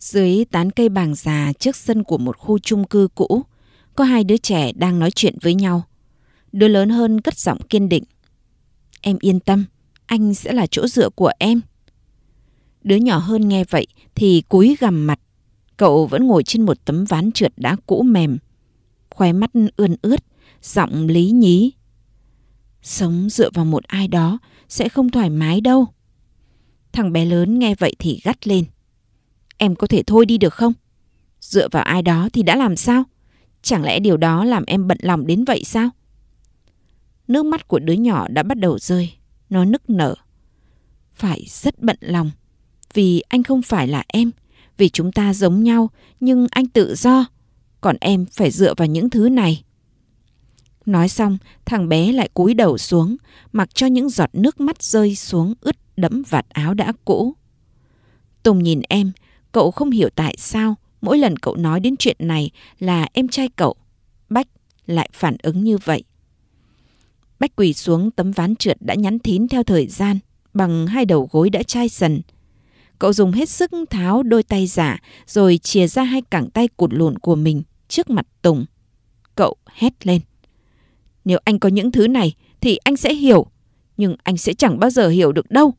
Dưới tán cây bàng già trước sân của một khu chung cư cũ, có hai đứa trẻ đang nói chuyện với nhau. Đứa lớn hơn cất giọng kiên định. Em yên tâm, anh sẽ là chỗ dựa của em. Đứa nhỏ hơn nghe vậy thì cúi gằm mặt. Cậu vẫn ngồi trên một tấm ván trượt đá cũ mềm. Khoe mắt ươn ướt, giọng lý nhí. Sống dựa vào một ai đó sẽ không thoải mái đâu. Thằng bé lớn nghe vậy thì gắt lên em có thể thôi đi được không? Dựa vào ai đó thì đã làm sao? Chẳng lẽ điều đó làm em bận lòng đến vậy sao? Nước mắt của đứa nhỏ đã bắt đầu rơi. Nó nức nở. Phải rất bận lòng. Vì anh không phải là em. Vì chúng ta giống nhau nhưng anh tự do. Còn em phải dựa vào những thứ này. Nói xong, thằng bé lại cúi đầu xuống, mặc cho những giọt nước mắt rơi xuống ướt đẫm vạt áo đã cũ. Tùng nhìn em, Cậu không hiểu tại sao mỗi lần cậu nói đến chuyện này là em trai cậu, Bách, lại phản ứng như vậy. Bách quỳ xuống tấm ván trượt đã nhắn thín theo thời gian, bằng hai đầu gối đã chai dần Cậu dùng hết sức tháo đôi tay giả rồi chìa ra hai cẳng tay cụt lộn của mình trước mặt Tùng. Cậu hét lên. Nếu anh có những thứ này thì anh sẽ hiểu, nhưng anh sẽ chẳng bao giờ hiểu được đâu.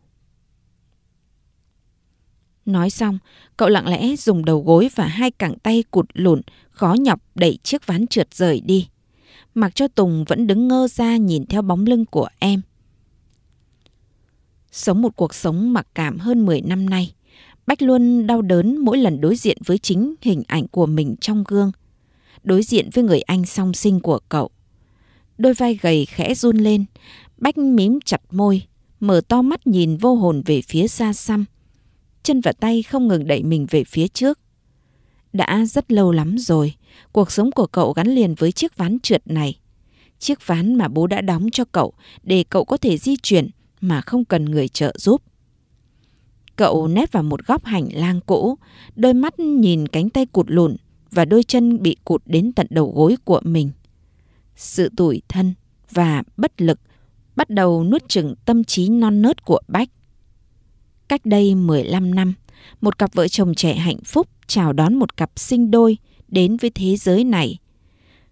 Nói xong, cậu lặng lẽ dùng đầu gối và hai cẳng tay cụt lụn khó nhọc đẩy chiếc ván trượt rời đi. Mặc cho Tùng vẫn đứng ngơ ra nhìn theo bóng lưng của em. Sống một cuộc sống mặc cảm hơn 10 năm nay, Bách luôn đau đớn mỗi lần đối diện với chính hình ảnh của mình trong gương. Đối diện với người anh song sinh của cậu. Đôi vai gầy khẽ run lên, Bách mím chặt môi, mở to mắt nhìn vô hồn về phía xa xăm chân và tay không ngừng đẩy mình về phía trước. Đã rất lâu lắm rồi, cuộc sống của cậu gắn liền với chiếc ván trượt này. Chiếc ván mà bố đã đóng cho cậu để cậu có thể di chuyển mà không cần người trợ giúp. Cậu nép vào một góc hành lang cũ, đôi mắt nhìn cánh tay cụt lùn và đôi chân bị cụt đến tận đầu gối của mình. Sự tủi thân và bất lực bắt đầu nuốt chừng tâm trí non nớt của Bách. Cách đây 15 năm, một cặp vợ chồng trẻ hạnh phúc chào đón một cặp sinh đôi đến với thế giới này.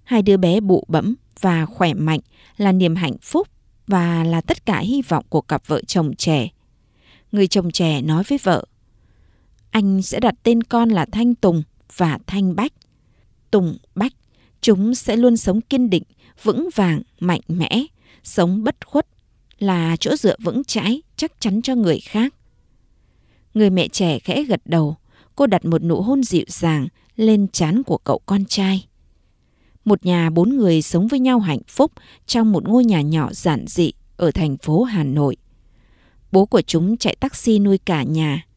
Hai đứa bé bụ bẫm và khỏe mạnh là niềm hạnh phúc và là tất cả hy vọng của cặp vợ chồng trẻ. Người chồng trẻ nói với vợ, anh sẽ đặt tên con là Thanh Tùng và Thanh Bách. Tùng, Bách, chúng sẽ luôn sống kiên định, vững vàng, mạnh mẽ, sống bất khuất, là chỗ dựa vững chãi, chắc chắn cho người khác. Người mẹ trẻ khẽ gật đầu, cô đặt một nụ hôn dịu dàng lên trán của cậu con trai. Một nhà bốn người sống với nhau hạnh phúc trong một ngôi nhà nhỏ giản dị ở thành phố Hà Nội. Bố của chúng chạy taxi nuôi cả nhà.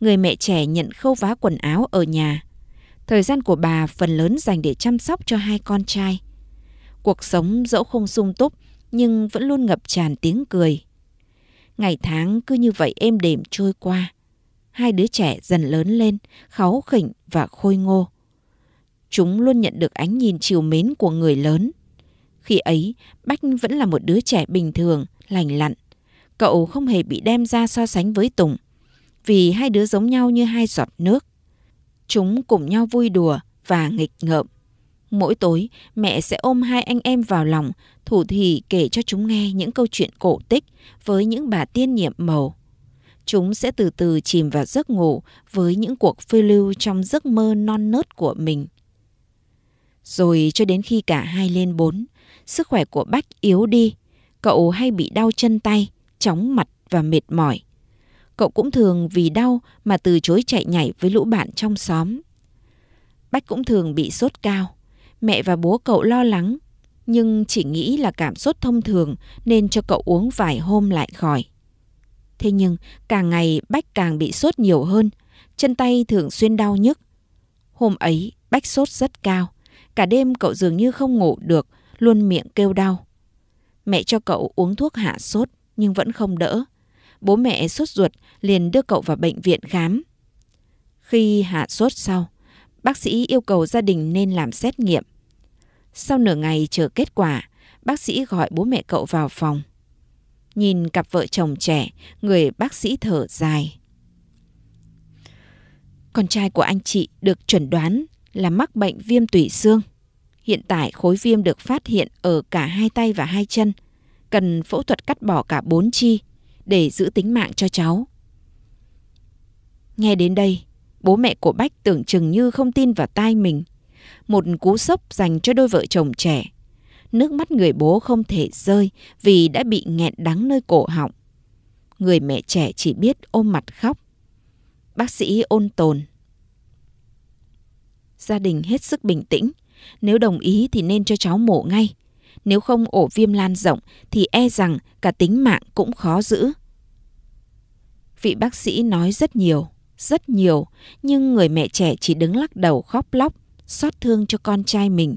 Người mẹ trẻ nhận khâu vá quần áo ở nhà. Thời gian của bà phần lớn dành để chăm sóc cho hai con trai. Cuộc sống dẫu không sung túc nhưng vẫn luôn ngập tràn tiếng cười. Ngày tháng cứ như vậy êm đềm trôi qua hai đứa trẻ dần lớn lên, kháu khỉnh và khôi ngô. Chúng luôn nhận được ánh nhìn chiều mến của người lớn. Khi ấy, Bách vẫn là một đứa trẻ bình thường, lành lặn. Cậu không hề bị đem ra so sánh với Tùng, vì hai đứa giống nhau như hai giọt nước. Chúng cùng nhau vui đùa và nghịch ngợm. Mỗi tối, mẹ sẽ ôm hai anh em vào lòng, thủ thì kể cho chúng nghe những câu chuyện cổ tích với những bà tiên nhiệm màu chúng sẽ từ từ chìm vào giấc ngủ với những cuộc phiêu lưu trong giấc mơ non nớt của mình. Rồi cho đến khi cả hai lên bốn, sức khỏe của Bách yếu đi, cậu hay bị đau chân tay, chóng mặt và mệt mỏi. Cậu cũng thường vì đau mà từ chối chạy nhảy với lũ bạn trong xóm. Bách cũng thường bị sốt cao, mẹ và bố cậu lo lắng, nhưng chỉ nghĩ là cảm sốt thông thường nên cho cậu uống vài hôm lại khỏi. Thế nhưng càng ngày Bách càng bị sốt nhiều hơn, chân tay thường xuyên đau nhức. Hôm ấy Bách sốt rất cao, cả đêm cậu dường như không ngủ được, luôn miệng kêu đau. Mẹ cho cậu uống thuốc hạ sốt nhưng vẫn không đỡ. Bố mẹ sốt ruột liền đưa cậu vào bệnh viện khám. Khi hạ sốt sau, bác sĩ yêu cầu gia đình nên làm xét nghiệm. Sau nửa ngày chờ kết quả, bác sĩ gọi bố mẹ cậu vào phòng nhìn cặp vợ chồng trẻ, người bác sĩ thở dài. Con trai của anh chị được chuẩn đoán là mắc bệnh viêm tủy xương. Hiện tại khối viêm được phát hiện ở cả hai tay và hai chân. Cần phẫu thuật cắt bỏ cả bốn chi để giữ tính mạng cho cháu. Nghe đến đây, bố mẹ của Bách tưởng chừng như không tin vào tai mình. Một cú sốc dành cho đôi vợ chồng trẻ Nước mắt người bố không thể rơi vì đã bị nghẹn đắng nơi cổ họng. Người mẹ trẻ chỉ biết ôm mặt khóc. Bác sĩ ôn tồn. Gia đình hết sức bình tĩnh. Nếu đồng ý thì nên cho cháu mổ ngay. Nếu không ổ viêm lan rộng thì e rằng cả tính mạng cũng khó giữ. Vị bác sĩ nói rất nhiều, rất nhiều, nhưng người mẹ trẻ chỉ đứng lắc đầu khóc lóc, xót thương cho con trai mình.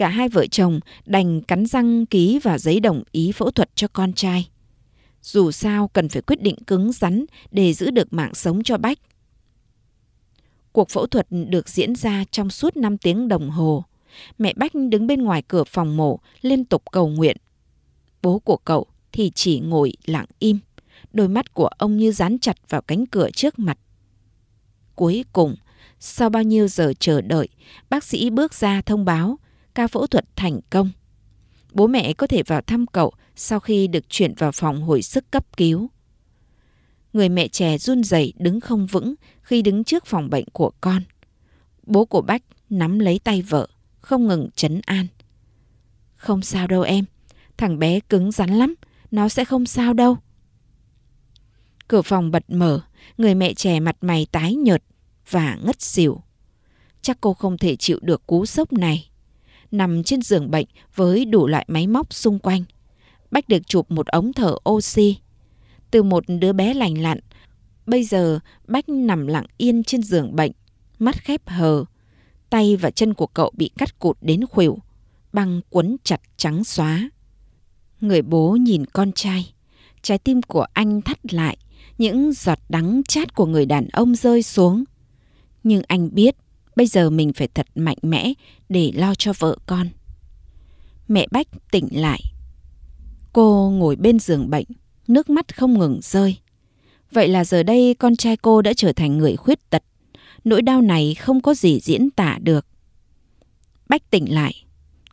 Cả hai vợ chồng đành cắn răng ký vào giấy đồng ý phẫu thuật cho con trai. Dù sao cần phải quyết định cứng rắn để giữ được mạng sống cho Bách. Cuộc phẫu thuật được diễn ra trong suốt 5 tiếng đồng hồ. Mẹ Bách đứng bên ngoài cửa phòng mổ liên tục cầu nguyện. Bố của cậu thì chỉ ngồi lặng im, đôi mắt của ông như dán chặt vào cánh cửa trước mặt. Cuối cùng, sau bao nhiêu giờ chờ đợi, bác sĩ bước ra thông báo ca phẫu thuật thành công. Bố mẹ có thể vào thăm cậu sau khi được chuyển vào phòng hồi sức cấp cứu. Người mẹ trẻ run rẩy đứng không vững khi đứng trước phòng bệnh của con. Bố của Bách nắm lấy tay vợ, không ngừng chấn an. Không sao đâu em, thằng bé cứng rắn lắm, nó sẽ không sao đâu. Cửa phòng bật mở, người mẹ trẻ mặt mày tái nhợt và ngất xỉu. Chắc cô không thể chịu được cú sốc này nằm trên giường bệnh với đủ loại máy móc xung quanh. Bách được chụp một ống thở oxy. Từ một đứa bé lành lặn, bây giờ Bách nằm lặng yên trên giường bệnh, mắt khép hờ. Tay và chân của cậu bị cắt cụt đến khuỷu, băng quấn chặt trắng xóa. Người bố nhìn con trai, trái tim của anh thắt lại, những giọt đắng chát của người đàn ông rơi xuống. Nhưng anh biết Bây giờ mình phải thật mạnh mẽ để lo cho vợ con. Mẹ Bách tỉnh lại. Cô ngồi bên giường bệnh, nước mắt không ngừng rơi. Vậy là giờ đây con trai cô đã trở thành người khuyết tật. Nỗi đau này không có gì diễn tả được. Bách tỉnh lại.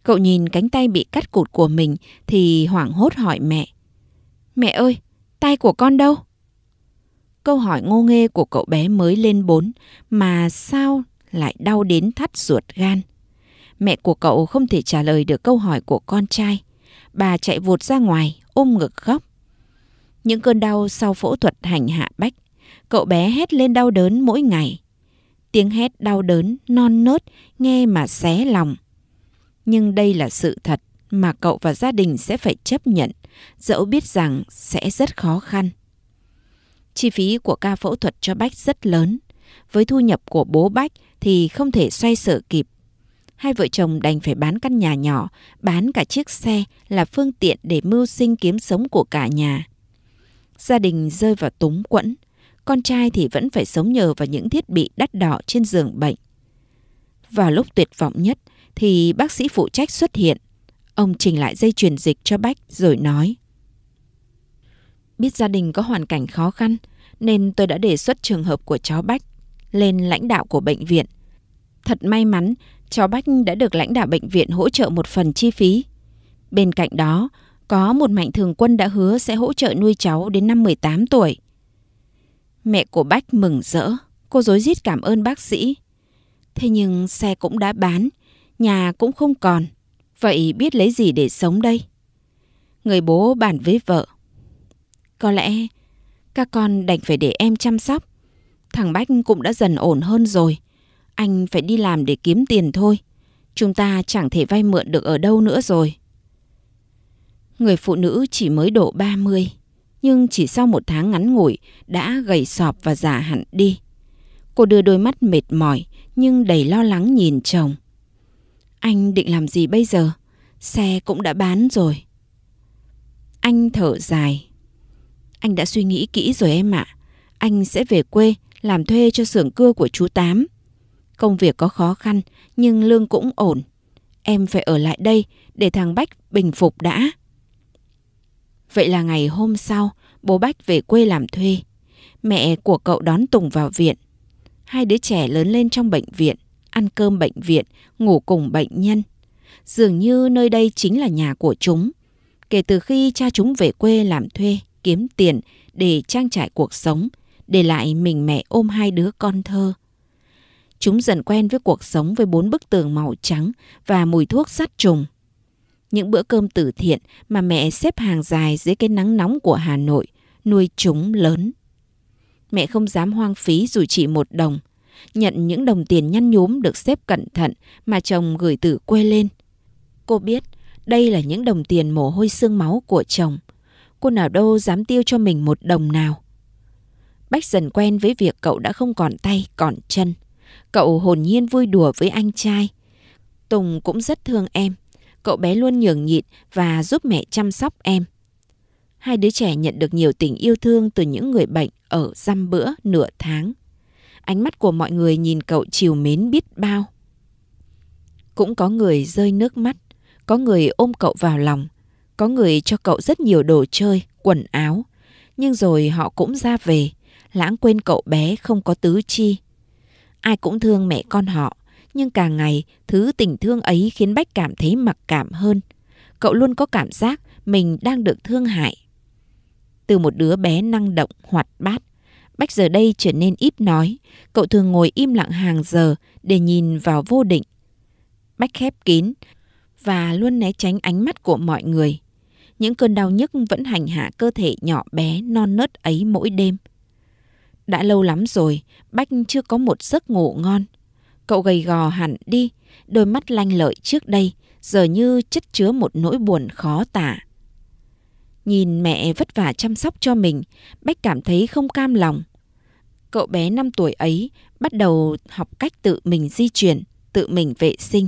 Cậu nhìn cánh tay bị cắt cụt của mình thì hoảng hốt hỏi mẹ. Mẹ ơi, tay của con đâu? Câu hỏi ngô nghê của cậu bé mới lên bốn mà sao lại đau đến thắt ruột gan. Mẹ của cậu không thể trả lời được câu hỏi của con trai. Bà chạy vụt ra ngoài, ôm ngực khóc. Những cơn đau sau phẫu thuật hành hạ bách, cậu bé hét lên đau đớn mỗi ngày. Tiếng hét đau đớn, non nớt, nghe mà xé lòng. Nhưng đây là sự thật mà cậu và gia đình sẽ phải chấp nhận, dẫu biết rằng sẽ rất khó khăn. Chi phí của ca phẫu thuật cho Bách rất lớn. Với thu nhập của bố Bách thì không thể xoay sở kịp. Hai vợ chồng đành phải bán căn nhà nhỏ, bán cả chiếc xe là phương tiện để mưu sinh kiếm sống của cả nhà. Gia đình rơi vào túng quẫn, con trai thì vẫn phải sống nhờ vào những thiết bị đắt đỏ trên giường bệnh. Vào lúc tuyệt vọng nhất thì bác sĩ phụ trách xuất hiện. Ông trình lại dây truyền dịch cho Bách rồi nói. Biết gia đình có hoàn cảnh khó khăn nên tôi đã đề xuất trường hợp của cháu Bách lên lãnh đạo của bệnh viện. Thật may mắn, cháu Bách đã được lãnh đạo bệnh viện hỗ trợ một phần chi phí. Bên cạnh đó, có một mạnh thường quân đã hứa sẽ hỗ trợ nuôi cháu đến năm 18 tuổi. Mẹ của Bách mừng rỡ, cô dối rít cảm ơn bác sĩ. Thế nhưng xe cũng đã bán, nhà cũng không còn. Vậy biết lấy gì để sống đây? Người bố bàn với vợ. Có lẽ các con đành phải để em chăm sóc. Thằng Bách cũng đã dần ổn hơn rồi. Anh phải đi làm để kiếm tiền thôi. Chúng ta chẳng thể vay mượn được ở đâu nữa rồi. Người phụ nữ chỉ mới độ 30, nhưng chỉ sau một tháng ngắn ngủi đã gầy sọp và già hẳn đi. Cô đưa đôi mắt mệt mỏi nhưng đầy lo lắng nhìn chồng. Anh định làm gì bây giờ? Xe cũng đã bán rồi. Anh thở dài. Anh đã suy nghĩ kỹ rồi em ạ. À. Anh sẽ về quê làm thuê cho xưởng cưa của chú Tám. Công việc có khó khăn nhưng lương cũng ổn. Em phải ở lại đây để thằng Bách bình phục đã. Vậy là ngày hôm sau, bố Bách về quê làm thuê. Mẹ của cậu đón Tùng vào viện. Hai đứa trẻ lớn lên trong bệnh viện, ăn cơm bệnh viện, ngủ cùng bệnh nhân. Dường như nơi đây chính là nhà của chúng. Kể từ khi cha chúng về quê làm thuê, kiếm tiền để trang trải cuộc sống, để lại mình mẹ ôm hai đứa con thơ. Chúng dần quen với cuộc sống với bốn bức tường màu trắng và mùi thuốc sát trùng. Những bữa cơm từ thiện mà mẹ xếp hàng dài dưới cái nắng nóng của Hà Nội nuôi chúng lớn. Mẹ không dám hoang phí dù chỉ một đồng, nhận những đồng tiền nhăn nhúm được xếp cẩn thận mà chồng gửi từ quê lên. Cô biết đây là những đồng tiền mồ hôi xương máu của chồng. Cô nào đâu dám tiêu cho mình một đồng nào. Bách dần quen với việc cậu đã không còn tay còn chân. Cậu hồn nhiên vui đùa với anh trai. Tùng cũng rất thương em. Cậu bé luôn nhường nhịn và giúp mẹ chăm sóc em. Hai đứa trẻ nhận được nhiều tình yêu thương từ những người bệnh ở dăm bữa nửa tháng. Ánh mắt của mọi người nhìn cậu chiều mến biết bao. Cũng có người rơi nước mắt, có người ôm cậu vào lòng, có người cho cậu rất nhiều đồ chơi, quần áo. Nhưng rồi họ cũng ra về, lãng quên cậu bé không có tứ chi. Ai cũng thương mẹ con họ, nhưng càng ngày thứ tình thương ấy khiến Bách cảm thấy mặc cảm hơn. Cậu luôn có cảm giác mình đang được thương hại. Từ một đứa bé năng động, hoạt bát, Bách giờ đây trở nên ít nói, cậu thường ngồi im lặng hàng giờ để nhìn vào vô định. Bách khép kín và luôn né tránh ánh mắt của mọi người. Những cơn đau nhức vẫn hành hạ cơ thể nhỏ bé non nớt ấy mỗi đêm. Đã lâu lắm rồi, Bách chưa có một giấc ngủ ngon. Cậu gầy gò hẳn đi, đôi mắt lanh lợi trước đây, giờ như chất chứa một nỗi buồn khó tả. Nhìn mẹ vất vả chăm sóc cho mình, Bách cảm thấy không cam lòng. Cậu bé năm tuổi ấy bắt đầu học cách tự mình di chuyển, tự mình vệ sinh.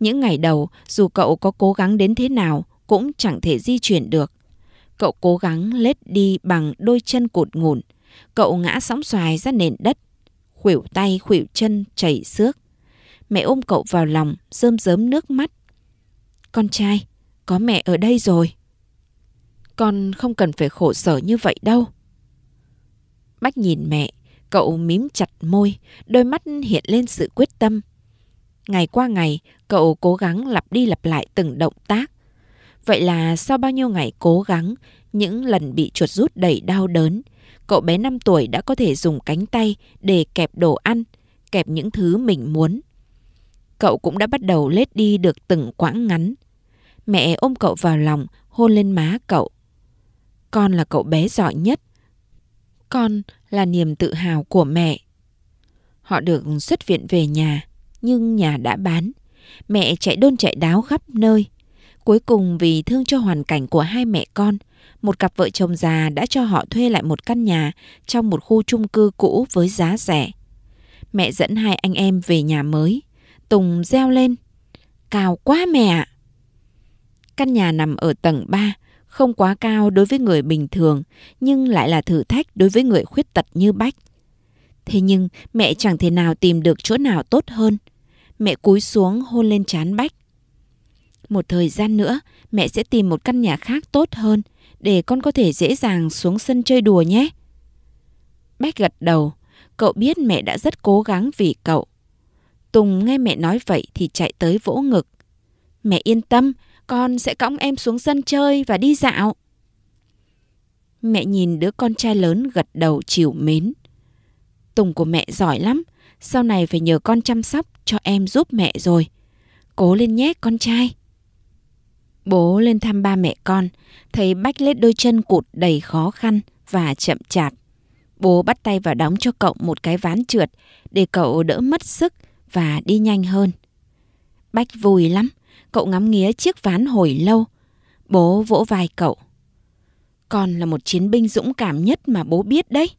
Những ngày đầu, dù cậu có cố gắng đến thế nào, cũng chẳng thể di chuyển được. Cậu cố gắng lết đi bằng đôi chân cụt ngủn, Cậu ngã sóng xoài ra nền đất, khuỷu tay khuỷu chân chảy xước. Mẹ ôm cậu vào lòng, rơm rớm nước mắt. Con trai, có mẹ ở đây rồi. Con không cần phải khổ sở như vậy đâu. Bách nhìn mẹ, cậu mím chặt môi, đôi mắt hiện lên sự quyết tâm. Ngày qua ngày, cậu cố gắng lặp đi lặp lại từng động tác. Vậy là sau bao nhiêu ngày cố gắng, những lần bị chuột rút đầy đau đớn, cậu bé 5 tuổi đã có thể dùng cánh tay để kẹp đồ ăn, kẹp những thứ mình muốn. Cậu cũng đã bắt đầu lết đi được từng quãng ngắn. Mẹ ôm cậu vào lòng, hôn lên má cậu. Con là cậu bé giỏi nhất. Con là niềm tự hào của mẹ. Họ được xuất viện về nhà, nhưng nhà đã bán. Mẹ chạy đôn chạy đáo khắp nơi. Cuối cùng vì thương cho hoàn cảnh của hai mẹ con, một cặp vợ chồng già đã cho họ thuê lại một căn nhà trong một khu chung cư cũ với giá rẻ. Mẹ dẫn hai anh em về nhà mới. Tùng reo lên. Cao quá mẹ ạ! Căn nhà nằm ở tầng 3, không quá cao đối với người bình thường, nhưng lại là thử thách đối với người khuyết tật như Bách. Thế nhưng mẹ chẳng thể nào tìm được chỗ nào tốt hơn. Mẹ cúi xuống hôn lên chán Bách. Một thời gian nữa, mẹ sẽ tìm một căn nhà khác tốt hơn để con có thể dễ dàng xuống sân chơi đùa nhé. Bách gật đầu, cậu biết mẹ đã rất cố gắng vì cậu. Tùng nghe mẹ nói vậy thì chạy tới vỗ ngực. Mẹ yên tâm, con sẽ cõng em xuống sân chơi và đi dạo. Mẹ nhìn đứa con trai lớn gật đầu chiều mến. Tùng của mẹ giỏi lắm, sau này phải nhờ con chăm sóc cho em giúp mẹ rồi. Cố lên nhé con trai. Bố lên thăm ba mẹ con, thấy Bách lết đôi chân cụt đầy khó khăn và chậm chạp. Bố bắt tay vào đóng cho cậu một cái ván trượt để cậu đỡ mất sức và đi nhanh hơn. Bách vui lắm, cậu ngắm nghía chiếc ván hồi lâu. Bố vỗ vai cậu. Con là một chiến binh dũng cảm nhất mà bố biết đấy.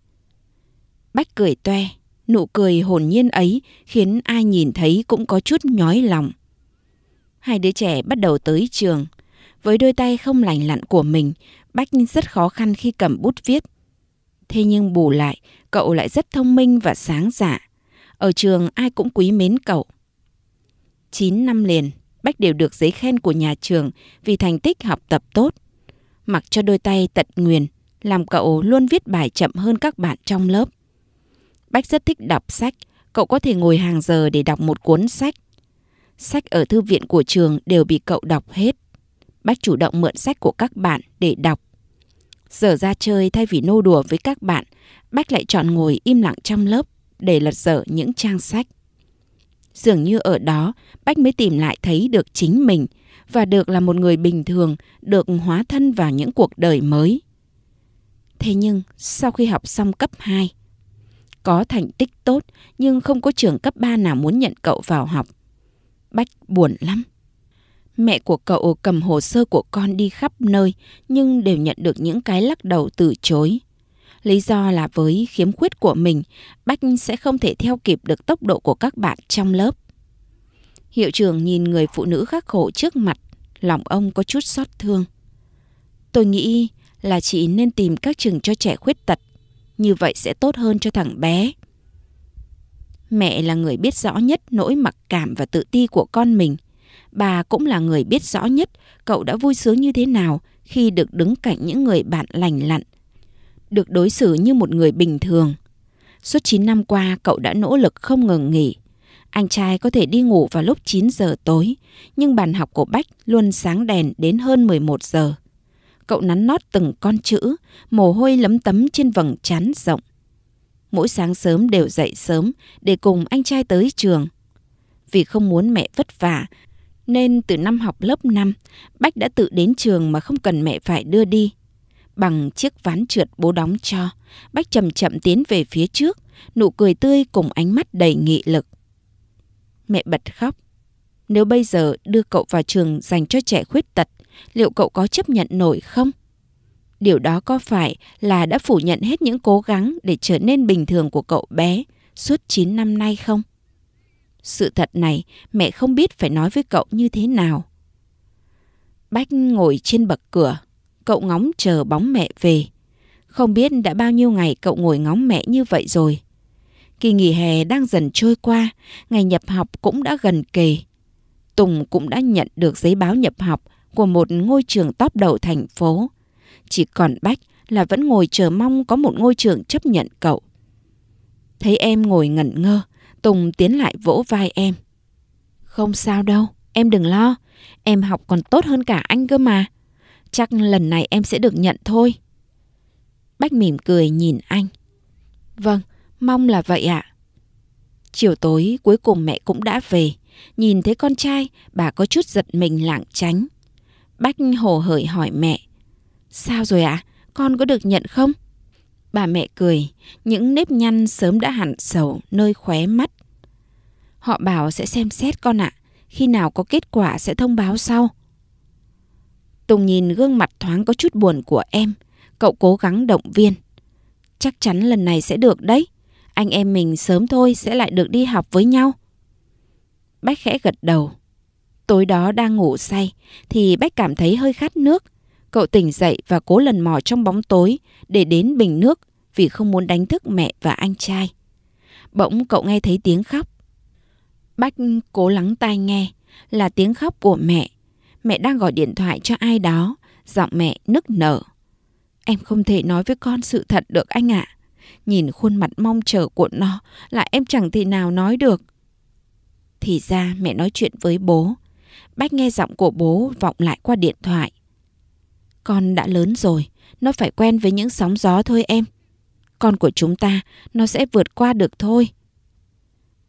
Bách cười toe, nụ cười hồn nhiên ấy khiến ai nhìn thấy cũng có chút nhói lòng. Hai đứa trẻ bắt đầu tới trường. Với đôi tay không lành lặn của mình, Bách rất khó khăn khi cầm bút viết. Thế nhưng bù lại, cậu lại rất thông minh và sáng dạ. Ở trường ai cũng quý mến cậu. 9 năm liền, Bách đều được giấy khen của nhà trường vì thành tích học tập tốt. Mặc cho đôi tay tận nguyền, làm cậu luôn viết bài chậm hơn các bạn trong lớp. Bách rất thích đọc sách, cậu có thể ngồi hàng giờ để đọc một cuốn sách. Sách ở thư viện của trường đều bị cậu đọc hết. Bách chủ động mượn sách của các bạn để đọc. Giờ ra chơi thay vì nô đùa với các bạn, Bách lại chọn ngồi im lặng trong lớp để lật dở những trang sách. Dường như ở đó, Bách mới tìm lại thấy được chính mình và được là một người bình thường, được hóa thân vào những cuộc đời mới. Thế nhưng, sau khi học xong cấp 2, có thành tích tốt nhưng không có trường cấp 3 nào muốn nhận cậu vào học. Bách buồn lắm. Mẹ của cậu cầm hồ sơ của con đi khắp nơi nhưng đều nhận được những cái lắc đầu từ chối. Lý do là với khiếm khuyết của mình, Bách sẽ không thể theo kịp được tốc độ của các bạn trong lớp. Hiệu trưởng nhìn người phụ nữ khắc khổ trước mặt, lòng ông có chút xót thương. Tôi nghĩ là chị nên tìm các trường cho trẻ khuyết tật, như vậy sẽ tốt hơn cho thằng bé. Mẹ là người biết rõ nhất nỗi mặc cảm và tự ti của con mình, Bà cũng là người biết rõ nhất cậu đã vui sướng như thế nào khi được đứng cạnh những người bạn lành lặn, được đối xử như một người bình thường. Suốt 9 năm qua, cậu đã nỗ lực không ngừng nghỉ. Anh trai có thể đi ngủ vào lúc 9 giờ tối, nhưng bàn học của Bách luôn sáng đèn đến hơn 11 giờ. Cậu nắn nót từng con chữ, mồ hôi lấm tấm trên vầng trán rộng. Mỗi sáng sớm đều dậy sớm để cùng anh trai tới trường. Vì không muốn mẹ vất vả nên từ năm học lớp 5, Bách đã tự đến trường mà không cần mẹ phải đưa đi. Bằng chiếc ván trượt bố đóng cho, Bách chậm chậm tiến về phía trước, nụ cười tươi cùng ánh mắt đầy nghị lực. Mẹ bật khóc. Nếu bây giờ đưa cậu vào trường dành cho trẻ khuyết tật, liệu cậu có chấp nhận nổi không? Điều đó có phải là đã phủ nhận hết những cố gắng để trở nên bình thường của cậu bé suốt 9 năm nay không? Sự thật này mẹ không biết phải nói với cậu như thế nào. Bách ngồi trên bậc cửa, cậu ngóng chờ bóng mẹ về. Không biết đã bao nhiêu ngày cậu ngồi ngóng mẹ như vậy rồi. Kỳ nghỉ hè đang dần trôi qua, ngày nhập học cũng đã gần kề. Tùng cũng đã nhận được giấy báo nhập học của một ngôi trường top đầu thành phố. Chỉ còn Bách là vẫn ngồi chờ mong có một ngôi trường chấp nhận cậu. Thấy em ngồi ngẩn ngơ, Tùng tiến lại vỗ vai em. Không sao đâu, em đừng lo. Em học còn tốt hơn cả anh cơ mà. Chắc lần này em sẽ được nhận thôi. Bách mỉm cười nhìn anh. Vâng, mong là vậy ạ. Chiều tối cuối cùng mẹ cũng đã về. Nhìn thấy con trai, bà có chút giật mình lảng tránh. Bách hồ hởi hỏi mẹ. Sao rồi ạ? À? Con có được nhận không? Bà mẹ cười, những nếp nhăn sớm đã hẳn sầu nơi khóe mắt. Họ bảo sẽ xem xét con ạ, à, khi nào có kết quả sẽ thông báo sau. Tùng nhìn gương mặt thoáng có chút buồn của em, cậu cố gắng động viên. Chắc chắn lần này sẽ được đấy, anh em mình sớm thôi sẽ lại được đi học với nhau. Bách khẽ gật đầu. Tối đó đang ngủ say thì Bách cảm thấy hơi khát nước. Cậu tỉnh dậy và cố lần mò trong bóng tối để đến bình nước vì không muốn đánh thức mẹ và anh trai. Bỗng cậu nghe thấy tiếng khóc. Bách cố lắng tai nghe là tiếng khóc của mẹ. Mẹ đang gọi điện thoại cho ai đó, giọng mẹ nức nở. Em không thể nói với con sự thật được anh ạ. À. Nhìn khuôn mặt mong chờ của nó là em chẳng thể nào nói được. Thì ra mẹ nói chuyện với bố. Bách nghe giọng của bố vọng lại qua điện thoại. Con đã lớn rồi, nó phải quen với những sóng gió thôi em. Con của chúng ta, nó sẽ vượt qua được thôi.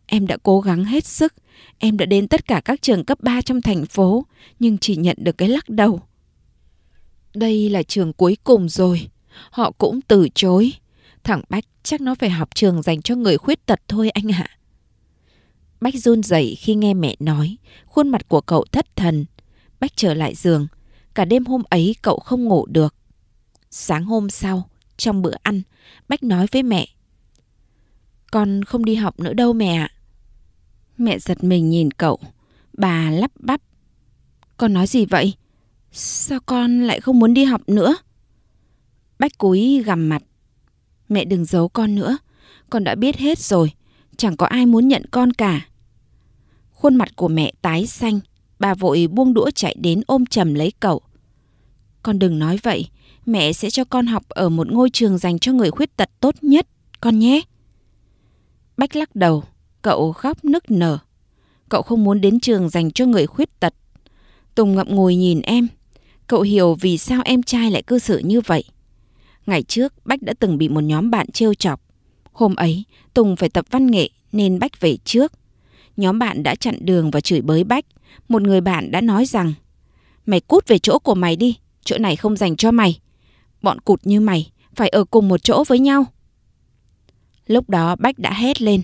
Em đã cố gắng hết sức, em đã đến tất cả các trường cấp 3 trong thành phố, nhưng chỉ nhận được cái lắc đầu. Đây là trường cuối cùng rồi, họ cũng từ chối. Thằng Bách chắc nó phải học trường dành cho người khuyết tật thôi anh ạ. Bách run rẩy khi nghe mẹ nói, khuôn mặt của cậu thất thần. Bách trở lại giường, Cả đêm hôm ấy cậu không ngủ được. Sáng hôm sau, trong bữa ăn, Bách nói với mẹ. Con không đi học nữa đâu mẹ ạ. Mẹ giật mình nhìn cậu. Bà lắp bắp. Con nói gì vậy? Sao con lại không muốn đi học nữa? Bách cúi gằm mặt. Mẹ đừng giấu con nữa. Con đã biết hết rồi. Chẳng có ai muốn nhận con cả. Khuôn mặt của mẹ tái xanh. Bà vội buông đũa chạy đến ôm chầm lấy cậu. Con đừng nói vậy, mẹ sẽ cho con học ở một ngôi trường dành cho người khuyết tật tốt nhất, con nhé. Bách lắc đầu, cậu khóc nức nở. Cậu không muốn đến trường dành cho người khuyết tật. Tùng ngậm ngùi nhìn em. Cậu hiểu vì sao em trai lại cư xử như vậy. Ngày trước, Bách đã từng bị một nhóm bạn trêu chọc. Hôm ấy, Tùng phải tập văn nghệ nên Bách về trước. Nhóm bạn đã chặn đường và chửi bới Bách. Một người bạn đã nói rằng, mày cút về chỗ của mày đi, Chỗ này không dành cho mày. Bọn cụt như mày phải ở cùng một chỗ với nhau. Lúc đó Bách đã hét lên.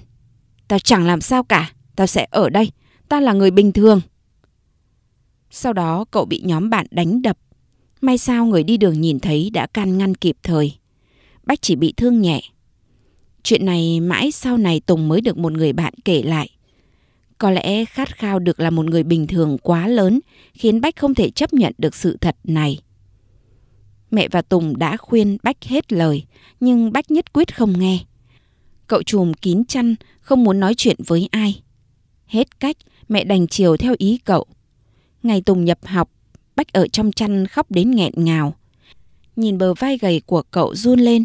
Tao chẳng làm sao cả. Tao sẽ ở đây. Tao là người bình thường. Sau đó cậu bị nhóm bạn đánh đập. May sao người đi đường nhìn thấy đã can ngăn kịp thời. Bách chỉ bị thương nhẹ. Chuyện này mãi sau này Tùng mới được một người bạn kể lại. Có lẽ khát khao được là một người bình thường quá lớn khiến Bách không thể chấp nhận được sự thật này. Mẹ và Tùng đã khuyên Bách hết lời, nhưng Bách nhất quyết không nghe. Cậu chùm kín chăn, không muốn nói chuyện với ai. Hết cách, mẹ đành chiều theo ý cậu. Ngày Tùng nhập học, Bách ở trong chăn khóc đến nghẹn ngào. Nhìn bờ vai gầy của cậu run lên.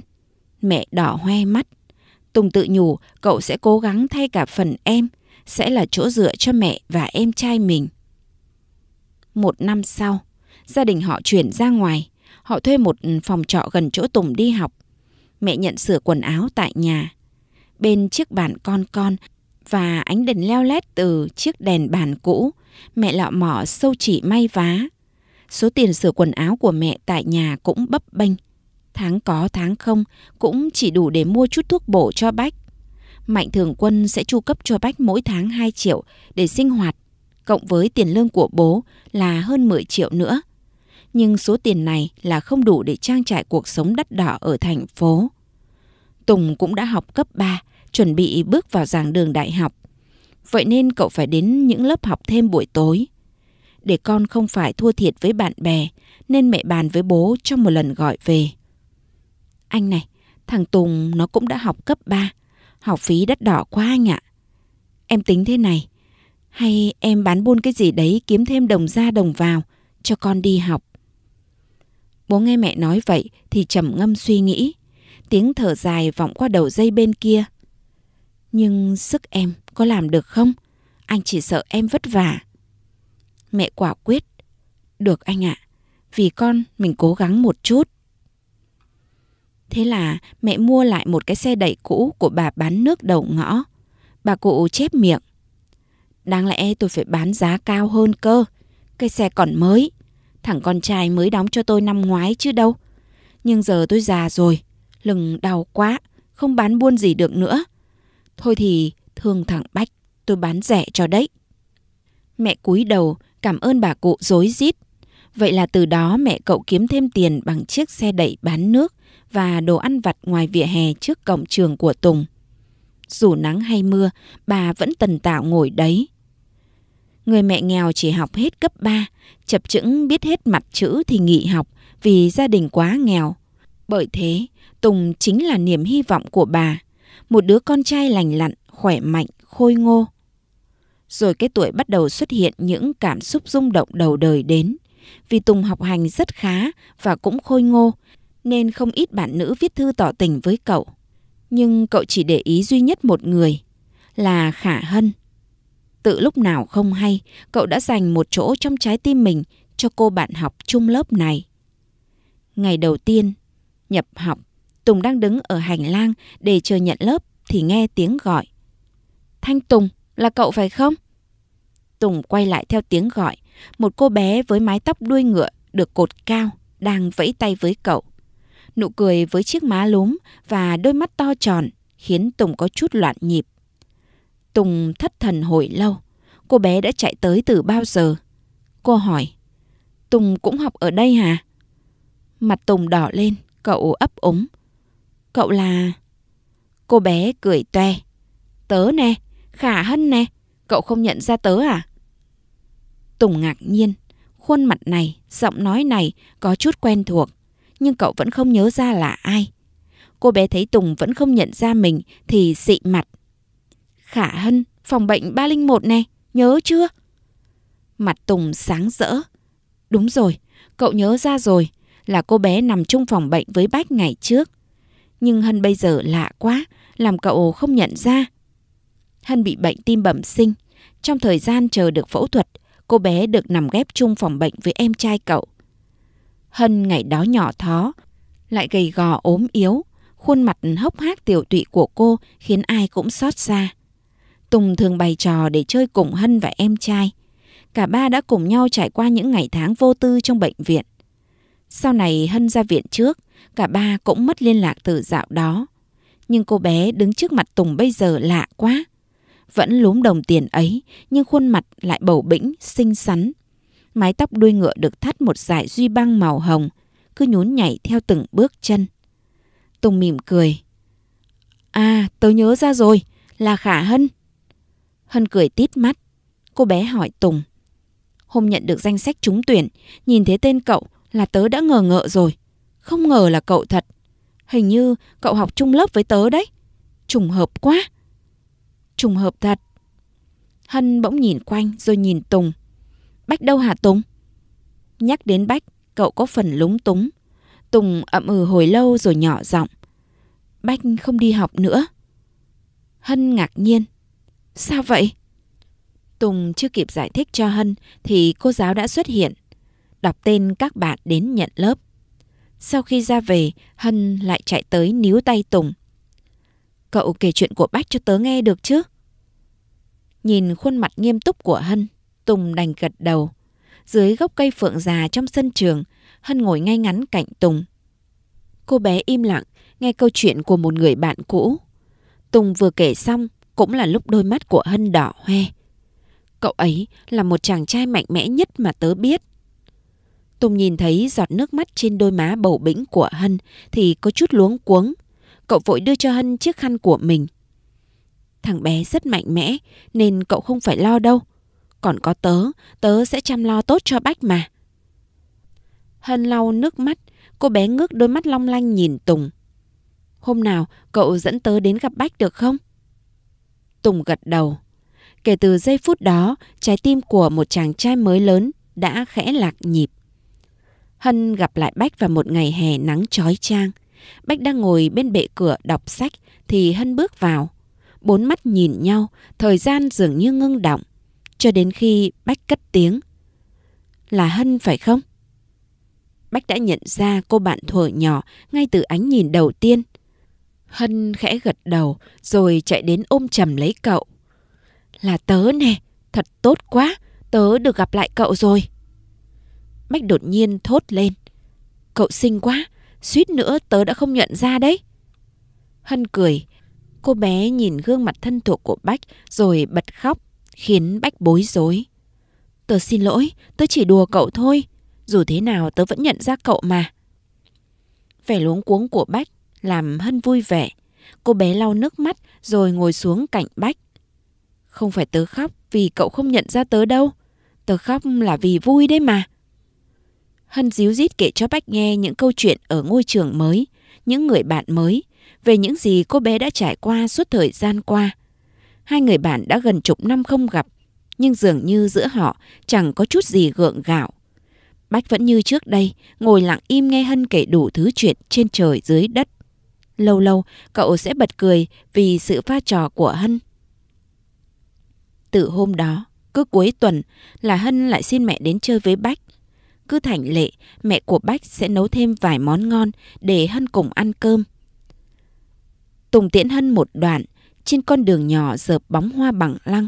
Mẹ đỏ hoe mắt. Tùng tự nhủ cậu sẽ cố gắng thay cả phần em, sẽ là chỗ dựa cho mẹ và em trai mình. Một năm sau, gia đình họ chuyển ra ngoài. Họ thuê một ừ, phòng trọ gần chỗ Tùng đi học. Mẹ nhận sửa quần áo tại nhà. Bên chiếc bàn con con và ánh đèn leo lét từ chiếc đèn bàn cũ, mẹ lọ mỏ sâu chỉ may vá. Số tiền sửa quần áo của mẹ tại nhà cũng bấp bênh. Tháng có tháng không cũng chỉ đủ để mua chút thuốc bổ cho Bách. Mạnh Thường Quân sẽ chu cấp cho Bách mỗi tháng 2 triệu để sinh hoạt, cộng với tiền lương của bố là hơn 10 triệu nữa nhưng số tiền này là không đủ để trang trải cuộc sống đắt đỏ ở thành phố. Tùng cũng đã học cấp 3, chuẩn bị bước vào giảng đường đại học. Vậy nên cậu phải đến những lớp học thêm buổi tối. Để con không phải thua thiệt với bạn bè, nên mẹ bàn với bố cho một lần gọi về. Anh này, thằng Tùng nó cũng đã học cấp 3, học phí đắt đỏ quá anh ạ. Em tính thế này, hay em bán buôn cái gì đấy kiếm thêm đồng ra đồng vào cho con đi học. Bố nghe mẹ nói vậy thì trầm ngâm suy nghĩ. Tiếng thở dài vọng qua đầu dây bên kia. Nhưng sức em có làm được không? Anh chỉ sợ em vất vả. Mẹ quả quyết. Được anh ạ. À, vì con mình cố gắng một chút. Thế là mẹ mua lại một cái xe đẩy cũ của bà bán nước đầu ngõ. Bà cụ chép miệng. Đáng lẽ tôi phải bán giá cao hơn cơ. Cái xe còn mới, Thằng con trai mới đóng cho tôi năm ngoái chứ đâu. Nhưng giờ tôi già rồi, lưng đau quá, không bán buôn gì được nữa. Thôi thì thương thằng Bách, tôi bán rẻ cho đấy. Mẹ cúi đầu, cảm ơn bà cụ dối rít. Vậy là từ đó mẹ cậu kiếm thêm tiền bằng chiếc xe đẩy bán nước và đồ ăn vặt ngoài vỉa hè trước cổng trường của Tùng. Dù nắng hay mưa, bà vẫn tần tạo ngồi đấy, Người mẹ nghèo chỉ học hết cấp 3, chập chững biết hết mặt chữ thì nghỉ học vì gia đình quá nghèo. Bởi thế, Tùng chính là niềm hy vọng của bà, một đứa con trai lành lặn, khỏe mạnh, khôi ngô. Rồi cái tuổi bắt đầu xuất hiện những cảm xúc rung động đầu đời đến. Vì Tùng học hành rất khá và cũng khôi ngô, nên không ít bạn nữ viết thư tỏ tình với cậu. Nhưng cậu chỉ để ý duy nhất một người, là Khả Hân. Tự lúc nào không hay, cậu đã dành một chỗ trong trái tim mình cho cô bạn học chung lớp này. Ngày đầu tiên, nhập học, Tùng đang đứng ở hành lang để chờ nhận lớp thì nghe tiếng gọi. Thanh Tùng, là cậu phải không? Tùng quay lại theo tiếng gọi, một cô bé với mái tóc đuôi ngựa được cột cao đang vẫy tay với cậu. Nụ cười với chiếc má lúm và đôi mắt to tròn khiến Tùng có chút loạn nhịp. Tùng thất thần hồi lâu. Cô bé đã chạy tới từ bao giờ? Cô hỏi. Tùng cũng học ở đây hả? Mặt Tùng đỏ lên, cậu ấp úng. Cậu là... Cô bé cười toe. Tớ nè, khả hân nè, cậu không nhận ra tớ à? Tùng ngạc nhiên, khuôn mặt này, giọng nói này có chút quen thuộc, nhưng cậu vẫn không nhớ ra là ai. Cô bé thấy Tùng vẫn không nhận ra mình thì dị mặt, Khả Hân, phòng bệnh 301 này, nhớ chưa? Mặt Tùng sáng rỡ. Đúng rồi, cậu nhớ ra rồi, là cô bé nằm chung phòng bệnh với Bách ngày trước. Nhưng Hân bây giờ lạ quá, làm cậu không nhận ra. Hân bị bệnh tim bẩm sinh. Trong thời gian chờ được phẫu thuật, cô bé được nằm ghép chung phòng bệnh với em trai cậu. Hân ngày đó nhỏ thó, lại gầy gò ốm yếu, khuôn mặt hốc hác tiểu tụy của cô khiến ai cũng xót xa. Tùng thường bày trò để chơi cùng Hân và em trai. Cả ba đã cùng nhau trải qua những ngày tháng vô tư trong bệnh viện. Sau này Hân ra viện trước, cả ba cũng mất liên lạc từ dạo đó. Nhưng cô bé đứng trước mặt Tùng bây giờ lạ quá. Vẫn lúm đồng tiền ấy, nhưng khuôn mặt lại bầu bĩnh, xinh xắn. Mái tóc đuôi ngựa được thắt một dải duy băng màu hồng, cứ nhún nhảy theo từng bước chân. Tùng mỉm cười. À, tớ nhớ ra rồi, là Khả Hân. Hân cười tít mắt. Cô bé hỏi Tùng. Hôm nhận được danh sách trúng tuyển, nhìn thấy tên cậu là tớ đã ngờ ngợ rồi. Không ngờ là cậu thật. Hình như cậu học chung lớp với tớ đấy. Trùng hợp quá. Trùng hợp thật. Hân bỗng nhìn quanh rồi nhìn Tùng. Bách đâu hả Tùng? Nhắc đến Bách, cậu có phần lúng túng. Tùng ậm ừ hồi lâu rồi nhỏ giọng. Bách không đi học nữa. Hân ngạc nhiên. Sao vậy? Tùng chưa kịp giải thích cho Hân thì cô giáo đã xuất hiện, đọc tên các bạn đến nhận lớp. Sau khi ra về, Hân lại chạy tới níu tay Tùng. Cậu kể chuyện của Bách cho tớ nghe được chứ? Nhìn khuôn mặt nghiêm túc của Hân, Tùng đành gật đầu. Dưới gốc cây phượng già trong sân trường, Hân ngồi ngay ngắn cạnh Tùng. Cô bé im lặng nghe câu chuyện của một người bạn cũ. Tùng vừa kể xong cũng là lúc đôi mắt của Hân đỏ hoe. Cậu ấy là một chàng trai mạnh mẽ nhất mà tớ biết. Tùng nhìn thấy giọt nước mắt trên đôi má bầu bĩnh của Hân thì có chút luống cuống. Cậu vội đưa cho Hân chiếc khăn của mình. Thằng bé rất mạnh mẽ nên cậu không phải lo đâu. Còn có tớ, tớ sẽ chăm lo tốt cho Bách mà. Hân lau nước mắt, cô bé ngước đôi mắt long lanh nhìn Tùng. Hôm nào cậu dẫn tớ đến gặp Bách được không? Tùng gật đầu. Kể từ giây phút đó, trái tim của một chàng trai mới lớn đã khẽ lạc nhịp. Hân gặp lại Bách vào một ngày hè nắng chói chang. Bách đang ngồi bên bệ cửa đọc sách thì Hân bước vào. Bốn mắt nhìn nhau, thời gian dường như ngưng động. Cho đến khi Bách cất tiếng. Là Hân phải không? Bách đã nhận ra cô bạn thuở nhỏ ngay từ ánh nhìn đầu tiên. Hân khẽ gật đầu rồi chạy đến ôm chầm lấy cậu. Là tớ nè, thật tốt quá, tớ được gặp lại cậu rồi. Bách đột nhiên thốt lên. Cậu xinh quá, suýt nữa tớ đã không nhận ra đấy. Hân cười, cô bé nhìn gương mặt thân thuộc của Bách rồi bật khóc, khiến Bách bối rối. Tớ xin lỗi, tớ chỉ đùa cậu thôi, dù thế nào tớ vẫn nhận ra cậu mà. Vẻ luống cuống của Bách làm Hân vui vẻ. Cô bé lau nước mắt rồi ngồi xuống cạnh Bách. Không phải tớ khóc vì cậu không nhận ra tớ đâu. Tớ khóc là vì vui đấy mà. Hân díu dít kể cho Bách nghe những câu chuyện ở ngôi trường mới, những người bạn mới, về những gì cô bé đã trải qua suốt thời gian qua. Hai người bạn đã gần chục năm không gặp, nhưng dường như giữa họ chẳng có chút gì gượng gạo. Bách vẫn như trước đây, ngồi lặng im nghe Hân kể đủ thứ chuyện trên trời dưới đất lâu lâu cậu sẽ bật cười vì sự pha trò của Hân. Từ hôm đó, cứ cuối tuần là Hân lại xin mẹ đến chơi với Bách. Cứ thành lệ, mẹ của Bách sẽ nấu thêm vài món ngon để Hân cùng ăn cơm. Tùng tiễn Hân một đoạn, trên con đường nhỏ dợp bóng hoa bằng lăng.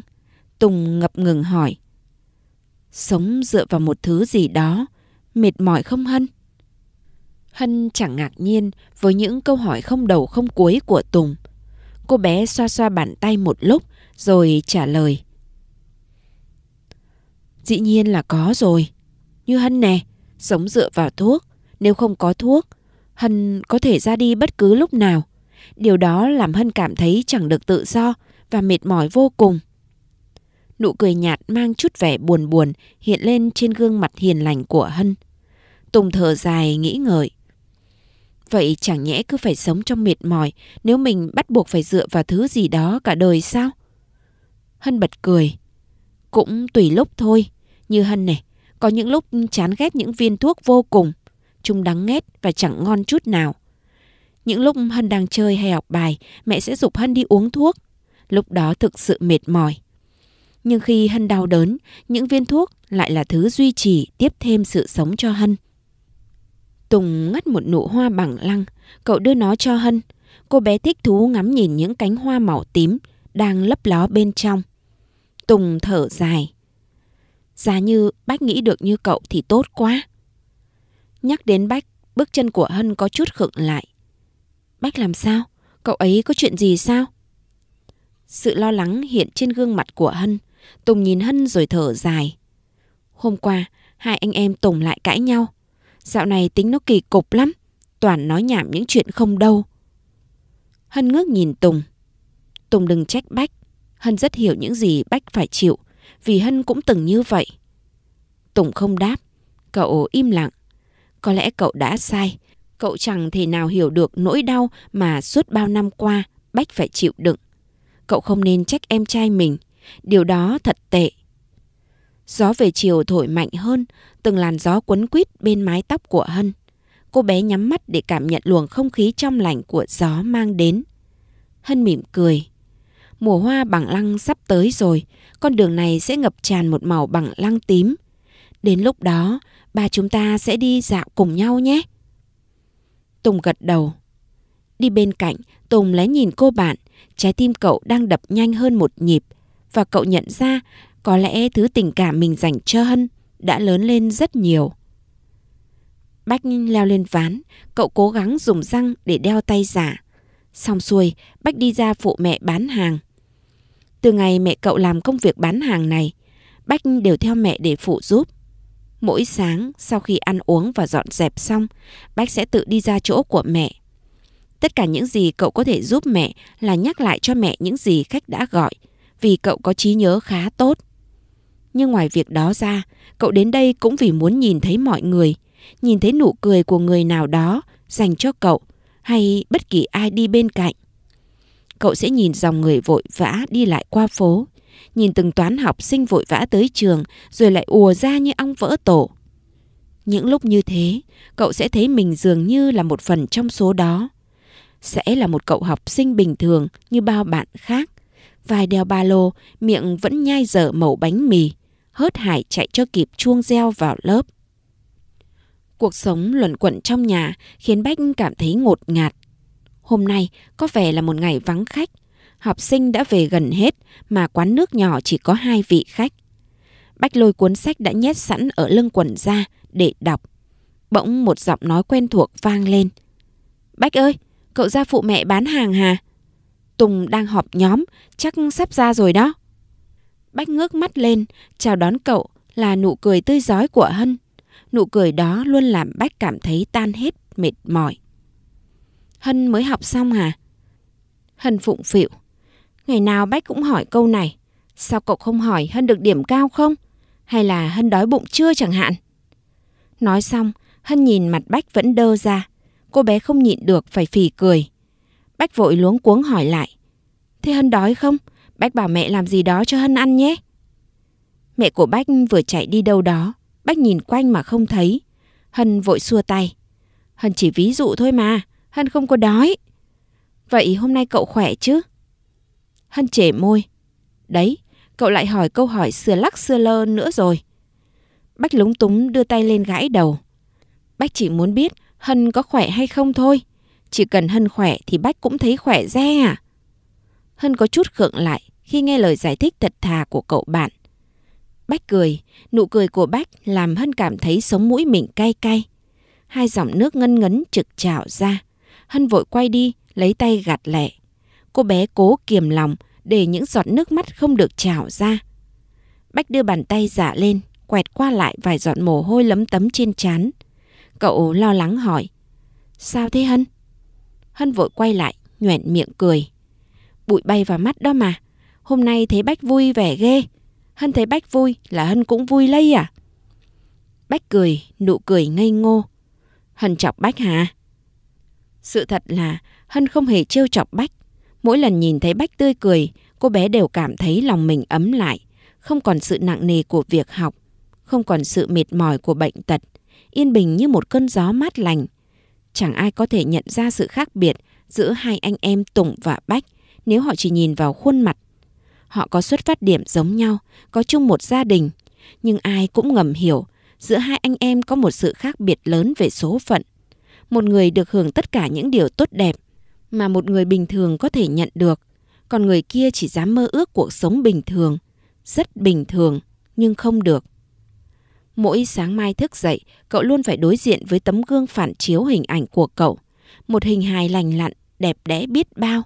Tùng ngập ngừng hỏi. Sống dựa vào một thứ gì đó, mệt mỏi không Hân? Hân chẳng ngạc nhiên với những câu hỏi không đầu không cuối của Tùng. Cô bé xoa xoa bàn tay một lúc rồi trả lời. Dĩ nhiên là có rồi. Như Hân nè, sống dựa vào thuốc. Nếu không có thuốc, Hân có thể ra đi bất cứ lúc nào. Điều đó làm Hân cảm thấy chẳng được tự do và mệt mỏi vô cùng. Nụ cười nhạt mang chút vẻ buồn buồn hiện lên trên gương mặt hiền lành của Hân. Tùng thở dài nghĩ ngợi. Vậy chẳng nhẽ cứ phải sống trong mệt mỏi nếu mình bắt buộc phải dựa vào thứ gì đó cả đời sao? Hân bật cười. Cũng tùy lúc thôi. Như Hân này, có những lúc chán ghét những viên thuốc vô cùng. Chúng đắng nghét và chẳng ngon chút nào. Những lúc Hân đang chơi hay học bài, mẹ sẽ dục Hân đi uống thuốc. Lúc đó thực sự mệt mỏi. Nhưng khi Hân đau đớn, những viên thuốc lại là thứ duy trì tiếp thêm sự sống cho Hân. Tùng ngắt một nụ hoa bằng lăng, cậu đưa nó cho Hân. Cô bé thích thú ngắm nhìn những cánh hoa màu tím đang lấp ló bên trong. Tùng thở dài. Giá như Bách nghĩ được như cậu thì tốt quá. Nhắc đến Bách, bước chân của Hân có chút khựng lại. Bách làm sao? Cậu ấy có chuyện gì sao? Sự lo lắng hiện trên gương mặt của Hân. Tùng nhìn Hân rồi thở dài. Hôm qua, hai anh em Tùng lại cãi nhau. Dạo này tính nó kỳ cục lắm, toàn nói nhảm những chuyện không đâu. Hân ngước nhìn Tùng. Tùng đừng trách Bách, Hân rất hiểu những gì Bách phải chịu, vì Hân cũng từng như vậy. Tùng không đáp, cậu im lặng. Có lẽ cậu đã sai, cậu chẳng thể nào hiểu được nỗi đau mà suốt bao năm qua Bách phải chịu đựng. Cậu không nên trách em trai mình, điều đó thật tệ. Gió về chiều thổi mạnh hơn, từng làn gió quấn quýt bên mái tóc của Hân. Cô bé nhắm mắt để cảm nhận luồng không khí trong lành của gió mang đến. Hân mỉm cười. Mùa hoa bằng lăng sắp tới rồi, con đường này sẽ ngập tràn một màu bằng lăng tím. Đến lúc đó, ba chúng ta sẽ đi dạo cùng nhau nhé. Tùng gật đầu. Đi bên cạnh, Tùng lén nhìn cô bạn, trái tim cậu đang đập nhanh hơn một nhịp và cậu nhận ra có lẽ thứ tình cảm mình dành cho Hân đã lớn lên rất nhiều. Bách leo lên ván, cậu cố gắng dùng răng để đeo tay giả. Xong xuôi, Bách đi ra phụ mẹ bán hàng. Từ ngày mẹ cậu làm công việc bán hàng này, Bách đều theo mẹ để phụ giúp. Mỗi sáng sau khi ăn uống và dọn dẹp xong, Bách sẽ tự đi ra chỗ của mẹ. Tất cả những gì cậu có thể giúp mẹ là nhắc lại cho mẹ những gì khách đã gọi, vì cậu có trí nhớ khá tốt. Nhưng ngoài việc đó ra, cậu đến đây cũng vì muốn nhìn thấy mọi người, nhìn thấy nụ cười của người nào đó dành cho cậu hay bất kỳ ai đi bên cạnh. Cậu sẽ nhìn dòng người vội vã đi lại qua phố, nhìn từng toán học sinh vội vã tới trường rồi lại ùa ra như ong vỡ tổ. Những lúc như thế, cậu sẽ thấy mình dường như là một phần trong số đó. Sẽ là một cậu học sinh bình thường như bao bạn khác. Vài đeo ba lô, miệng vẫn nhai dở mẩu bánh mì hớt hải chạy cho kịp chuông reo vào lớp. Cuộc sống luẩn quẩn trong nhà khiến Bách cảm thấy ngột ngạt. Hôm nay có vẻ là một ngày vắng khách. Học sinh đã về gần hết mà quán nước nhỏ chỉ có hai vị khách. Bách lôi cuốn sách đã nhét sẵn ở lưng quần ra để đọc. Bỗng một giọng nói quen thuộc vang lên. Bách ơi, cậu ra phụ mẹ bán hàng hà? Tùng đang họp nhóm, chắc sắp ra rồi đó. Bách ngước mắt lên, chào đón cậu là nụ cười tươi giói của Hân. Nụ cười đó luôn làm Bách cảm thấy tan hết mệt mỏi. Hân mới học xong à? Hân phụng phịu. Ngày nào Bách cũng hỏi câu này. Sao cậu không hỏi Hân được điểm cao không? Hay là Hân đói bụng chưa chẳng hạn? Nói xong, Hân nhìn mặt Bách vẫn đơ ra. Cô bé không nhịn được phải phì cười. Bách vội luống cuống hỏi lại. Thế Hân đói không? Bách bảo mẹ làm gì đó cho Hân ăn nhé. Mẹ của Bách vừa chạy đi đâu đó, Bách nhìn quanh mà không thấy. Hân vội xua tay. Hân chỉ ví dụ thôi mà, Hân không có đói. Vậy hôm nay cậu khỏe chứ? Hân chể môi. Đấy, cậu lại hỏi câu hỏi xưa lắc xưa lơ nữa rồi. Bách lúng túng đưa tay lên gãi đầu. Bách chỉ muốn biết Hân có khỏe hay không thôi. Chỉ cần Hân khỏe thì Bách cũng thấy khỏe re à. Hân có chút khựng lại khi nghe lời giải thích thật thà của cậu bạn. Bách cười, nụ cười của Bách làm Hân cảm thấy sống mũi mình cay cay. Hai dòng nước ngân ngấn trực trào ra. Hân vội quay đi, lấy tay gạt lẹ Cô bé cố kiềm lòng để những giọt nước mắt không được trào ra. Bách đưa bàn tay giả dạ lên, quẹt qua lại vài giọt mồ hôi lấm tấm trên trán. Cậu lo lắng hỏi, sao thế Hân? Hân vội quay lại, nhoẹn miệng cười bụi bay vào mắt đó mà. Hôm nay thấy Bách vui vẻ ghê. Hân thấy Bách vui là Hân cũng vui lây à? Bách cười, nụ cười ngây ngô. Hân chọc Bách hả? Sự thật là Hân không hề trêu chọc Bách. Mỗi lần nhìn thấy Bách tươi cười, cô bé đều cảm thấy lòng mình ấm lại. Không còn sự nặng nề của việc học, không còn sự mệt mỏi của bệnh tật. Yên bình như một cơn gió mát lành. Chẳng ai có thể nhận ra sự khác biệt giữa hai anh em Tùng và Bách nếu họ chỉ nhìn vào khuôn mặt. Họ có xuất phát điểm giống nhau, có chung một gia đình, nhưng ai cũng ngầm hiểu giữa hai anh em có một sự khác biệt lớn về số phận. Một người được hưởng tất cả những điều tốt đẹp mà một người bình thường có thể nhận được, còn người kia chỉ dám mơ ước cuộc sống bình thường, rất bình thường nhưng không được. Mỗi sáng mai thức dậy, cậu luôn phải đối diện với tấm gương phản chiếu hình ảnh của cậu. Một hình hài lành lặn, đẹp đẽ biết bao.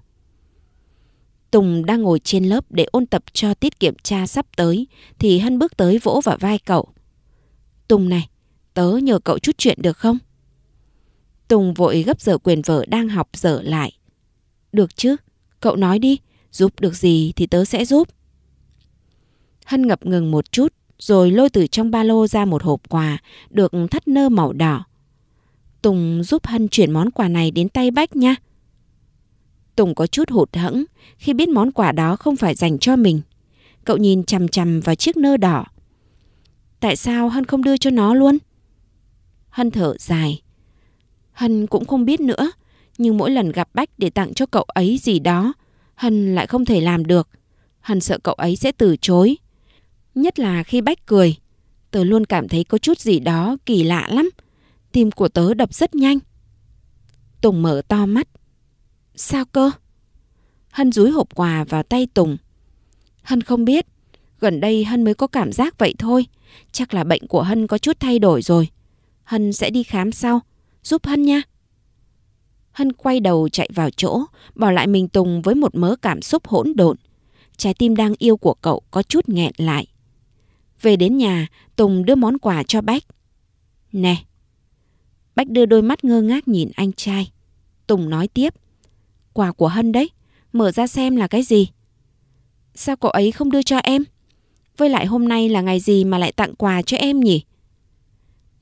Tùng đang ngồi trên lớp để ôn tập cho tiết kiểm tra sắp tới thì Hân bước tới vỗ vào vai cậu. Tùng này, tớ nhờ cậu chút chuyện được không? Tùng vội gấp dở quyền vở đang học dở lại. Được chứ, cậu nói đi, giúp được gì thì tớ sẽ giúp. Hân ngập ngừng một chút rồi lôi từ trong ba lô ra một hộp quà được thắt nơ màu đỏ. Tùng giúp Hân chuyển món quà này đến tay Bách nha. Tùng có chút hụt hẫng khi biết món quà đó không phải dành cho mình. Cậu nhìn chằm chằm vào chiếc nơ đỏ. Tại sao Hân không đưa cho nó luôn? Hân thở dài. Hân cũng không biết nữa, nhưng mỗi lần gặp Bách để tặng cho cậu ấy gì đó, Hân lại không thể làm được. Hân sợ cậu ấy sẽ từ chối. Nhất là khi Bách cười, tớ luôn cảm thấy có chút gì đó kỳ lạ lắm. Tim của tớ đập rất nhanh. Tùng mở to mắt, Sao cơ? Hân rúi hộp quà vào tay Tùng. Hân không biết, gần đây Hân mới có cảm giác vậy thôi. Chắc là bệnh của Hân có chút thay đổi rồi. Hân sẽ đi khám sau, giúp Hân nha. Hân quay đầu chạy vào chỗ, bỏ lại mình Tùng với một mớ cảm xúc hỗn độn. Trái tim đang yêu của cậu có chút nghẹn lại. Về đến nhà, Tùng đưa món quà cho Bách. Nè. Bách đưa đôi mắt ngơ ngác nhìn anh trai. Tùng nói tiếp quà của Hân đấy, mở ra xem là cái gì. Sao cậu ấy không đưa cho em? Với lại hôm nay là ngày gì mà lại tặng quà cho em nhỉ?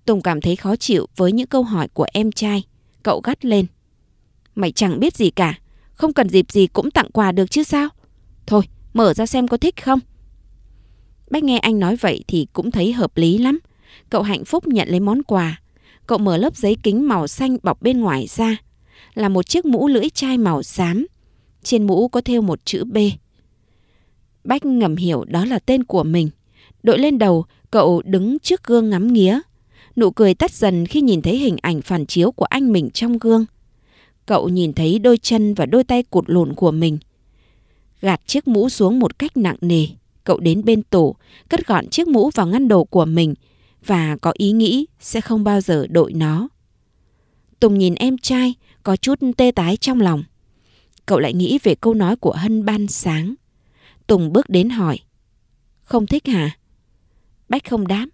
Tùng cảm thấy khó chịu với những câu hỏi của em trai. Cậu gắt lên. Mày chẳng biết gì cả. Không cần dịp gì cũng tặng quà được chứ sao? Thôi, mở ra xem có thích không? Bách nghe anh nói vậy thì cũng thấy hợp lý lắm. Cậu hạnh phúc nhận lấy món quà. Cậu mở lớp giấy kính màu xanh bọc bên ngoài ra là một chiếc mũ lưỡi chai màu xám. Trên mũ có thêu một chữ B. Bách ngầm hiểu đó là tên của mình. Đội lên đầu, cậu đứng trước gương ngắm nghía. Nụ cười tắt dần khi nhìn thấy hình ảnh phản chiếu của anh mình trong gương. Cậu nhìn thấy đôi chân và đôi tay cụt lộn của mình. Gạt chiếc mũ xuống một cách nặng nề, cậu đến bên tủ, cất gọn chiếc mũ vào ngăn đồ của mình và có ý nghĩ sẽ không bao giờ đội nó. Tùng nhìn em trai, có chút tê tái trong lòng. Cậu lại nghĩ về câu nói của Hân ban sáng. Tùng bước đến hỏi. Không thích hả? Bách không đáp.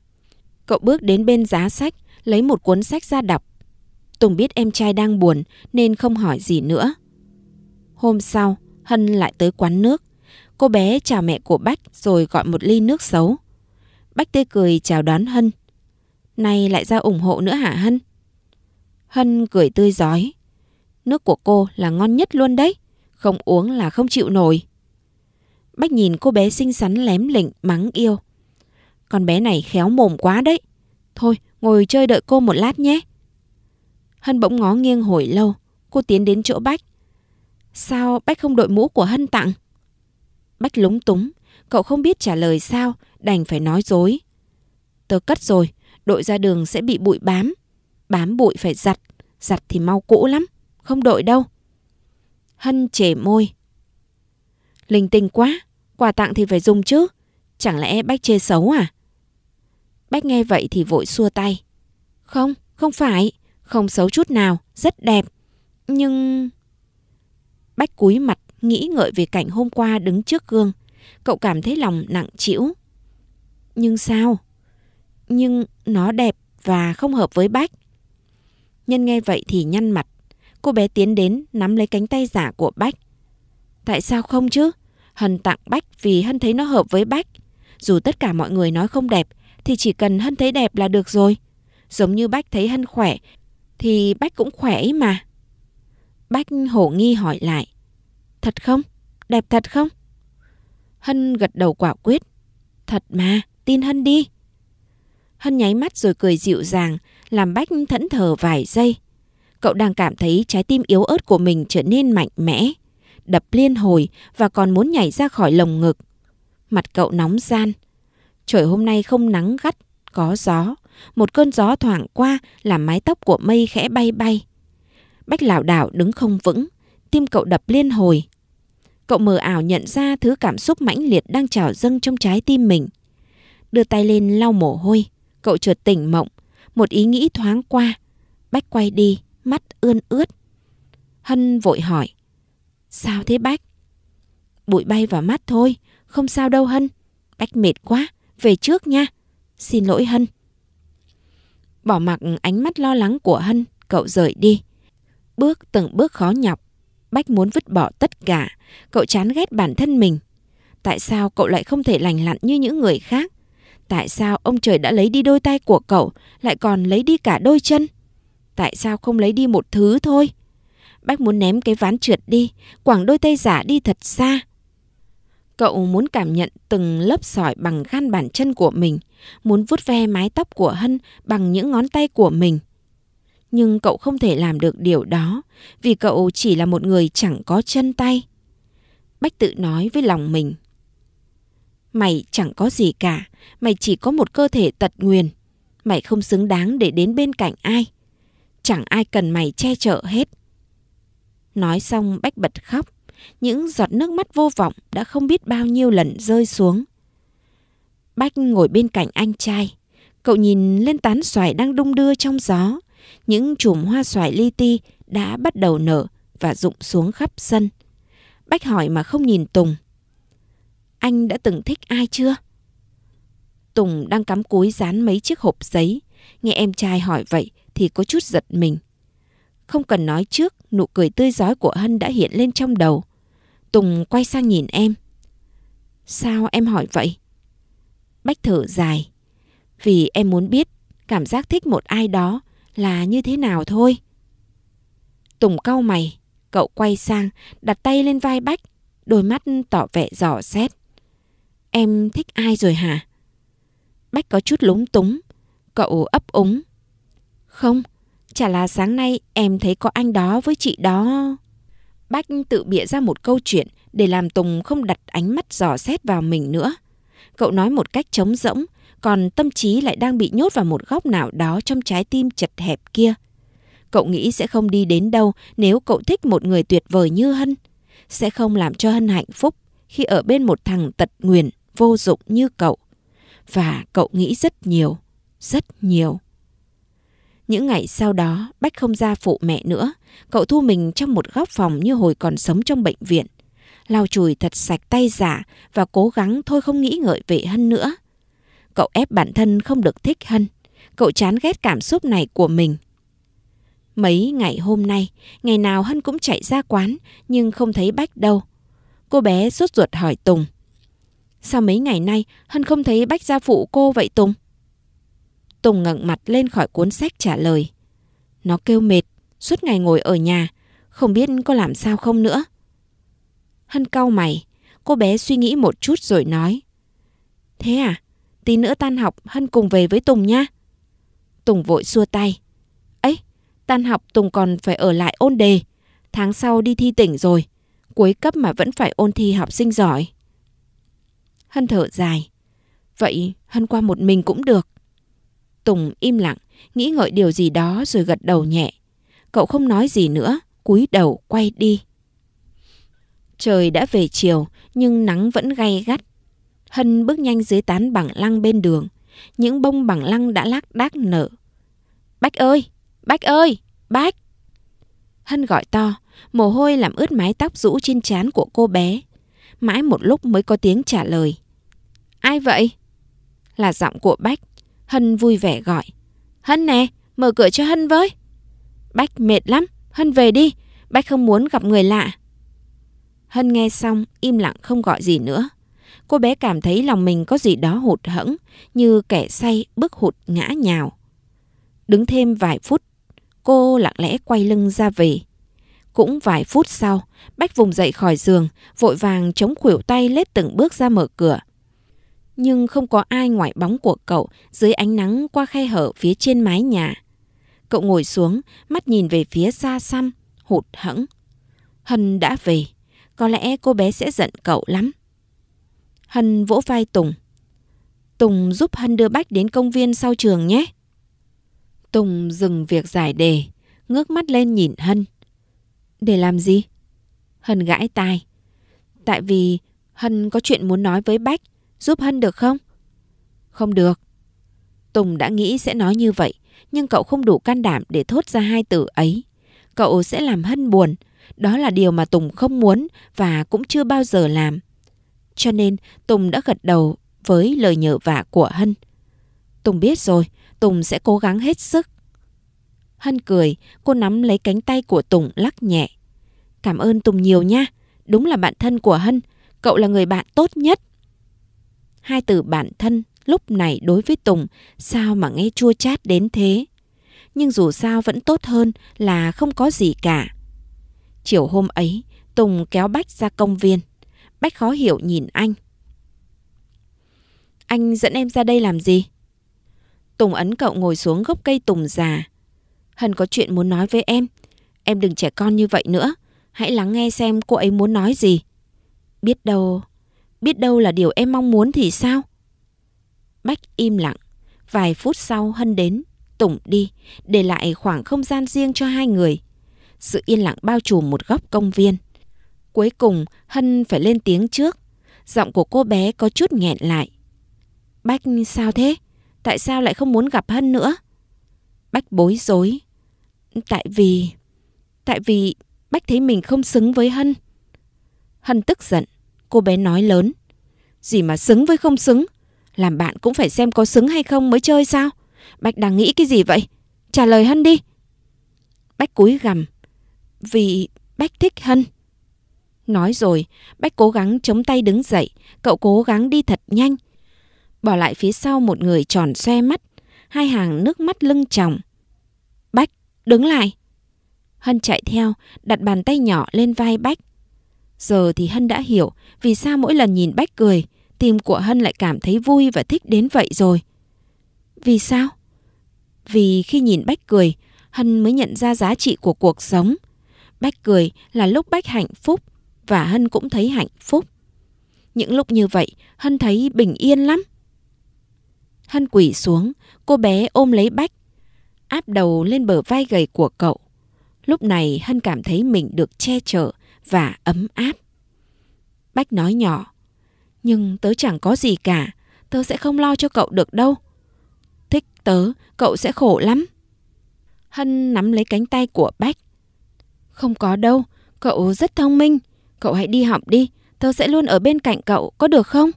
Cậu bước đến bên giá sách, lấy một cuốn sách ra đọc. Tùng biết em trai đang buồn nên không hỏi gì nữa. Hôm sau, Hân lại tới quán nước. Cô bé chào mẹ của Bách rồi gọi một ly nước xấu. Bách tươi cười chào đón Hân. Nay lại ra ủng hộ nữa hả Hân? Hân cười tươi giói. Nước của cô là ngon nhất luôn đấy, không uống là không chịu nổi. Bách nhìn cô bé xinh xắn lém lỉnh mắng yêu. Con bé này khéo mồm quá đấy. Thôi, ngồi chơi đợi cô một lát nhé. Hân bỗng ngó nghiêng hồi lâu, cô tiến đến chỗ Bách. Sao Bách không đội mũ của Hân tặng? Bách lúng túng, cậu không biết trả lời sao, đành phải nói dối. Tớ cất rồi, đội ra đường sẽ bị bụi bám. Bám bụi phải giặt, giặt thì mau cũ lắm không đội đâu. Hân chề môi. Linh tinh quá, quà tặng thì phải dùng chứ. Chẳng lẽ Bách chê xấu à? Bách nghe vậy thì vội xua tay. Không, không phải, không xấu chút nào, rất đẹp. Nhưng... Bách cúi mặt nghĩ ngợi về cảnh hôm qua đứng trước gương. Cậu cảm thấy lòng nặng chịu, Nhưng sao? Nhưng nó đẹp và không hợp với Bách. Nhân nghe vậy thì nhăn mặt, Cô bé tiến đến nắm lấy cánh tay giả của Bách. Tại sao không chứ? Hân tặng Bách vì Hân thấy nó hợp với Bách. Dù tất cả mọi người nói không đẹp, thì chỉ cần Hân thấy đẹp là được rồi. Giống như Bách thấy Hân khỏe, thì Bách cũng khỏe ấy mà. Bách hổ nghi hỏi lại. Thật không? Đẹp thật không? Hân gật đầu quả quyết. Thật mà, tin Hân đi. Hân nháy mắt rồi cười dịu dàng, làm Bách thẫn thờ vài giây. Cậu đang cảm thấy trái tim yếu ớt của mình trở nên mạnh mẽ, đập liên hồi và còn muốn nhảy ra khỏi lồng ngực. Mặt cậu nóng gian. Trời hôm nay không nắng gắt, có gió. Một cơn gió thoảng qua làm mái tóc của mây khẽ bay bay. Bách lảo đảo đứng không vững, tim cậu đập liên hồi. Cậu mờ ảo nhận ra thứ cảm xúc mãnh liệt đang trào dâng trong trái tim mình. Đưa tay lên lau mồ hôi, cậu chợt tỉnh mộng, một ý nghĩ thoáng qua. Bách quay đi, mắt ươn ướt. Hân vội hỏi, sao thế bách? Bụi bay vào mắt thôi, không sao đâu Hân. Bách mệt quá, về trước nha. Xin lỗi Hân. Bỏ mặc ánh mắt lo lắng của Hân, cậu rời đi. Bước từng bước khó nhọc, Bách muốn vứt bỏ tất cả. Cậu chán ghét bản thân mình. Tại sao cậu lại không thể lành lặn như những người khác? Tại sao ông trời đã lấy đi đôi tay của cậu lại còn lấy đi cả đôi chân? Tại sao không lấy đi một thứ thôi? Bách muốn ném cái ván trượt đi, quẳng đôi tay giả đi thật xa. Cậu muốn cảm nhận từng lớp sỏi bằng gan bàn chân của mình, muốn vuốt ve mái tóc của Hân bằng những ngón tay của mình. Nhưng cậu không thể làm được điều đó vì cậu chỉ là một người chẳng có chân tay. Bách tự nói với lòng mình. Mày chẳng có gì cả, mày chỉ có một cơ thể tật nguyền. Mày không xứng đáng để đến bên cạnh ai chẳng ai cần mày che chở hết. Nói xong Bách bật khóc, những giọt nước mắt vô vọng đã không biết bao nhiêu lần rơi xuống. Bách ngồi bên cạnh anh trai, cậu nhìn lên tán xoài đang đung đưa trong gió. Những chùm hoa xoài li ti đã bắt đầu nở và rụng xuống khắp sân. Bách hỏi mà không nhìn Tùng. Anh đã từng thích ai chưa? Tùng đang cắm cúi dán mấy chiếc hộp giấy. Nghe em trai hỏi vậy, thì có chút giật mình. Không cần nói trước, nụ cười tươi giói của Hân đã hiện lên trong đầu. Tùng quay sang nhìn em. Sao em hỏi vậy? Bách thở dài. Vì em muốn biết cảm giác thích một ai đó là như thế nào thôi. Tùng cau mày, cậu quay sang, đặt tay lên vai Bách, đôi mắt tỏ vẻ dò xét. Em thích ai rồi hả? Bách có chút lúng túng, cậu ấp úng không? Chả là sáng nay em thấy có anh đó với chị đó. Bách tự bịa ra một câu chuyện để làm Tùng không đặt ánh mắt dò xét vào mình nữa. Cậu nói một cách trống rỗng, còn tâm trí lại đang bị nhốt vào một góc nào đó trong trái tim chật hẹp kia. Cậu nghĩ sẽ không đi đến đâu nếu cậu thích một người tuyệt vời như Hân. Sẽ không làm cho Hân hạnh phúc khi ở bên một thằng tật nguyền, vô dụng như cậu. Và cậu nghĩ rất nhiều, rất nhiều. Những ngày sau đó, Bách không ra phụ mẹ nữa. Cậu thu mình trong một góc phòng như hồi còn sống trong bệnh viện. Lau chùi thật sạch tay giả và cố gắng thôi không nghĩ ngợi về Hân nữa. Cậu ép bản thân không được thích Hân. Cậu chán ghét cảm xúc này của mình. Mấy ngày hôm nay, ngày nào Hân cũng chạy ra quán nhưng không thấy Bách đâu. Cô bé sốt ruột hỏi Tùng. Sao mấy ngày nay Hân không thấy Bách ra phụ cô vậy Tùng? Tùng ngẩng mặt lên khỏi cuốn sách trả lời. Nó kêu mệt, suốt ngày ngồi ở nhà, không biết có làm sao không nữa. Hân cau mày, cô bé suy nghĩ một chút rồi nói. Thế à, tí nữa tan học Hân cùng về với Tùng nhá. Tùng vội xua tay. Ấy, tan học Tùng còn phải ở lại ôn đề. Tháng sau đi thi tỉnh rồi, cuối cấp mà vẫn phải ôn thi học sinh giỏi. Hân thở dài. Vậy Hân qua một mình cũng được. Tùng im lặng, nghĩ ngợi điều gì đó rồi gật đầu nhẹ. Cậu không nói gì nữa, cúi đầu quay đi. Trời đã về chiều, nhưng nắng vẫn gay gắt. Hân bước nhanh dưới tán bằng lăng bên đường. Những bông bằng lăng đã lác đác nở. Bách ơi! Bách ơi! Bách! Hân gọi to, mồ hôi làm ướt mái tóc rũ trên trán của cô bé. Mãi một lúc mới có tiếng trả lời. Ai vậy? Là giọng của Bách. Hân vui vẻ gọi. Hân nè, mở cửa cho Hân với. Bách mệt lắm, Hân về đi, Bách không muốn gặp người lạ. Hân nghe xong, im lặng không gọi gì nữa. Cô bé cảm thấy lòng mình có gì đó hụt hẫng, như kẻ say bước hụt ngã nhào. Đứng thêm vài phút, cô lặng lẽ quay lưng ra về. Cũng vài phút sau, Bách vùng dậy khỏi giường, vội vàng chống khuỷu tay lết từng bước ra mở cửa nhưng không có ai ngoài bóng của cậu dưới ánh nắng qua khe hở phía trên mái nhà. Cậu ngồi xuống, mắt nhìn về phía xa xăm, hụt hẫng. Hân đã về, có lẽ cô bé sẽ giận cậu lắm. Hân vỗ vai Tùng. Tùng giúp Hân đưa Bách đến công viên sau trường nhé. Tùng dừng việc giải đề, ngước mắt lên nhìn Hân. Để làm gì? Hân gãi tai. Tại vì Hân có chuyện muốn nói với Bách giúp Hân được không? Không được. Tùng đã nghĩ sẽ nói như vậy, nhưng cậu không đủ can đảm để thốt ra hai từ ấy. Cậu sẽ làm Hân buồn, đó là điều mà Tùng không muốn và cũng chưa bao giờ làm. Cho nên Tùng đã gật đầu với lời nhờ vả của Hân. Tùng biết rồi, Tùng sẽ cố gắng hết sức. Hân cười, cô nắm lấy cánh tay của Tùng lắc nhẹ. Cảm ơn Tùng nhiều nha, đúng là bạn thân của Hân, cậu là người bạn tốt nhất. Hai từ bản thân lúc này đối với Tùng sao mà nghe chua chát đến thế. Nhưng dù sao vẫn tốt hơn là không có gì cả. Chiều hôm ấy, Tùng kéo Bách ra công viên. Bách khó hiểu nhìn anh. Anh dẫn em ra đây làm gì? Tùng ấn cậu ngồi xuống gốc cây Tùng già. Hân có chuyện muốn nói với em. Em đừng trẻ con như vậy nữa. Hãy lắng nghe xem cô ấy muốn nói gì. Biết đâu biết đâu là điều em mong muốn thì sao? Bách im lặng, vài phút sau Hân đến, Tùng đi, để lại khoảng không gian riêng cho hai người. Sự yên lặng bao trùm một góc công viên. Cuối cùng, Hân phải lên tiếng trước. Giọng của cô bé có chút nghẹn lại. Bách sao thế? Tại sao lại không muốn gặp Hân nữa? Bách bối rối. Tại vì... Tại vì Bách thấy mình không xứng với Hân. Hân tức giận, Cô bé nói lớn. Gì mà xứng với không xứng? Làm bạn cũng phải xem có xứng hay không mới chơi sao? Bách đang nghĩ cái gì vậy? Trả lời Hân đi. Bách cúi gằm. Vì Bách thích Hân. Nói rồi, Bách cố gắng chống tay đứng dậy. Cậu cố gắng đi thật nhanh. Bỏ lại phía sau một người tròn xoe mắt. Hai hàng nước mắt lưng tròng. Bách, đứng lại. Hân chạy theo, đặt bàn tay nhỏ lên vai Bách. Giờ thì Hân đã hiểu vì sao mỗi lần nhìn Bách cười, tim của Hân lại cảm thấy vui và thích đến vậy rồi. Vì sao? Vì khi nhìn Bách cười, Hân mới nhận ra giá trị của cuộc sống. Bách cười là lúc Bách hạnh phúc và Hân cũng thấy hạnh phúc. Những lúc như vậy, Hân thấy bình yên lắm. Hân quỷ xuống, cô bé ôm lấy Bách, áp đầu lên bờ vai gầy của cậu. Lúc này Hân cảm thấy mình được che chở và ấm áp. Bách nói nhỏ, nhưng tớ chẳng có gì cả, tớ sẽ không lo cho cậu được đâu. Thích tớ, cậu sẽ khổ lắm. Hân nắm lấy cánh tay của Bách. Không có đâu, cậu rất thông minh, cậu hãy đi học đi, tớ sẽ luôn ở bên cạnh cậu, có được không?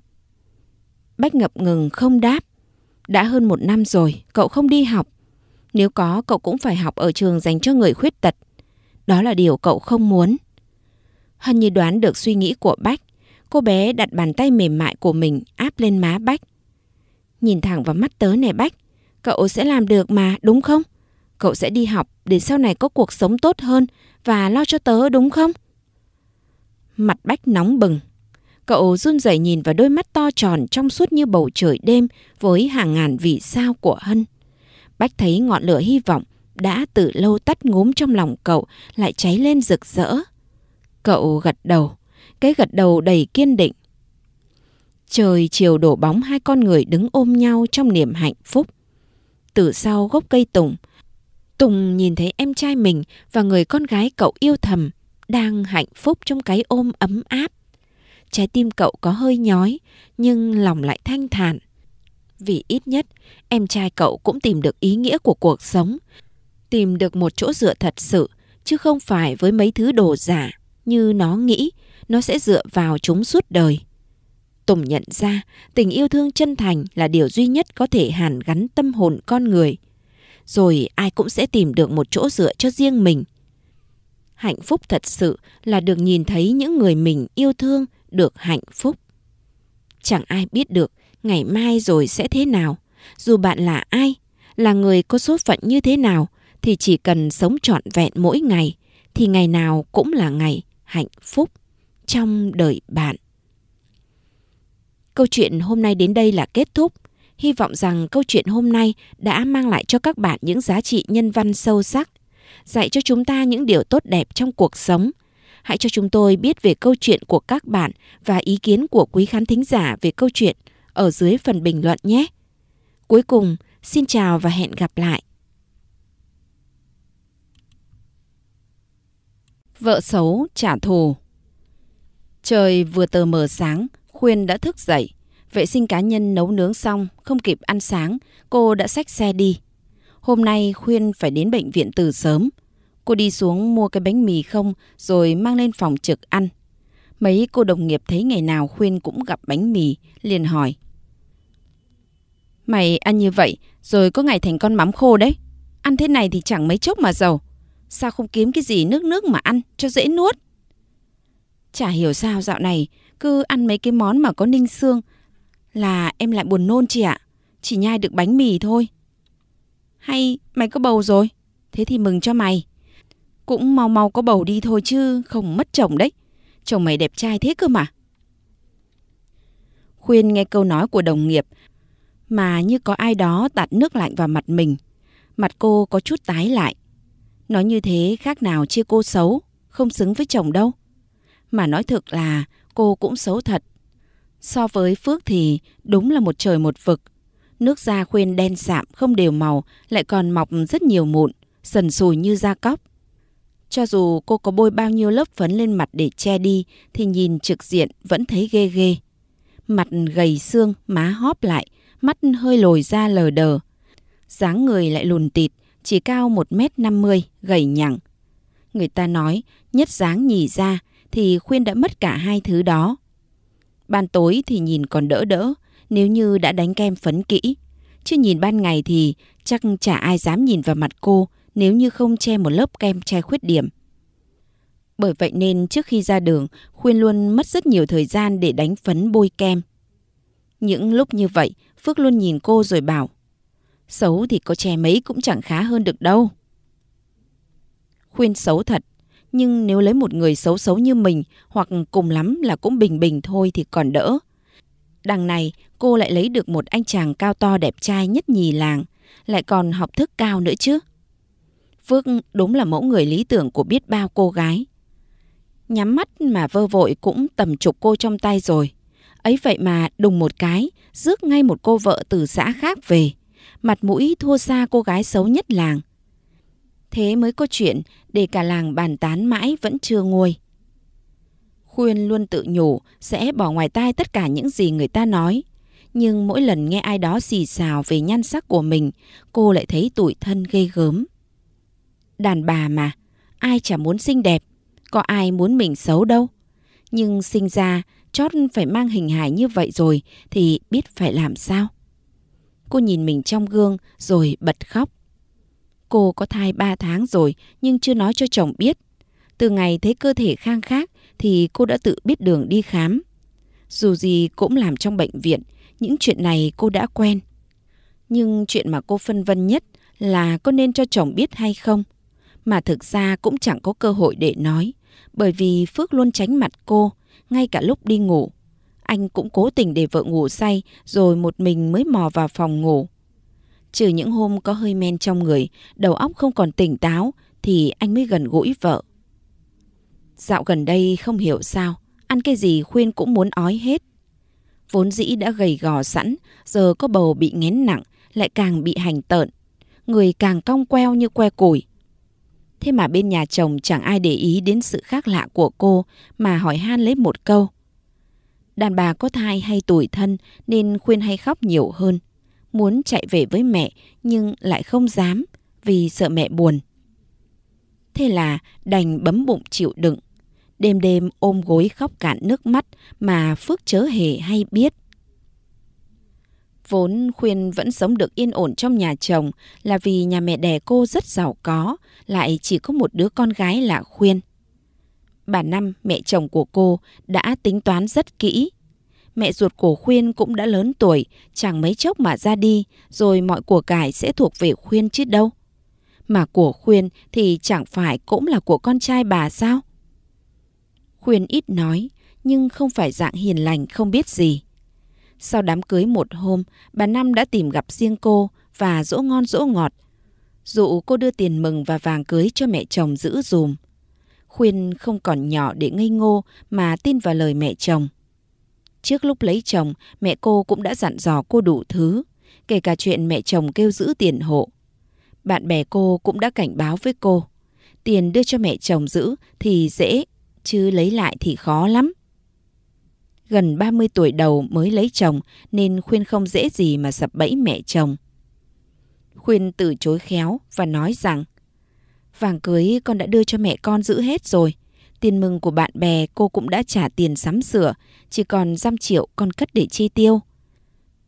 Bách ngập ngừng không đáp. Đã hơn một năm rồi, cậu không đi học. Nếu có, cậu cũng phải học ở trường dành cho người khuyết tật. Đó là điều cậu không muốn. Hân như đoán được suy nghĩ của Bách. Cô bé đặt bàn tay mềm mại của mình áp lên má Bách. Nhìn thẳng vào mắt tớ này Bách, cậu sẽ làm được mà, đúng không? Cậu sẽ đi học để sau này có cuộc sống tốt hơn và lo cho tớ đúng không? Mặt Bách nóng bừng. Cậu run rẩy nhìn vào đôi mắt to tròn trong suốt như bầu trời đêm với hàng ngàn vì sao của Hân. Bách thấy ngọn lửa hy vọng đã từ lâu tắt ngốm trong lòng cậu lại cháy lên rực rỡ. Cậu gật đầu, cái gật đầu đầy kiên định. Trời chiều đổ bóng hai con người đứng ôm nhau trong niềm hạnh phúc. Từ sau gốc cây tùng, Tùng nhìn thấy em trai mình và người con gái cậu yêu thầm đang hạnh phúc trong cái ôm ấm áp. Trái tim cậu có hơi nhói, nhưng lòng lại thanh thản. Vì ít nhất, em trai cậu cũng tìm được ý nghĩa của cuộc sống, tìm được một chỗ dựa thật sự, chứ không phải với mấy thứ đồ giả như nó nghĩ, nó sẽ dựa vào chúng suốt đời. Tùng nhận ra tình yêu thương chân thành là điều duy nhất có thể hàn gắn tâm hồn con người. Rồi ai cũng sẽ tìm được một chỗ dựa cho riêng mình. Hạnh phúc thật sự là được nhìn thấy những người mình yêu thương được hạnh phúc. Chẳng ai biết được ngày mai rồi sẽ thế nào. Dù bạn là ai, là người có số phận như thế nào, thì chỉ cần sống trọn vẹn mỗi ngày, thì ngày nào cũng là ngày hạnh phúc trong đời bạn. Câu chuyện hôm nay đến đây là kết thúc. Hy vọng rằng câu chuyện hôm nay đã mang lại cho các bạn những giá trị nhân văn sâu sắc, dạy cho chúng ta những điều tốt đẹp trong cuộc sống. Hãy cho chúng tôi biết về câu chuyện của các bạn và ý kiến của quý khán thính giả về câu chuyện ở dưới phần bình luận nhé. Cuối cùng, xin chào và hẹn gặp lại. vợ xấu trả thù. Trời vừa tờ mờ sáng, Khuyên đã thức dậy. Vệ sinh cá nhân nấu nướng xong, không kịp ăn sáng, cô đã xách xe đi. Hôm nay Khuyên phải đến bệnh viện từ sớm. Cô đi xuống mua cái bánh mì không rồi mang lên phòng trực ăn. Mấy cô đồng nghiệp thấy ngày nào Khuyên cũng gặp bánh mì, liền hỏi. Mày ăn như vậy rồi có ngày thành con mắm khô đấy. Ăn thế này thì chẳng mấy chốc mà giàu. Sao không kiếm cái gì nước nước mà ăn cho dễ nuốt? Chả hiểu sao dạo này cứ ăn mấy cái món mà có ninh xương là em lại buồn nôn chị ạ. Chỉ nhai được bánh mì thôi. Hay mày có bầu rồi? Thế thì mừng cho mày. Cũng mau mau có bầu đi thôi chứ không mất chồng đấy. Chồng mày đẹp trai thế cơ mà. Khuyên nghe câu nói của đồng nghiệp mà như có ai đó tạt nước lạnh vào mặt mình. Mặt cô có chút tái lại. Nói như thế khác nào chia cô xấu, không xứng với chồng đâu. Mà nói thực là cô cũng xấu thật. So với Phước thì đúng là một trời một vực. Nước da khuyên đen sạm không đều màu lại còn mọc rất nhiều mụn, sần sùi như da cóc. Cho dù cô có bôi bao nhiêu lớp phấn lên mặt để che đi thì nhìn trực diện vẫn thấy ghê ghê. Mặt gầy xương, má hóp lại, mắt hơi lồi ra lờ đờ. dáng người lại lùn tịt, chỉ cao 1m50, gầy nhẳng. Người ta nói nhất dáng nhì ra thì khuyên đã mất cả hai thứ đó. Ban tối thì nhìn còn đỡ đỡ nếu như đã đánh kem phấn kỹ. Chứ nhìn ban ngày thì chắc chả ai dám nhìn vào mặt cô nếu như không che một lớp kem che khuyết điểm. Bởi vậy nên trước khi ra đường, Khuyên luôn mất rất nhiều thời gian để đánh phấn bôi kem. Những lúc như vậy, Phước luôn nhìn cô rồi bảo Xấu thì có che mấy cũng chẳng khá hơn được đâu. Khuyên xấu thật, nhưng nếu lấy một người xấu xấu như mình hoặc cùng lắm là cũng bình bình thôi thì còn đỡ. Đằng này cô lại lấy được một anh chàng cao to đẹp trai nhất nhì làng, lại còn học thức cao nữa chứ. Phước đúng là mẫu người lý tưởng của biết bao cô gái. Nhắm mắt mà vơ vội cũng tầm chục cô trong tay rồi. Ấy vậy mà đùng một cái, rước ngay một cô vợ từ xã khác về mặt mũi thua xa cô gái xấu nhất làng. Thế mới có chuyện để cả làng bàn tán mãi vẫn chưa nguôi. Khuyên luôn tự nhủ sẽ bỏ ngoài tai tất cả những gì người ta nói. Nhưng mỗi lần nghe ai đó xì xào về nhan sắc của mình, cô lại thấy tủi thân ghê gớm. Đàn bà mà, ai chả muốn xinh đẹp, có ai muốn mình xấu đâu. Nhưng sinh ra, chót phải mang hình hài như vậy rồi thì biết phải làm sao. Cô nhìn mình trong gương rồi bật khóc. Cô có thai 3 tháng rồi nhưng chưa nói cho chồng biết. Từ ngày thấy cơ thể khang khác thì cô đã tự biết đường đi khám. Dù gì cũng làm trong bệnh viện, những chuyện này cô đã quen. Nhưng chuyện mà cô phân vân nhất là có nên cho chồng biết hay không. Mà thực ra cũng chẳng có cơ hội để nói, bởi vì Phước luôn tránh mặt cô, ngay cả lúc đi ngủ anh cũng cố tình để vợ ngủ say rồi một mình mới mò vào phòng ngủ. Trừ những hôm có hơi men trong người, đầu óc không còn tỉnh táo thì anh mới gần gũi vợ. Dạo gần đây không hiểu sao, ăn cái gì khuyên cũng muốn ói hết. Vốn dĩ đã gầy gò sẵn, giờ có bầu bị nghén nặng, lại càng bị hành tợn. Người càng cong queo như que củi. Thế mà bên nhà chồng chẳng ai để ý đến sự khác lạ của cô mà hỏi han lấy một câu. Đàn bà có thai hay tuổi thân nên khuyên hay khóc nhiều hơn. Muốn chạy về với mẹ nhưng lại không dám vì sợ mẹ buồn. Thế là đành bấm bụng chịu đựng. Đêm đêm ôm gối khóc cạn nước mắt mà Phước chớ hề hay biết. Vốn khuyên vẫn sống được yên ổn trong nhà chồng là vì nhà mẹ đẻ cô rất giàu có, lại chỉ có một đứa con gái là khuyên. Bà Năm, mẹ chồng của cô, đã tính toán rất kỹ. Mẹ ruột của Khuyên cũng đã lớn tuổi, chẳng mấy chốc mà ra đi, rồi mọi của cải sẽ thuộc về Khuyên chứ đâu. Mà của Khuyên thì chẳng phải cũng là của con trai bà sao? Khuyên ít nói, nhưng không phải dạng hiền lành không biết gì. Sau đám cưới một hôm, bà Năm đã tìm gặp riêng cô và dỗ ngon dỗ ngọt. Dụ cô đưa tiền mừng và vàng cưới cho mẹ chồng giữ dùm khuyên không còn nhỏ để ngây ngô mà tin vào lời mẹ chồng. Trước lúc lấy chồng, mẹ cô cũng đã dặn dò cô đủ thứ, kể cả chuyện mẹ chồng kêu giữ tiền hộ. Bạn bè cô cũng đã cảnh báo với cô, tiền đưa cho mẹ chồng giữ thì dễ, chứ lấy lại thì khó lắm. Gần 30 tuổi đầu mới lấy chồng nên khuyên không dễ gì mà sập bẫy mẹ chồng. Khuyên từ chối khéo và nói rằng Vàng cưới con đã đưa cho mẹ con giữ hết rồi. Tiền mừng của bạn bè cô cũng đã trả tiền sắm sửa, chỉ còn trăm triệu con cất để chi tiêu.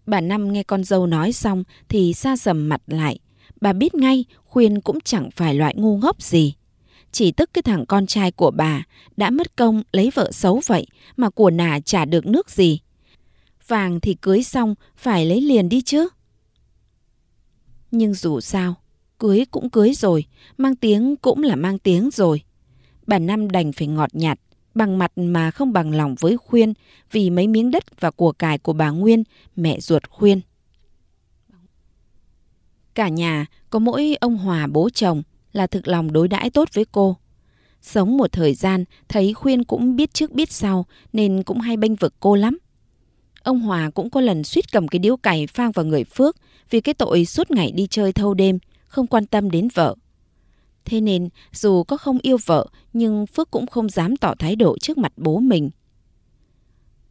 Bà Năm nghe con dâu nói xong thì xa sầm mặt lại. Bà biết ngay khuyên cũng chẳng phải loại ngu ngốc gì. Chỉ tức cái thằng con trai của bà đã mất công lấy vợ xấu vậy mà của nà trả được nước gì. Vàng thì cưới xong phải lấy liền đi chứ. Nhưng dù sao, cưới cũng cưới rồi, mang tiếng cũng là mang tiếng rồi. Bà Năm đành phải ngọt nhạt, bằng mặt mà không bằng lòng với Khuyên vì mấy miếng đất và của cải của bà Nguyên, mẹ ruột Khuyên. Cả nhà có mỗi ông Hòa bố chồng là thực lòng đối đãi tốt với cô. Sống một thời gian, thấy Khuyên cũng biết trước biết sau nên cũng hay bênh vực cô lắm. Ông Hòa cũng có lần suýt cầm cái điếu cày phang vào người Phước vì cái tội suốt ngày đi chơi thâu đêm, không quan tâm đến vợ. Thế nên, dù có không yêu vợ, nhưng Phước cũng không dám tỏ thái độ trước mặt bố mình.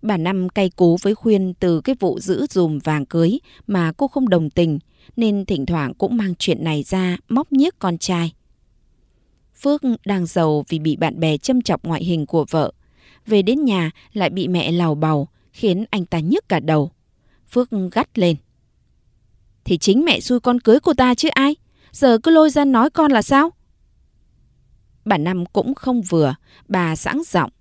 Bà Năm cay cú với khuyên từ cái vụ giữ dùm vàng cưới mà cô không đồng tình, nên thỉnh thoảng cũng mang chuyện này ra móc nhiếc con trai. Phước đang giàu vì bị bạn bè châm chọc ngoại hình của vợ. Về đến nhà lại bị mẹ lào bầu khiến anh ta nhức cả đầu. Phước gắt lên. Thì chính mẹ xui con cưới cô ta chứ ai? giờ cứ lôi ra nói con là sao? Bà Năm cũng không vừa, bà sẵn giọng.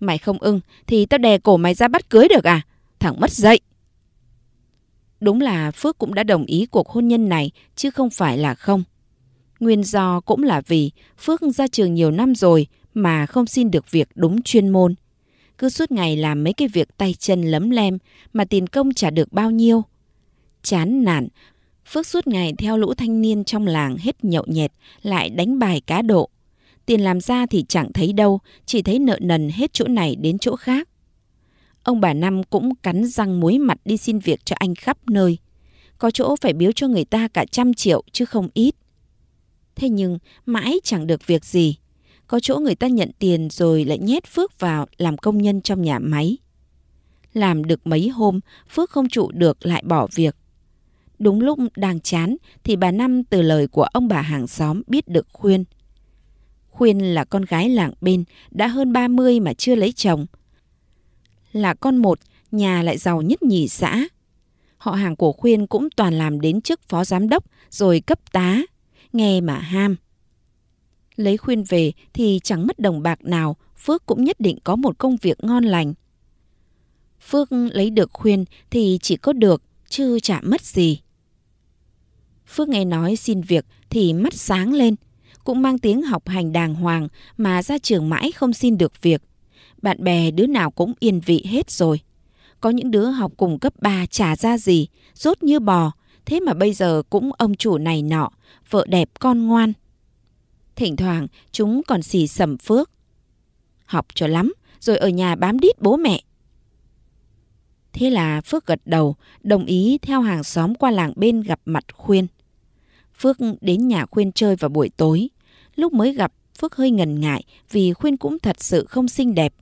Mày không ưng thì tao đè cổ mày ra bắt cưới được à? Thằng mất dậy. Đúng là Phước cũng đã đồng ý cuộc hôn nhân này chứ không phải là không. Nguyên do cũng là vì Phước ra trường nhiều năm rồi mà không xin được việc đúng chuyên môn. Cứ suốt ngày làm mấy cái việc tay chân lấm lem mà tiền công trả được bao nhiêu. Chán nản, Phước suốt ngày theo lũ thanh niên trong làng hết nhậu nhẹt, lại đánh bài cá độ. Tiền làm ra thì chẳng thấy đâu, chỉ thấy nợ nần hết chỗ này đến chỗ khác. Ông bà Năm cũng cắn răng muối mặt đi xin việc cho anh khắp nơi. Có chỗ phải biếu cho người ta cả trăm triệu chứ không ít. Thế nhưng mãi chẳng được việc gì. Có chỗ người ta nhận tiền rồi lại nhét Phước vào làm công nhân trong nhà máy. Làm được mấy hôm, Phước không trụ được lại bỏ việc. Đúng lúc đang chán thì bà Năm từ lời của ông bà hàng xóm biết được Khuyên. Khuyên là con gái làng bên, đã hơn 30 mà chưa lấy chồng. Là con một, nhà lại giàu nhất nhì xã. Họ hàng của Khuyên cũng toàn làm đến chức phó giám đốc rồi cấp tá, nghe mà ham. Lấy Khuyên về thì chẳng mất đồng bạc nào, Phước cũng nhất định có một công việc ngon lành. Phước lấy được Khuyên thì chỉ có được, chứ chả mất gì. Phước nghe nói xin việc thì mắt sáng lên. Cũng mang tiếng học hành đàng hoàng mà ra trường mãi không xin được việc. Bạn bè đứa nào cũng yên vị hết rồi. Có những đứa học cùng cấp 3 trả ra gì, rốt như bò. Thế mà bây giờ cũng ông chủ này nọ, vợ đẹp con ngoan. Thỉnh thoảng chúng còn xì sầm Phước. Học cho lắm, rồi ở nhà bám đít bố mẹ. Thế là Phước gật đầu, đồng ý theo hàng xóm qua làng bên gặp mặt khuyên. Phước đến nhà Khuyên chơi vào buổi tối. Lúc mới gặp, Phước hơi ngần ngại vì Khuyên cũng thật sự không xinh đẹp.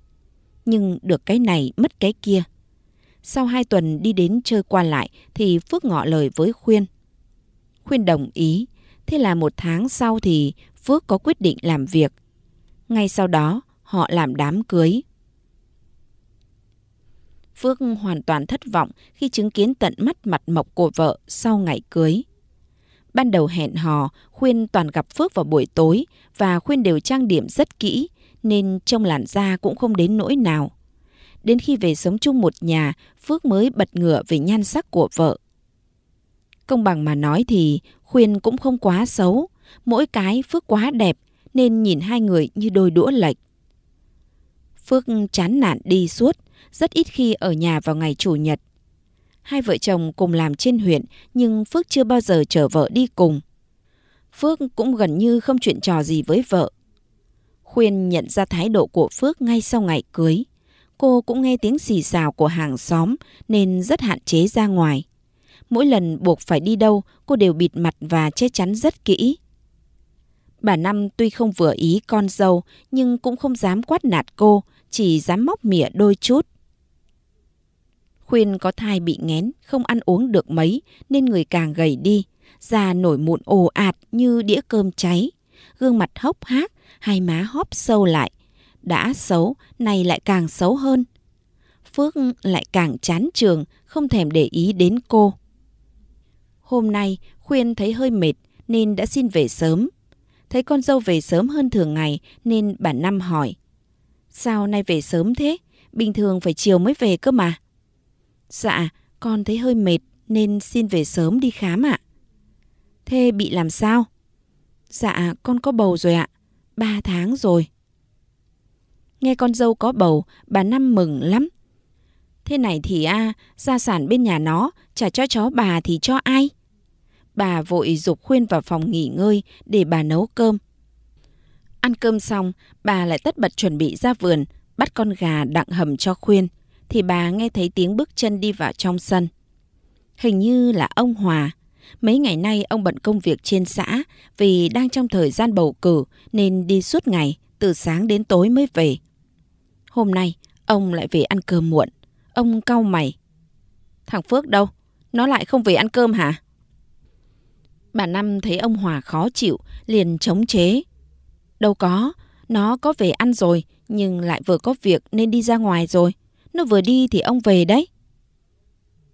Nhưng được cái này mất cái kia. Sau hai tuần đi đến chơi qua lại thì Phước ngỏ lời với Khuyên. Khuyên đồng ý. Thế là một tháng sau thì Phước có quyết định làm việc. Ngay sau đó, họ làm đám cưới. Phước hoàn toàn thất vọng khi chứng kiến tận mắt mặt mộc của vợ sau ngày cưới. Ban đầu hẹn hò, Khuyên toàn gặp Phước vào buổi tối và Khuyên đều trang điểm rất kỹ nên trông làn da cũng không đến nỗi nào. Đến khi về sống chung một nhà, Phước mới bật ngựa về nhan sắc của vợ. Công bằng mà nói thì Khuyên cũng không quá xấu, mỗi cái Phước quá đẹp nên nhìn hai người như đôi đũa lệch. Phước chán nản đi suốt, rất ít khi ở nhà vào ngày Chủ nhật Hai vợ chồng cùng làm trên huyện nhưng Phước chưa bao giờ chở vợ đi cùng. Phước cũng gần như không chuyện trò gì với vợ. Khuyên nhận ra thái độ của Phước ngay sau ngày cưới. Cô cũng nghe tiếng xì xào của hàng xóm nên rất hạn chế ra ngoài. Mỗi lần buộc phải đi đâu, cô đều bịt mặt và che chắn rất kỹ. Bà Năm tuy không vừa ý con dâu nhưng cũng không dám quát nạt cô, chỉ dám móc mỉa đôi chút. Khuyên có thai bị nghén, không ăn uống được mấy nên người càng gầy đi, da nổi mụn ồ ạt như đĩa cơm cháy, gương mặt hốc hác, hai má hóp sâu lại. Đã xấu, nay lại càng xấu hơn. Phước lại càng chán trường, không thèm để ý đến cô. Hôm nay, Khuyên thấy hơi mệt nên đã xin về sớm. Thấy con dâu về sớm hơn thường ngày nên bà Năm hỏi. Sao nay về sớm thế? Bình thường phải chiều mới về cơ mà. Dạ, con thấy hơi mệt nên xin về sớm đi khám ạ. Thế bị làm sao? Dạ, con có bầu rồi ạ. Ba tháng rồi. Nghe con dâu có bầu, bà Năm mừng lắm. Thế này thì a à, gia sản bên nhà nó, trả cho cháu bà thì cho ai? Bà vội dục khuyên vào phòng nghỉ ngơi để bà nấu cơm. Ăn cơm xong, bà lại tất bật chuẩn bị ra vườn, bắt con gà đặng hầm cho khuyên thì bà nghe thấy tiếng bước chân đi vào trong sân. Hình như là ông Hòa. Mấy ngày nay ông bận công việc trên xã vì đang trong thời gian bầu cử nên đi suốt ngày, từ sáng đến tối mới về. Hôm nay, ông lại về ăn cơm muộn. Ông cau mày. Thằng Phước đâu? Nó lại không về ăn cơm hả? Bà Năm thấy ông Hòa khó chịu, liền chống chế. Đâu có, nó có về ăn rồi, nhưng lại vừa có việc nên đi ra ngoài rồi. Nó vừa đi thì ông về đấy.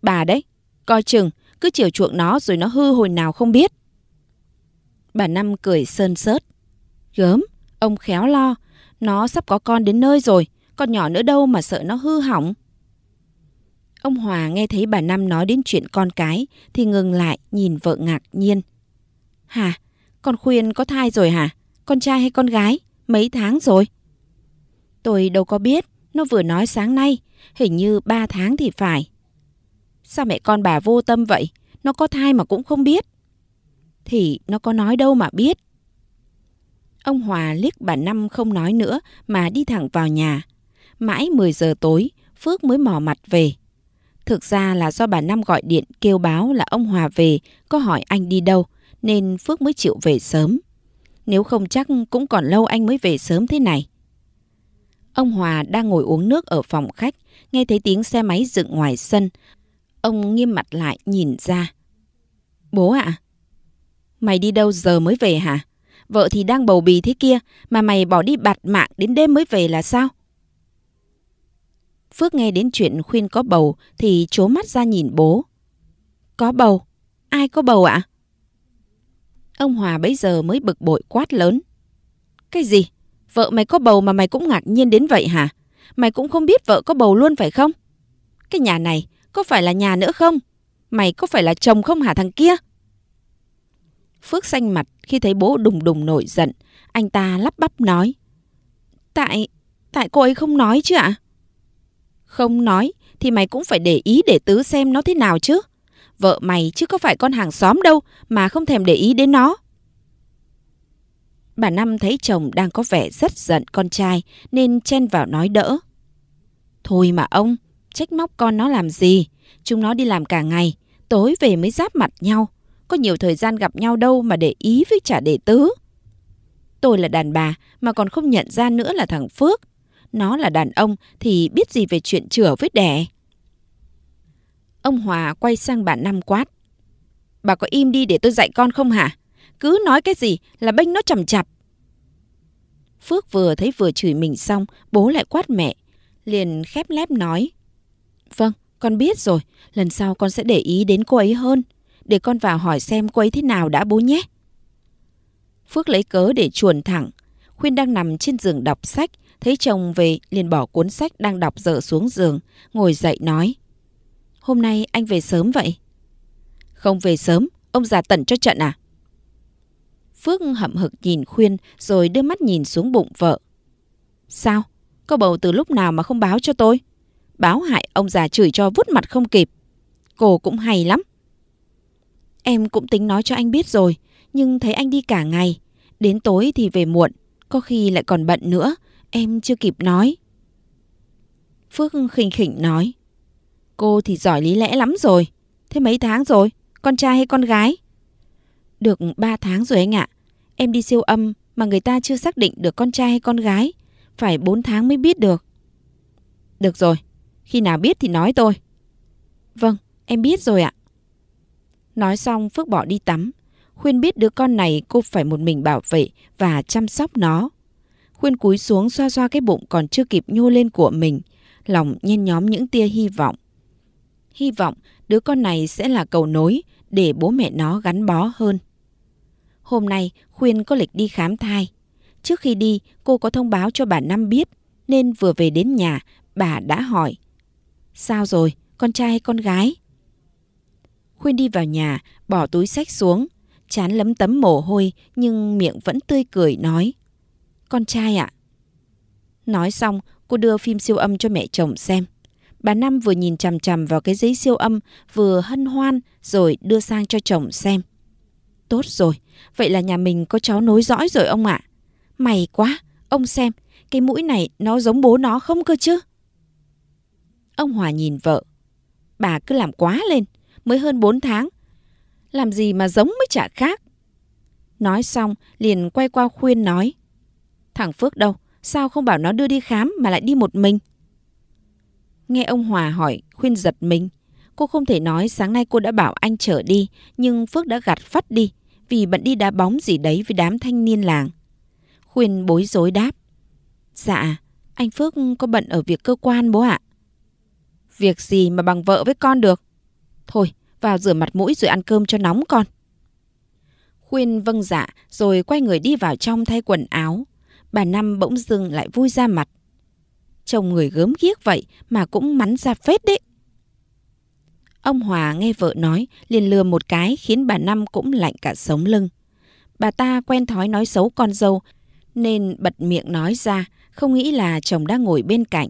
Bà đấy, coi chừng, cứ chiều chuộng nó rồi nó hư hồi nào không biết. Bà Năm cười sơn sớt. Gớm, ông khéo lo, nó sắp có con đến nơi rồi, con nhỏ nữa đâu mà sợ nó hư hỏng. Ông Hòa nghe thấy bà Năm nói đến chuyện con cái thì ngừng lại nhìn vợ ngạc nhiên. hà, con khuyên có thai rồi hả? Con trai hay con gái? Mấy tháng rồi? Tôi đâu có biết, nó vừa nói sáng nay, hình như 3 tháng thì phải. Sao mẹ con bà vô tâm vậy? Nó có thai mà cũng không biết. Thì nó có nói đâu mà biết. Ông Hòa liếc bà Năm không nói nữa mà đi thẳng vào nhà. Mãi 10 giờ tối, Phước mới mò mặt về. Thực ra là do bà Năm gọi điện kêu báo là ông Hòa về, có hỏi anh đi đâu, nên Phước mới chịu về sớm. Nếu không chắc cũng còn lâu anh mới về sớm thế này. Ông Hòa đang ngồi uống nước ở phòng khách, nghe thấy tiếng xe máy dựng ngoài sân. Ông nghiêm mặt lại nhìn ra. Bố ạ, à, mày đi đâu giờ mới về hả? Vợ thì đang bầu bì thế kia mà mày bỏ đi bạt mạng đến đêm mới về là sao? Phước nghe đến chuyện Khuyên có bầu thì chố mắt ra nhìn bố. Có bầu? Ai có bầu ạ? À? Ông Hòa bấy giờ mới bực bội quát lớn. Cái gì? Vợ mày có bầu mà mày cũng ngạc nhiên đến vậy hả? Mày cũng không biết vợ có bầu luôn phải không? Cái nhà này có phải là nhà nữa không? Mày có phải là chồng không hả thằng kia? Phước xanh mặt khi thấy bố đùng đùng nổi giận. Anh ta lắp bắp nói. Tại... tại cô ấy không nói chứ ạ? À? Không nói thì mày cũng phải để ý để tứ xem nó thế nào chứ. Vợ mày chứ có phải con hàng xóm đâu mà không thèm để ý đến nó. Bà Năm thấy chồng đang có vẻ rất giận con trai nên chen vào nói đỡ. Thôi mà ông, trách móc con nó làm gì? Chúng nó đi làm cả ngày, tối về mới giáp mặt nhau. Có nhiều thời gian gặp nhau đâu mà để ý với trả đệ tứ. Tôi là đàn bà mà còn không nhận ra nữa là thằng Phước. Nó là đàn ông thì biết gì về chuyện chửa với đẻ. Ông Hòa quay sang bà Năm quát. Bà có im đi để tôi dạy con không hả? Cứ nói cái gì là bênh nó chầm chạp. Phước vừa thấy vừa chửi mình xong, bố lại quát mẹ. Liền khép lép nói. Vâng, con biết rồi. Lần sau con sẽ để ý đến cô ấy hơn. Để con vào hỏi xem cô ấy thế nào đã bố nhé. Phước lấy cớ để chuồn thẳng. Khuyên đang nằm trên giường đọc sách. Thấy chồng về liền bỏ cuốn sách đang đọc dở xuống giường. Ngồi dậy nói. Hôm nay anh về sớm vậy? Không về sớm, ông già tẩn cho trận à? Phước hậm hực nhìn khuyên rồi đưa mắt nhìn xuống bụng vợ. Sao? Cô bầu từ lúc nào mà không báo cho tôi? Báo hại ông già chửi cho vút mặt không kịp. Cô cũng hay lắm. Em cũng tính nói cho anh biết rồi, nhưng thấy anh đi cả ngày. Đến tối thì về muộn, có khi lại còn bận nữa. Em chưa kịp nói. Phước khinh khỉnh nói. Cô thì giỏi lý lẽ lắm rồi. Thế mấy tháng rồi, con trai hay con gái? Được 3 tháng rồi anh ạ. Em đi siêu âm mà người ta chưa xác định được con trai hay con gái. Phải 4 tháng mới biết được. Được rồi, khi nào biết thì nói tôi. Vâng, em biết rồi ạ. Nói xong Phước bỏ đi tắm. Khuyên biết đứa con này cô phải một mình bảo vệ và chăm sóc nó. Khuyên cúi xuống xoa xoa cái bụng còn chưa kịp nhô lên của mình. Lòng nhen nhóm những tia hy vọng. Hy vọng đứa con này sẽ là cầu nối để bố mẹ nó gắn bó hơn. Hôm nay Khuyên có lịch đi khám thai. Trước khi đi, cô có thông báo cho bà Năm biết, nên vừa về đến nhà, bà đã hỏi. Sao rồi, con trai hay con gái? Khuyên đi vào nhà, bỏ túi sách xuống, chán lấm tấm mồ hôi nhưng miệng vẫn tươi cười nói. Con trai ạ. À? Nói xong, cô đưa phim siêu âm cho mẹ chồng xem. Bà Năm vừa nhìn chằm chằm vào cái giấy siêu âm, vừa hân hoan rồi đưa sang cho chồng xem. Tốt rồi, vậy là nhà mình có cháu nối dõi rồi ông ạ. À. May quá, ông xem, cái mũi này nó giống bố nó không cơ chứ? Ông Hòa nhìn vợ. Bà cứ làm quá lên, mới hơn 4 tháng. Làm gì mà giống mới chả khác. Nói xong, liền quay qua khuyên nói. Thằng Phước đâu, sao không bảo nó đưa đi khám mà lại đi một mình? Nghe ông Hòa hỏi, khuyên giật mình. Cô không thể nói sáng nay cô đã bảo anh chở đi, nhưng Phước đã gạt phát đi, vì bận đi đá bóng gì đấy với đám thanh niên làng. Khuyên bối rối đáp. Dạ, anh Phước có bận ở việc cơ quan bố ạ. Việc gì mà bằng vợ với con được? Thôi, vào rửa mặt mũi rồi ăn cơm cho nóng con. Khuyên vâng dạ rồi quay người đi vào trong thay quần áo. Bà Năm bỗng dưng lại vui ra mặt. Chồng người gớm ghiếc vậy mà cũng mắn ra phết đấy. Ông Hòa nghe vợ nói, liền lừa một cái khiến bà Năm cũng lạnh cả sống lưng. Bà ta quen thói nói xấu con dâu, nên bật miệng nói ra, không nghĩ là chồng đang ngồi bên cạnh.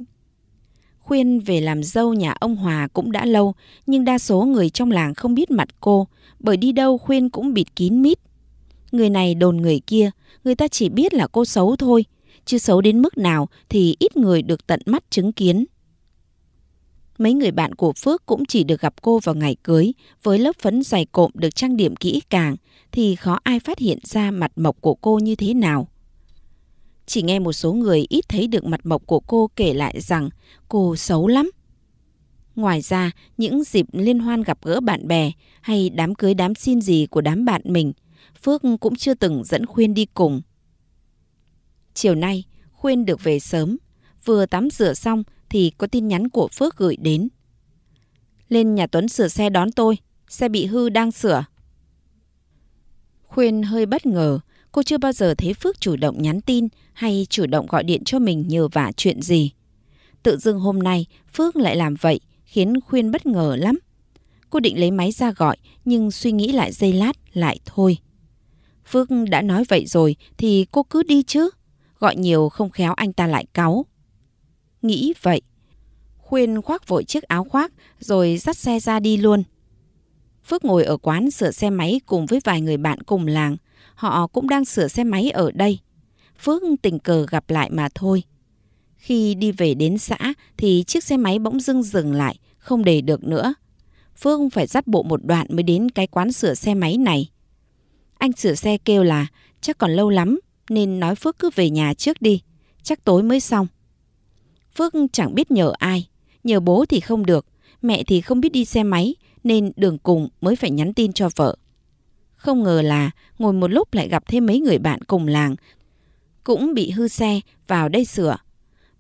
Khuyên về làm dâu nhà ông Hòa cũng đã lâu, nhưng đa số người trong làng không biết mặt cô, bởi đi đâu Khuyên cũng bịt kín mít. Người này đồn người kia, người ta chỉ biết là cô xấu thôi, chứ xấu đến mức nào thì ít người được tận mắt chứng kiến. Mấy người bạn của Phước cũng chỉ được gặp cô vào ngày cưới, với lớp phấn dày cộm được trang điểm kỹ càng, thì khó ai phát hiện ra mặt mộc của cô như thế nào. Chỉ nghe một số người ít thấy được mặt mộc của cô kể lại rằng cô xấu lắm. Ngoài ra, những dịp liên hoan gặp gỡ bạn bè hay đám cưới đám xin gì của đám bạn mình, Phước cũng chưa từng dẫn Khuyên đi cùng. Chiều nay, Khuyên được về sớm, vừa tắm rửa xong thì có tin nhắn của Phước gửi đến. Lên nhà Tuấn sửa xe đón tôi, xe bị hư đang sửa. Khuyên hơi bất ngờ, cô chưa bao giờ thấy Phước chủ động nhắn tin hay chủ động gọi điện cho mình nhờ vả chuyện gì. Tự dưng hôm nay Phước lại làm vậy khiến Khuyên bất ngờ lắm. Cô định lấy máy ra gọi nhưng suy nghĩ lại giây lát lại thôi. Phước đã nói vậy rồi thì cô cứ đi chứ. Gọi nhiều không khéo anh ta lại cáu nghĩ vậy. Khuyên khoác vội chiếc áo khoác rồi dắt xe ra đi luôn. Phước ngồi ở quán sửa xe máy cùng với vài người bạn cùng làng. Họ cũng đang sửa xe máy ở đây. Phước tình cờ gặp lại mà thôi. Khi đi về đến xã thì chiếc xe máy bỗng dưng dừng lại, không để được nữa. Phước phải dắt bộ một đoạn mới đến cái quán sửa xe máy này. Anh sửa xe kêu là chắc còn lâu lắm nên nói Phước cứ về nhà trước đi, chắc tối mới xong. Phước chẳng biết nhờ ai, nhờ bố thì không được, mẹ thì không biết đi xe máy nên đường cùng mới phải nhắn tin cho vợ. Không ngờ là ngồi một lúc lại gặp thêm mấy người bạn cùng làng cũng bị hư xe vào đây sửa.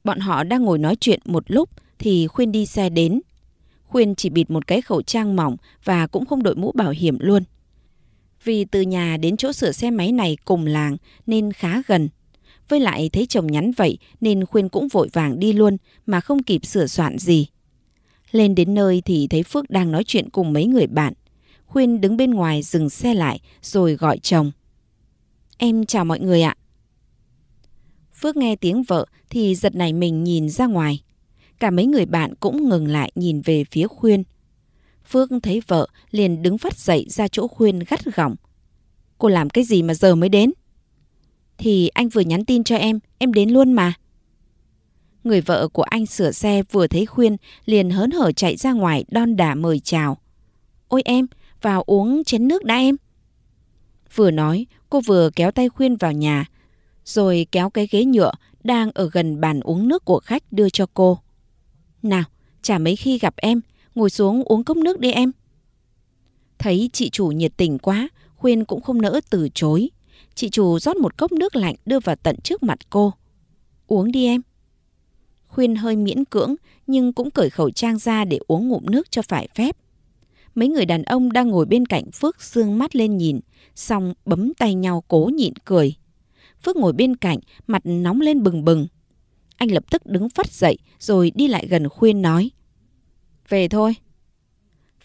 Bọn họ đang ngồi nói chuyện một lúc thì Khuyên đi xe đến. Khuyên chỉ bịt một cái khẩu trang mỏng và cũng không đội mũ bảo hiểm luôn. Vì từ nhà đến chỗ sửa xe máy này cùng làng nên khá gần. Với lại thấy chồng nhắn vậy nên Khuyên cũng vội vàng đi luôn mà không kịp sửa soạn gì. Lên đến nơi thì thấy Phước đang nói chuyện cùng mấy người bạn. Khuyên đứng bên ngoài dừng xe lại rồi gọi chồng. Em chào mọi người ạ. Phước nghe tiếng vợ thì giật nảy mình nhìn ra ngoài. Cả mấy người bạn cũng ngừng lại nhìn về phía Khuyên. Phước thấy vợ liền đứng phát dậy ra chỗ Khuyên gắt gỏng. Cô làm cái gì mà giờ mới đến? Thì anh vừa nhắn tin cho em, em đến luôn mà. Người vợ của anh sửa xe vừa thấy Khuyên liền hớn hở chạy ra ngoài đon đả mời chào. Ôi em, vào uống chén nước đã em. Vừa nói, cô vừa kéo tay Khuyên vào nhà, rồi kéo cái ghế nhựa đang ở gần bàn uống nước của khách đưa cho cô. Nào, chả mấy khi gặp em, ngồi xuống uống cốc nước đi em. Thấy chị chủ nhiệt tình quá, Khuyên cũng không nỡ từ chối. Chị chủ rót một cốc nước lạnh đưa vào tận trước mặt cô. Uống đi em. Khuyên hơi miễn cưỡng nhưng cũng cởi khẩu trang ra để uống ngụm nước cho phải phép. Mấy người đàn ông đang ngồi bên cạnh Phước dương mắt lên nhìn, xong bấm tay nhau cố nhịn cười. Phước ngồi bên cạnh, mặt nóng lên bừng bừng. Anh lập tức đứng phát dậy rồi đi lại gần Khuyên nói. Về thôi.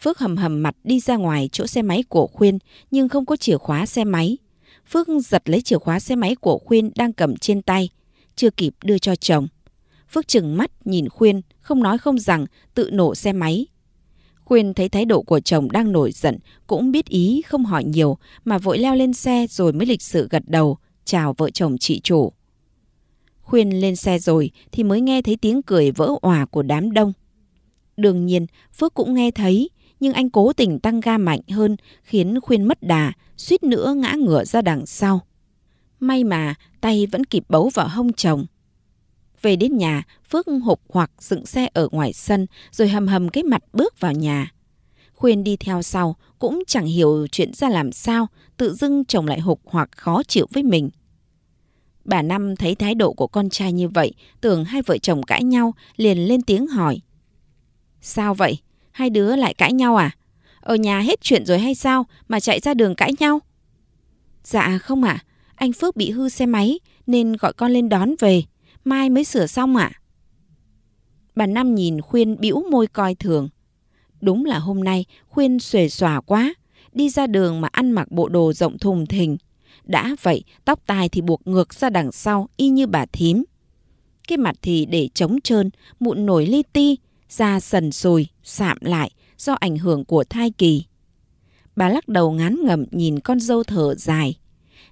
Phước hầm hầm mặt đi ra ngoài chỗ xe máy của Khuyên nhưng không có chìa khóa xe máy. Phước giật lấy chìa khóa xe máy của Khuyên đang cầm trên tay, chưa kịp đưa cho chồng. Phước chừng mắt nhìn Khuyên, không nói không rằng tự nổ xe máy. Khuyên thấy thái độ của chồng đang nổi giận, cũng biết ý không hỏi nhiều mà vội leo lên xe rồi mới lịch sự gật đầu, chào vợ chồng chị chủ. Khuyên lên xe rồi thì mới nghe thấy tiếng cười vỡ òa của đám đông. Đương nhiên, Phước cũng nghe thấy, nhưng anh cố tình tăng ga mạnh hơn khiến Khuyên mất đà, suýt nữa ngã ngửa ra đằng sau. May mà tay vẫn kịp bấu vào hông chồng. Về đến nhà, Phước hộp hoặc dựng xe ở ngoài sân rồi hầm hầm cái mặt bước vào nhà. Khuyên đi theo sau cũng chẳng hiểu chuyện ra làm sao, tự dưng chồng lại hộp hoặc khó chịu với mình. Bà Năm thấy thái độ của con trai như vậy, tưởng hai vợ chồng cãi nhau, liền lên tiếng hỏi. Sao vậy? hai đứa lại cãi nhau à? Ở nhà hết chuyện rồi hay sao mà chạy ra đường cãi nhau? Dạ không ạ, à. anh Phước bị hư xe máy nên gọi con lên đón về, mai mới sửa xong ạ. À? Bà Năm nhìn Khuyên bĩu môi coi thường. Đúng là hôm nay Khuyên xuề xòa quá, đi ra đường mà ăn mặc bộ đồ rộng thùng thình. Đã vậy, tóc tai thì buộc ngược ra đằng sau y như bà thím. Cái mặt thì để trống trơn, mụn nổi li ti, da sần sùi, sạm lại do ảnh hưởng của thai kỳ. Bà lắc đầu ngán ngẩm nhìn con dâu thở dài.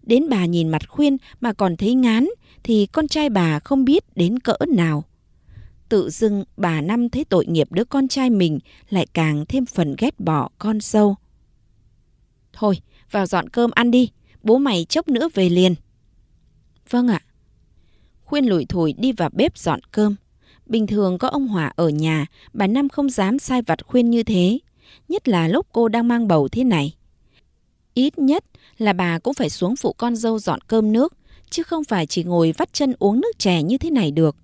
Đến bà nhìn mặt khuyên mà còn thấy ngán thì con trai bà không biết đến cỡ nào. Tự dưng bà Năm thấy tội nghiệp đứa con trai mình lại càng thêm phần ghét bỏ con dâu. Thôi, vào dọn cơm ăn đi, bố mày chốc nữa về liền. Vâng ạ. Khuyên lủi thủi đi vào bếp dọn cơm. Bình thường có ông Hòa ở nhà, bà Năm không dám sai vặt khuyên như thế, nhất là lúc cô đang mang bầu thế này. Ít nhất là bà cũng phải xuống phụ con dâu dọn cơm nước, chứ không phải chỉ ngồi vắt chân uống nước chè như thế này được.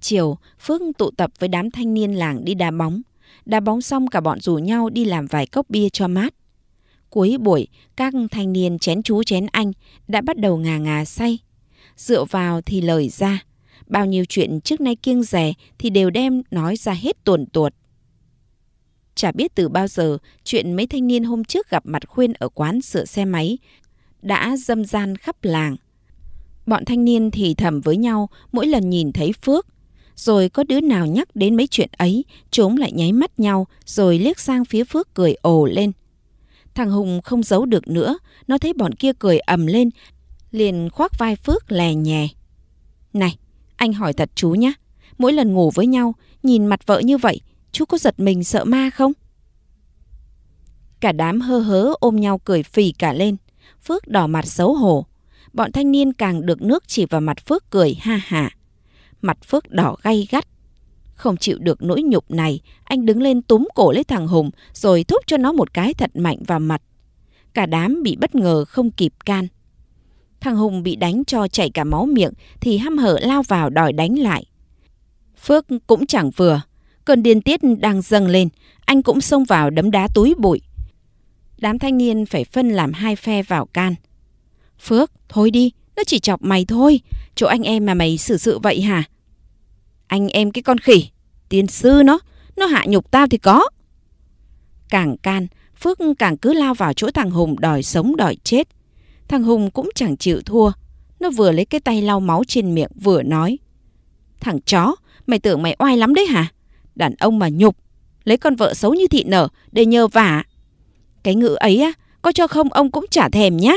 Chiều, Phước tụ tập với đám thanh niên làng đi đá bóng. Đá bóng xong cả bọn rủ nhau đi làm vài cốc bia cho mát. Cuối buổi, các thanh niên chén chú chén anh đã bắt đầu ngà ngà say. Dựa vào thì lời ra, Bao nhiêu chuyện trước nay kiêng rẻ thì đều đem nói ra hết tuồn tuột. Chả biết từ bao giờ chuyện mấy thanh niên hôm trước gặp mặt khuyên ở quán sửa xe máy đã dâm gian khắp làng. Bọn thanh niên thì thầm với nhau mỗi lần nhìn thấy Phước. Rồi có đứa nào nhắc đến mấy chuyện ấy, chúng lại nháy mắt nhau rồi liếc sang phía Phước cười ồ lên. Thằng Hùng không giấu được nữa, nó thấy bọn kia cười ầm lên, liền khoác vai Phước lè nhè. Này, anh hỏi thật chú nhé, mỗi lần ngủ với nhau, nhìn mặt vợ như vậy, chú có giật mình sợ ma không? Cả đám hơ hớ ôm nhau cười phì cả lên. Phước đỏ mặt xấu hổ. Bọn thanh niên càng được nước chỉ vào mặt Phước cười ha hả. Mặt Phước đỏ gay gắt. Không chịu được nỗi nhục này, anh đứng lên túm cổ lấy thằng Hùng rồi thúc cho nó một cái thật mạnh vào mặt. Cả đám bị bất ngờ không kịp can. Thằng Hùng bị đánh cho chảy cả máu miệng thì hăm hở lao vào đòi đánh lại. Phước cũng chẳng vừa, cơn điên tiết đang dâng lên, anh cũng xông vào đấm đá túi bụi. Đám thanh niên phải phân làm hai phe vào can. Phước, thôi đi, nó chỉ chọc mày thôi, chỗ anh em mà mày xử sự vậy hả? Anh em cái con khỉ, tiên sư nó, nó hạ nhục tao thì có. Càng can, Phước càng cứ lao vào chỗ thằng Hùng đòi sống đòi chết. Thằng Hùng cũng chẳng chịu thua. Nó vừa lấy cái tay lau máu trên miệng vừa nói. Thằng chó, mày tưởng mày oai lắm đấy hả? Đàn ông mà nhục, lấy con vợ xấu như thị nở để nhờ vả. Cái ngữ ấy á, có cho không ông cũng chả thèm nhá.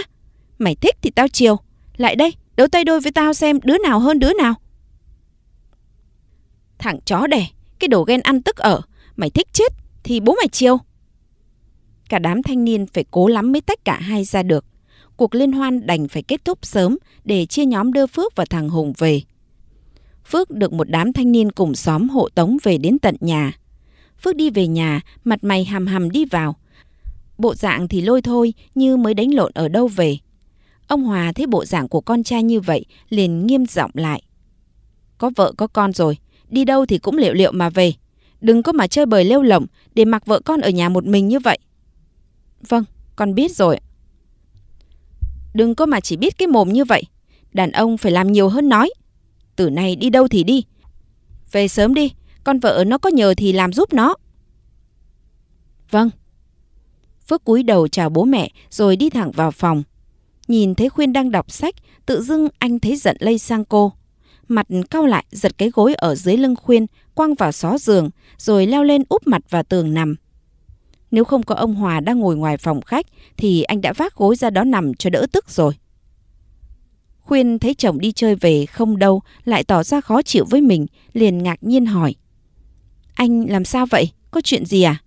Mày thích thì tao chiều. Lại đây, đấu tay đôi với tao xem đứa nào hơn đứa nào. Thằng chó đẻ, cái đồ ghen ăn tức ở. Mày thích chết thì bố mày chiều. Cả đám thanh niên phải cố lắm mới tách cả hai ra được cuộc liên hoan đành phải kết thúc sớm để chia nhóm đưa Phước và thằng Hùng về. Phước được một đám thanh niên cùng xóm hộ tống về đến tận nhà. Phước đi về nhà, mặt mày hầm hầm đi vào. Bộ dạng thì lôi thôi như mới đánh lộn ở đâu về. Ông Hòa thấy bộ dạng của con trai như vậy liền nghiêm giọng lại. Có vợ có con rồi, đi đâu thì cũng liệu liệu mà về. Đừng có mà chơi bời lêu lỏng để mặc vợ con ở nhà một mình như vậy. Vâng, con biết rồi Đừng có mà chỉ biết cái mồm như vậy. Đàn ông phải làm nhiều hơn nói. Từ nay đi đâu thì đi. Về sớm đi, con vợ nó có nhờ thì làm giúp nó. Vâng. Phước cúi đầu chào bố mẹ rồi đi thẳng vào phòng. Nhìn thấy Khuyên đang đọc sách, tự dưng anh thấy giận lây sang cô. Mặt cau lại giật cái gối ở dưới lưng Khuyên, quăng vào xó giường, rồi leo lên úp mặt vào tường nằm. Nếu không có ông Hòa đang ngồi ngoài phòng khách thì anh đã vác gối ra đó nằm cho đỡ tức rồi. Khuyên thấy chồng đi chơi về không đâu lại tỏ ra khó chịu với mình, liền ngạc nhiên hỏi. Anh làm sao vậy? Có chuyện gì à?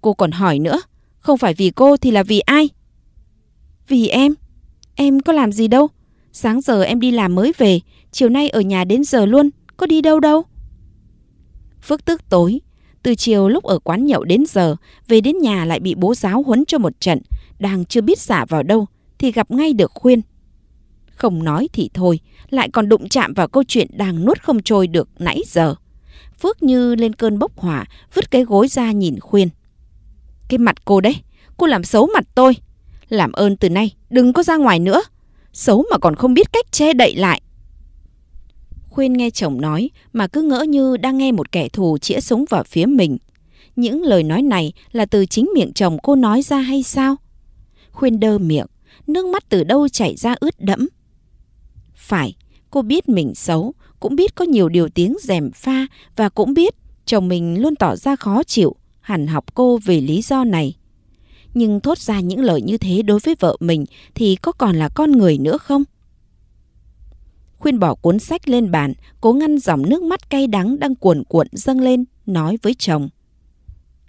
Cô còn hỏi nữa, không phải vì cô thì là vì ai? Vì em. Em có làm gì đâu. Sáng giờ em đi làm mới về, chiều nay ở nhà đến giờ luôn, có đi đâu đâu. Phước tức tối, từ chiều lúc ở quán nhậu đến giờ, về đến nhà lại bị bố giáo huấn cho một trận, đang chưa biết xả vào đâu thì gặp ngay được khuyên. Không nói thì thôi, lại còn đụng chạm vào câu chuyện đang nuốt không trôi được nãy giờ. Phước Như lên cơn bốc hỏa, vứt cái gối ra nhìn khuyên. Cái mặt cô đấy, cô làm xấu mặt tôi. Làm ơn từ nay, đừng có ra ngoài nữa. Xấu mà còn không biết cách che đậy lại. Khuyên nghe chồng nói mà cứ ngỡ như đang nghe một kẻ thù chĩa súng vào phía mình. Những lời nói này là từ chính miệng chồng cô nói ra hay sao? Khuyên đơ miệng, nước mắt từ đâu chảy ra ướt đẫm. Phải, cô biết mình xấu, cũng biết có nhiều điều tiếng rèm pha và cũng biết chồng mình luôn tỏ ra khó chịu, hẳn học cô vì lý do này. Nhưng thốt ra những lời như thế đối với vợ mình thì có còn là con người nữa không? khuyên bỏ cuốn sách lên bàn, cố ngăn dòng nước mắt cay đắng đang cuồn cuộn dâng lên, nói với chồng.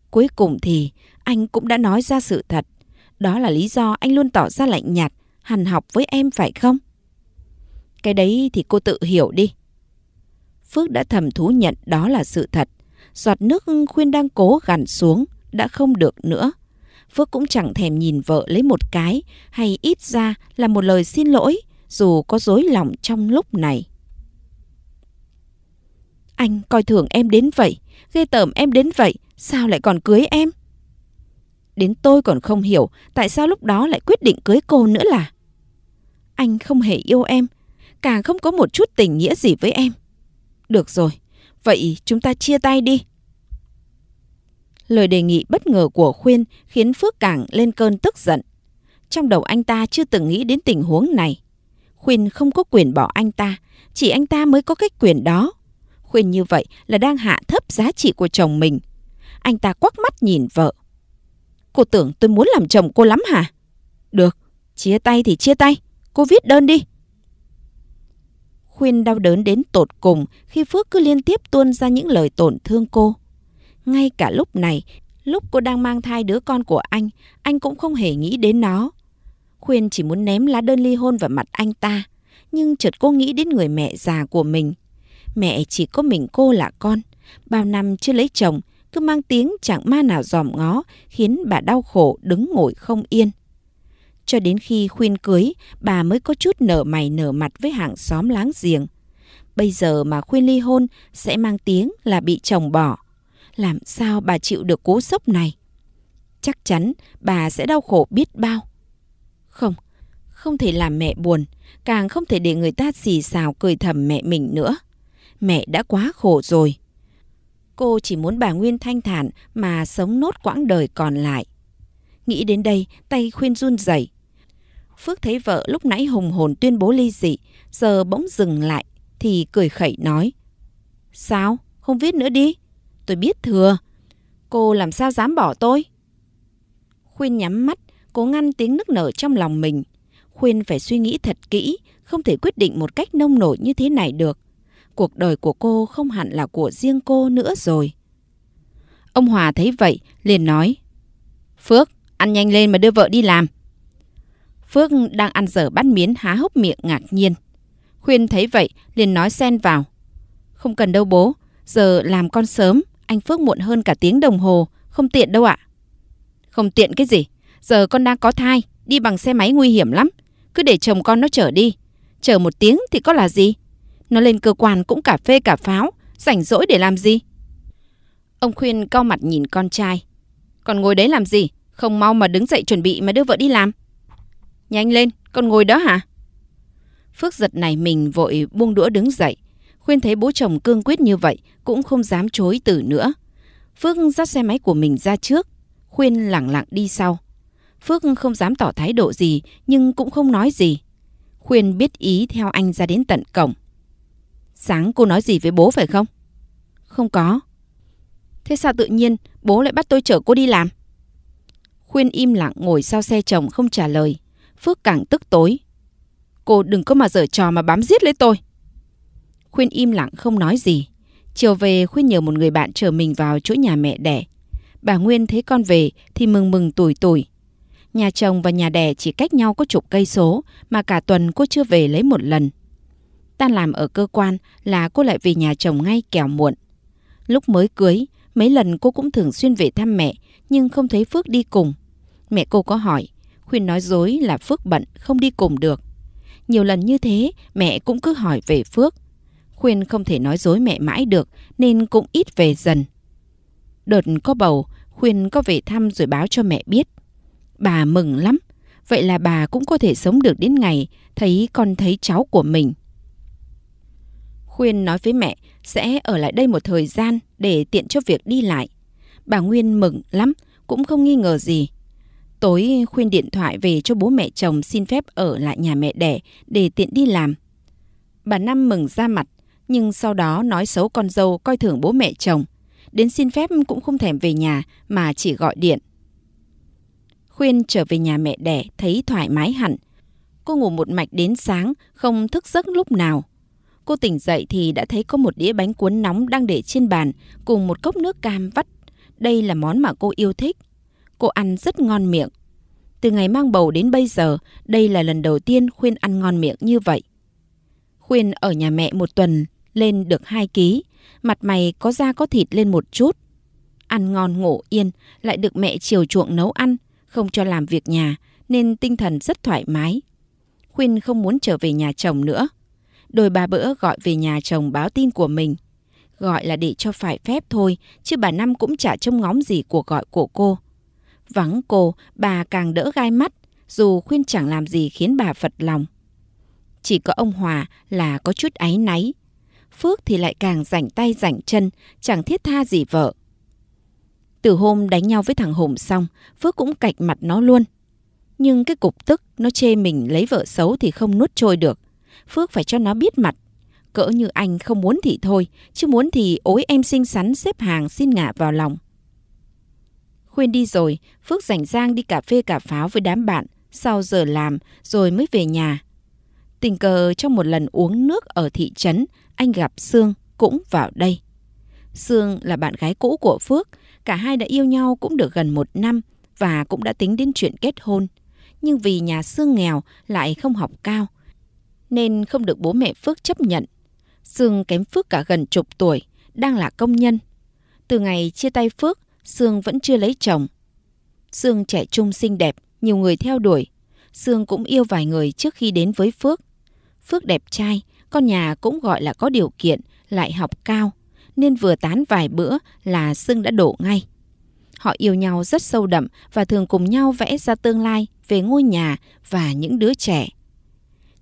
Cuối cùng thì anh cũng đã nói ra sự thật. Đó là lý do anh luôn tỏ ra lạnh nhạt, hằn học với em phải không? Cái đấy thì cô tự hiểu đi. Phước đã thầm thú nhận đó là sự thật. Giọt nước khuyên đang cố gằn xuống, đã không được nữa. Phước cũng chẳng thèm nhìn vợ lấy một cái hay ít ra là một lời xin lỗi dù có dối lòng trong lúc này. Anh coi thường em đến vậy, ghê tởm em đến vậy, sao lại còn cưới em? Đến tôi còn không hiểu tại sao lúc đó lại quyết định cưới cô nữa là. Anh không hề yêu em, càng không có một chút tình nghĩa gì với em. Được rồi, vậy chúng ta chia tay đi. Lời đề nghị bất ngờ của Khuyên khiến Phước Cảng lên cơn tức giận. Trong đầu anh ta chưa từng nghĩ đến tình huống này. Khuyên không có quyền bỏ anh ta, chỉ anh ta mới có cái quyền đó. Khuyên như vậy là đang hạ thấp giá trị của chồng mình. Anh ta quắc mắt nhìn vợ. Cô tưởng tôi muốn làm chồng cô lắm hả? Được, chia tay thì chia tay, cô viết đơn đi. Khuyên đau đớn đến tột cùng khi Phước cứ liên tiếp tuôn ra những lời tổn thương cô. Ngay cả lúc này, lúc cô đang mang thai đứa con của anh, anh cũng không hề nghĩ đến nó. Khuyên chỉ muốn ném lá đơn ly hôn vào mặt anh ta, nhưng chợt cô nghĩ đến người mẹ già của mình. Mẹ chỉ có mình cô là con, bao năm chưa lấy chồng, cứ mang tiếng chẳng ma nào dòm ngó, khiến bà đau khổ đứng ngồi không yên. Cho đến khi khuyên cưới, bà mới có chút nở mày nở mặt với hàng xóm láng giềng. Bây giờ mà khuyên ly hôn sẽ mang tiếng là bị chồng bỏ. Làm sao bà chịu được cú sốc này? Chắc chắn bà sẽ đau khổ biết bao. Không, không thể làm mẹ buồn, càng không thể để người ta xì xào cười thầm mẹ mình nữa. Mẹ đã quá khổ rồi. Cô chỉ muốn bà Nguyên thanh thản mà sống nốt quãng đời còn lại. Nghĩ đến đây, tay khuyên run rẩy. Phước thấy vợ lúc nãy hùng hồn tuyên bố ly dị, giờ bỗng dừng lại, thì cười khẩy nói. Sao? Không viết nữa đi. Tôi biết thừa. Cô làm sao dám bỏ tôi? Khuyên nhắm mắt cố ngăn tiếng nức nở trong lòng mình. Khuyên phải suy nghĩ thật kỹ, không thể quyết định một cách nông nổi như thế này được. Cuộc đời của cô không hẳn là của riêng cô nữa rồi. Ông Hòa thấy vậy, liền nói. Phước, ăn nhanh lên mà đưa vợ đi làm. Phước đang ăn dở bát miến há hốc miệng ngạc nhiên. Khuyên thấy vậy, liền nói xen vào. Không cần đâu bố, giờ làm con sớm, anh Phước muộn hơn cả tiếng đồng hồ, không tiện đâu ạ. À. Không tiện cái gì? Giờ con đang có thai, đi bằng xe máy nguy hiểm lắm. Cứ để chồng con nó chở đi. chở một tiếng thì có là gì? Nó lên cơ quan cũng cả phê cả pháo, rảnh rỗi để làm gì? Ông khuyên cau mặt nhìn con trai. Còn ngồi đấy làm gì? Không mau mà đứng dậy chuẩn bị mà đưa vợ đi làm. Nhanh lên, con ngồi đó hả? Phước giật này mình vội buông đũa đứng dậy. Khuyên thấy bố chồng cương quyết như vậy cũng không dám chối từ nữa. Phước dắt xe máy của mình ra trước, Khuyên lẳng lặng đi sau. Phước không dám tỏ thái độ gì nhưng cũng không nói gì. Khuyên biết ý theo anh ra đến tận cổng. Sáng cô nói gì với bố phải không? Không có. Thế sao tự nhiên bố lại bắt tôi chở cô đi làm? Khuyên im lặng ngồi sau xe chồng không trả lời. Phước càng tức tối. Cô đừng có mà dở trò mà bám giết lấy tôi. Khuyên im lặng không nói gì. Chiều về Khuyên nhờ một người bạn chở mình vào chỗ nhà mẹ đẻ. Bà Nguyên thấy con về thì mừng mừng tuổi tuổi. Nhà chồng và nhà đẻ chỉ cách nhau có chục cây số mà cả tuần cô chưa về lấy một lần. Tan làm ở cơ quan là cô lại về nhà chồng ngay kẻo muộn. Lúc mới cưới, mấy lần cô cũng thường xuyên về thăm mẹ nhưng không thấy Phước đi cùng. Mẹ cô có hỏi, Khuyên nói dối là Phước bận không đi cùng được. Nhiều lần như thế mẹ cũng cứ hỏi về Phước. Khuyên không thể nói dối mẹ mãi được nên cũng ít về dần. Đợt có bầu, Khuyên có về thăm rồi báo cho mẹ biết. Bà mừng lắm, vậy là bà cũng có thể sống được đến ngày thấy con thấy cháu của mình. Khuyên nói với mẹ sẽ ở lại đây một thời gian để tiện cho việc đi lại. Bà Nguyên mừng lắm, cũng không nghi ngờ gì. Tối Khuyên điện thoại về cho bố mẹ chồng xin phép ở lại nhà mẹ đẻ để tiện đi làm. Bà Năm mừng ra mặt, nhưng sau đó nói xấu con dâu coi thường bố mẹ chồng. Đến xin phép cũng không thèm về nhà mà chỉ gọi điện khuyên trở về nhà mẹ đẻ thấy thoải mái hẳn. Cô ngủ một mạch đến sáng, không thức giấc lúc nào. Cô tỉnh dậy thì đã thấy có một đĩa bánh cuốn nóng đang để trên bàn cùng một cốc nước cam vắt. Đây là món mà cô yêu thích. Cô ăn rất ngon miệng. Từ ngày mang bầu đến bây giờ, đây là lần đầu tiên Khuyên ăn ngon miệng như vậy. Khuyên ở nhà mẹ một tuần, lên được 2 ký, mặt mày có da có thịt lên một chút. Ăn ngon ngủ yên, lại được mẹ chiều chuộng nấu ăn, không cho làm việc nhà nên tinh thần rất thoải mái. Khuyên không muốn trở về nhà chồng nữa. Đôi ba bữa gọi về nhà chồng báo tin của mình. Gọi là để cho phải phép thôi, chứ bà Năm cũng chả trông ngóng gì của gọi của cô. Vắng cô, bà càng đỡ gai mắt, dù khuyên chẳng làm gì khiến bà phật lòng. Chỉ có ông Hòa là có chút áy náy. Phước thì lại càng rảnh tay rảnh chân, chẳng thiết tha gì vợ. Từ hôm đánh nhau với thằng Hùng xong, Phước cũng cạch mặt nó luôn. Nhưng cái cục tức nó chê mình lấy vợ xấu thì không nuốt trôi được. Phước phải cho nó biết mặt. Cỡ như anh không muốn thì thôi, chứ muốn thì ối em xinh xắn xếp hàng xin ngả vào lòng. Khuyên đi rồi, Phước rảnh rang đi cà phê cà pháo với đám bạn, sau giờ làm rồi mới về nhà. Tình cờ trong một lần uống nước ở thị trấn, anh gặp Sương cũng vào đây. Sương là bạn gái cũ của Phước, Cả hai đã yêu nhau cũng được gần một năm và cũng đã tính đến chuyện kết hôn. Nhưng vì nhà Sương nghèo lại không học cao, nên không được bố mẹ Phước chấp nhận. Sương kém Phước cả gần chục tuổi, đang là công nhân. Từ ngày chia tay Phước, Sương vẫn chưa lấy chồng. Sương trẻ trung xinh đẹp, nhiều người theo đuổi. Sương cũng yêu vài người trước khi đến với Phước. Phước đẹp trai, con nhà cũng gọi là có điều kiện, lại học cao, nên vừa tán vài bữa là sưng đã đổ ngay. Họ yêu nhau rất sâu đậm và thường cùng nhau vẽ ra tương lai về ngôi nhà và những đứa trẻ.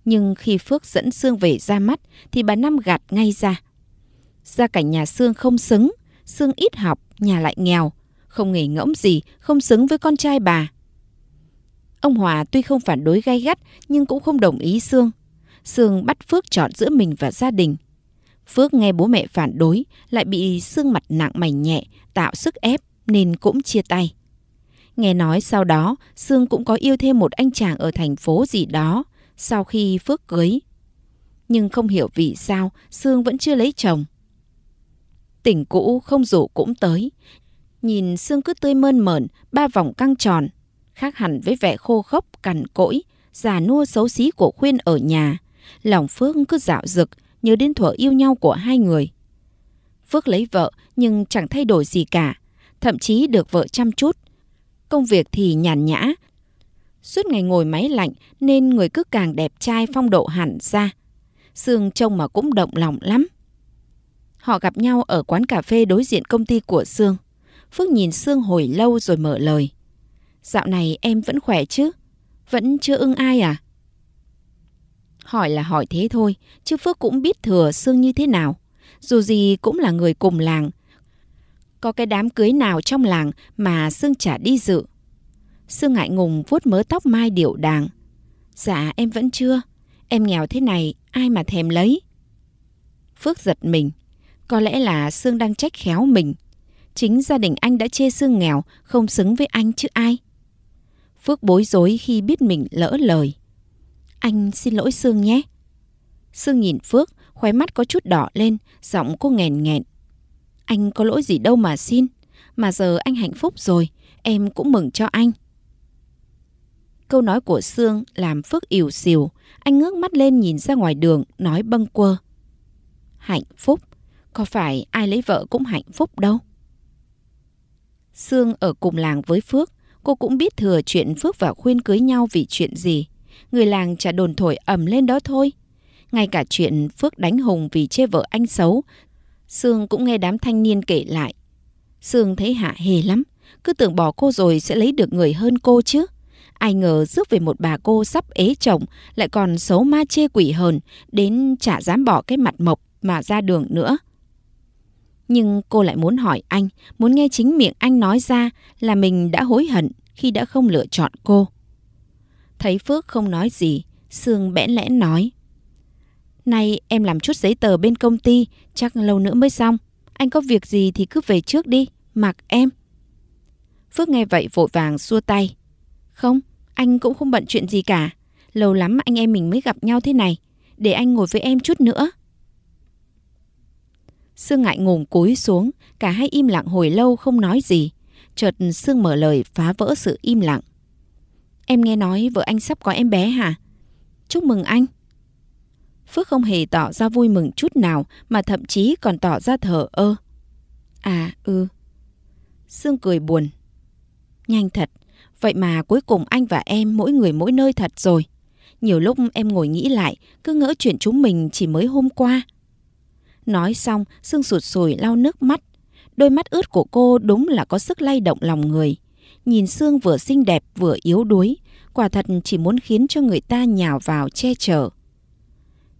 Nhưng khi Phước dẫn Sương về ra mắt thì bà Năm gạt ngay ra. Gia cảnh nhà Sương không xứng, Sương ít học, nhà lại nghèo, không nghề ngỗng gì, không xứng với con trai bà. Ông Hòa tuy không phản đối gay gắt nhưng cũng không đồng ý Sương. Sương bắt Phước chọn giữa mình và gia đình. Phước nghe bố mẹ phản đối, lại bị xương mặt nặng mày nhẹ, tạo sức ép nên cũng chia tay. Nghe nói sau đó, Sương cũng có yêu thêm một anh chàng ở thành phố gì đó, sau khi Phước cưới. Nhưng không hiểu vì sao Sương vẫn chưa lấy chồng. Tỉnh cũ không rủ cũng tới. Nhìn Sương cứ tươi mơn mởn, ba vòng căng tròn. Khác hẳn với vẻ khô khốc, cằn cỗi, già nua xấu xí của Khuyên ở nhà. Lòng Phước cứ dạo dực nhớ đến thuở yêu nhau của hai người. Phước lấy vợ nhưng chẳng thay đổi gì cả, thậm chí được vợ chăm chút. Công việc thì nhàn nhã, suốt ngày ngồi máy lạnh nên người cứ càng đẹp trai phong độ hẳn ra. Sương trông mà cũng động lòng lắm. Họ gặp nhau ở quán cà phê đối diện công ty của Sương. Phước nhìn Sương hồi lâu rồi mở lời. Dạo này em vẫn khỏe chứ? Vẫn chưa ưng ai à? Hỏi là hỏi thế thôi, chứ Phước cũng biết thừa Sương như thế nào. Dù gì cũng là người cùng làng. Có cái đám cưới nào trong làng mà Sương chả đi dự. Sương ngại ngùng vuốt mớ tóc mai điệu đàng. Dạ em vẫn chưa, em nghèo thế này ai mà thèm lấy. Phước giật mình, có lẽ là Sương đang trách khéo mình. Chính gia đình anh đã chê Sương nghèo, không xứng với anh chứ ai. Phước bối rối khi biết mình lỡ lời. Anh xin lỗi Sương nhé. Sương nhìn Phước, khóe mắt có chút đỏ lên, giọng cô nghẹn nghẹn. Anh có lỗi gì đâu mà xin. Mà giờ anh hạnh phúc rồi, em cũng mừng cho anh. Câu nói của Sương làm Phước ỉu xìu. Anh ngước mắt lên nhìn ra ngoài đường, nói bâng quơ. Hạnh phúc? Có phải ai lấy vợ cũng hạnh phúc đâu. Sương ở cùng làng với Phước. Cô cũng biết thừa chuyện Phước và Khuyên cưới nhau vì chuyện gì người làng chả đồn thổi ầm lên đó thôi. Ngay cả chuyện Phước đánh Hùng vì chê vợ anh xấu, Sương cũng nghe đám thanh niên kể lại. Sương thấy hạ hề lắm, cứ tưởng bỏ cô rồi sẽ lấy được người hơn cô chứ. Ai ngờ rước về một bà cô sắp ế chồng lại còn xấu ma chê quỷ hờn đến chả dám bỏ cái mặt mộc mà ra đường nữa. Nhưng cô lại muốn hỏi anh, muốn nghe chính miệng anh nói ra là mình đã hối hận khi đã không lựa chọn cô. Thấy Phước không nói gì, Sương bẽn lẽn nói. Nay em làm chút giấy tờ bên công ty, chắc lâu nữa mới xong. Anh có việc gì thì cứ về trước đi, mặc em. Phước nghe vậy vội vàng xua tay. Không, anh cũng không bận chuyện gì cả. Lâu lắm anh em mình mới gặp nhau thế này. Để anh ngồi với em chút nữa. Sương ngại ngùng cúi xuống, cả hai im lặng hồi lâu không nói gì. Chợt Sương mở lời phá vỡ sự im lặng. Em nghe nói vợ anh sắp có em bé hả? Chúc mừng anh. Phước không hề tỏ ra vui mừng chút nào mà thậm chí còn tỏ ra thở ơ. À ừ. Sương cười buồn. Nhanh thật, vậy mà cuối cùng anh và em mỗi người mỗi nơi thật rồi. Nhiều lúc em ngồi nghĩ lại, cứ ngỡ chuyện chúng mình chỉ mới hôm qua. Nói xong, Sương sụt sùi lau nước mắt. Đôi mắt ướt của cô đúng là có sức lay động lòng người nhìn Sương vừa xinh đẹp vừa yếu đuối, quả thật chỉ muốn khiến cho người ta nhào vào che chở.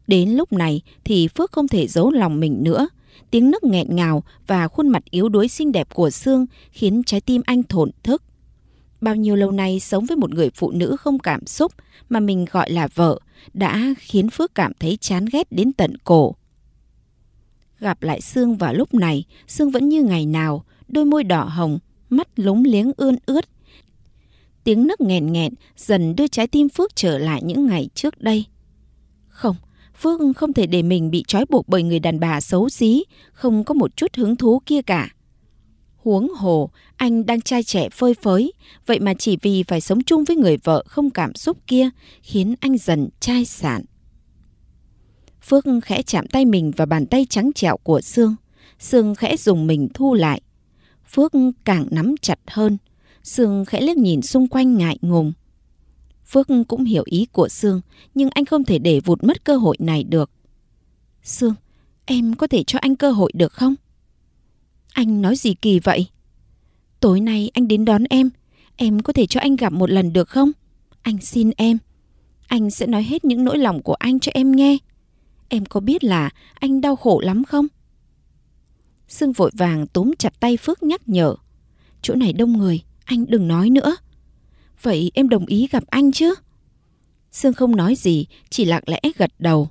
Đến lúc này thì Phước không thể giấu lòng mình nữa. Tiếng nức nghẹn ngào và khuôn mặt yếu đuối xinh đẹp của Sương khiến trái tim anh thổn thức. Bao nhiêu lâu nay sống với một người phụ nữ không cảm xúc mà mình gọi là vợ đã khiến Phước cảm thấy chán ghét đến tận cổ. Gặp lại Sương vào lúc này, Sương vẫn như ngày nào, đôi môi đỏ hồng, mắt lúng liếng ươn ướt. Tiếng nấc nghẹn nghẹn dần đưa trái tim Phước trở lại những ngày trước đây. Không, Phước không thể để mình bị trói buộc bởi người đàn bà xấu xí, không có một chút hứng thú kia cả. Huống hồ, anh đang trai trẻ phơi phới, vậy mà chỉ vì phải sống chung với người vợ không cảm xúc kia khiến anh dần chai sản. Phước khẽ chạm tay mình vào bàn tay trắng trẻo của Sương. Sương khẽ dùng mình thu lại. Phước càng nắm chặt hơn. Sương khẽ liếc nhìn xung quanh ngại ngùng. Phước cũng hiểu ý của Sương, nhưng anh không thể để vụt mất cơ hội này được. Sương, em có thể cho anh cơ hội được không? Anh nói gì kỳ vậy? Tối nay anh đến đón em, em có thể cho anh gặp một lần được không? Anh xin em. Anh sẽ nói hết những nỗi lòng của anh cho em nghe. Em có biết là anh đau khổ lắm không? Sương vội vàng túm chặt tay Phước nhắc nhở. Chỗ này đông người, anh đừng nói nữa. Vậy em đồng ý gặp anh chứ? Sương không nói gì, chỉ lặng lẽ gật đầu.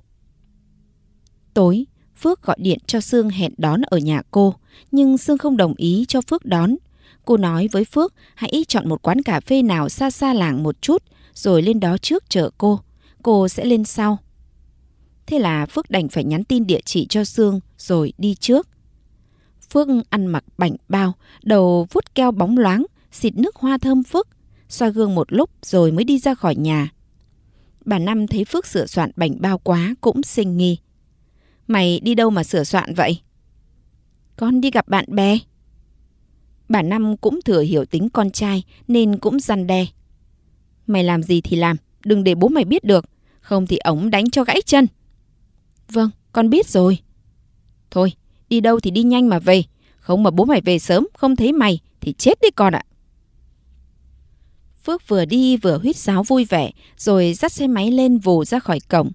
Tối, Phước gọi điện cho Sương hẹn đón ở nhà cô, nhưng Sương không đồng ý cho Phước đón. Cô nói với Phước hãy chọn một quán cà phê nào xa xa làng một chút, rồi lên đó trước chờ cô. Cô sẽ lên sau. Thế là Phước đành phải nhắn tin địa chỉ cho Sương rồi đi trước. Phước ăn mặc bảnh bao, đầu vuốt keo bóng loáng, xịt nước hoa thơm phức, soi gương một lúc rồi mới đi ra khỏi nhà. Bà Năm thấy Phước sửa soạn bảnh bao quá cũng sinh nghi. Mày đi đâu mà sửa soạn vậy? Con đi gặp bạn bè. Bà Năm cũng thừa hiểu tính con trai nên cũng răn đe. Mày làm gì thì làm, đừng để bố mày biết được, không thì ống đánh cho gãy chân. Vâng, con biết rồi. Thôi, Đi đâu thì đi nhanh mà về. Không mà bố mày về sớm, không thấy mày thì chết đi con ạ. Phước vừa đi vừa huýt sáo vui vẻ, rồi dắt xe máy lên vù ra khỏi cổng.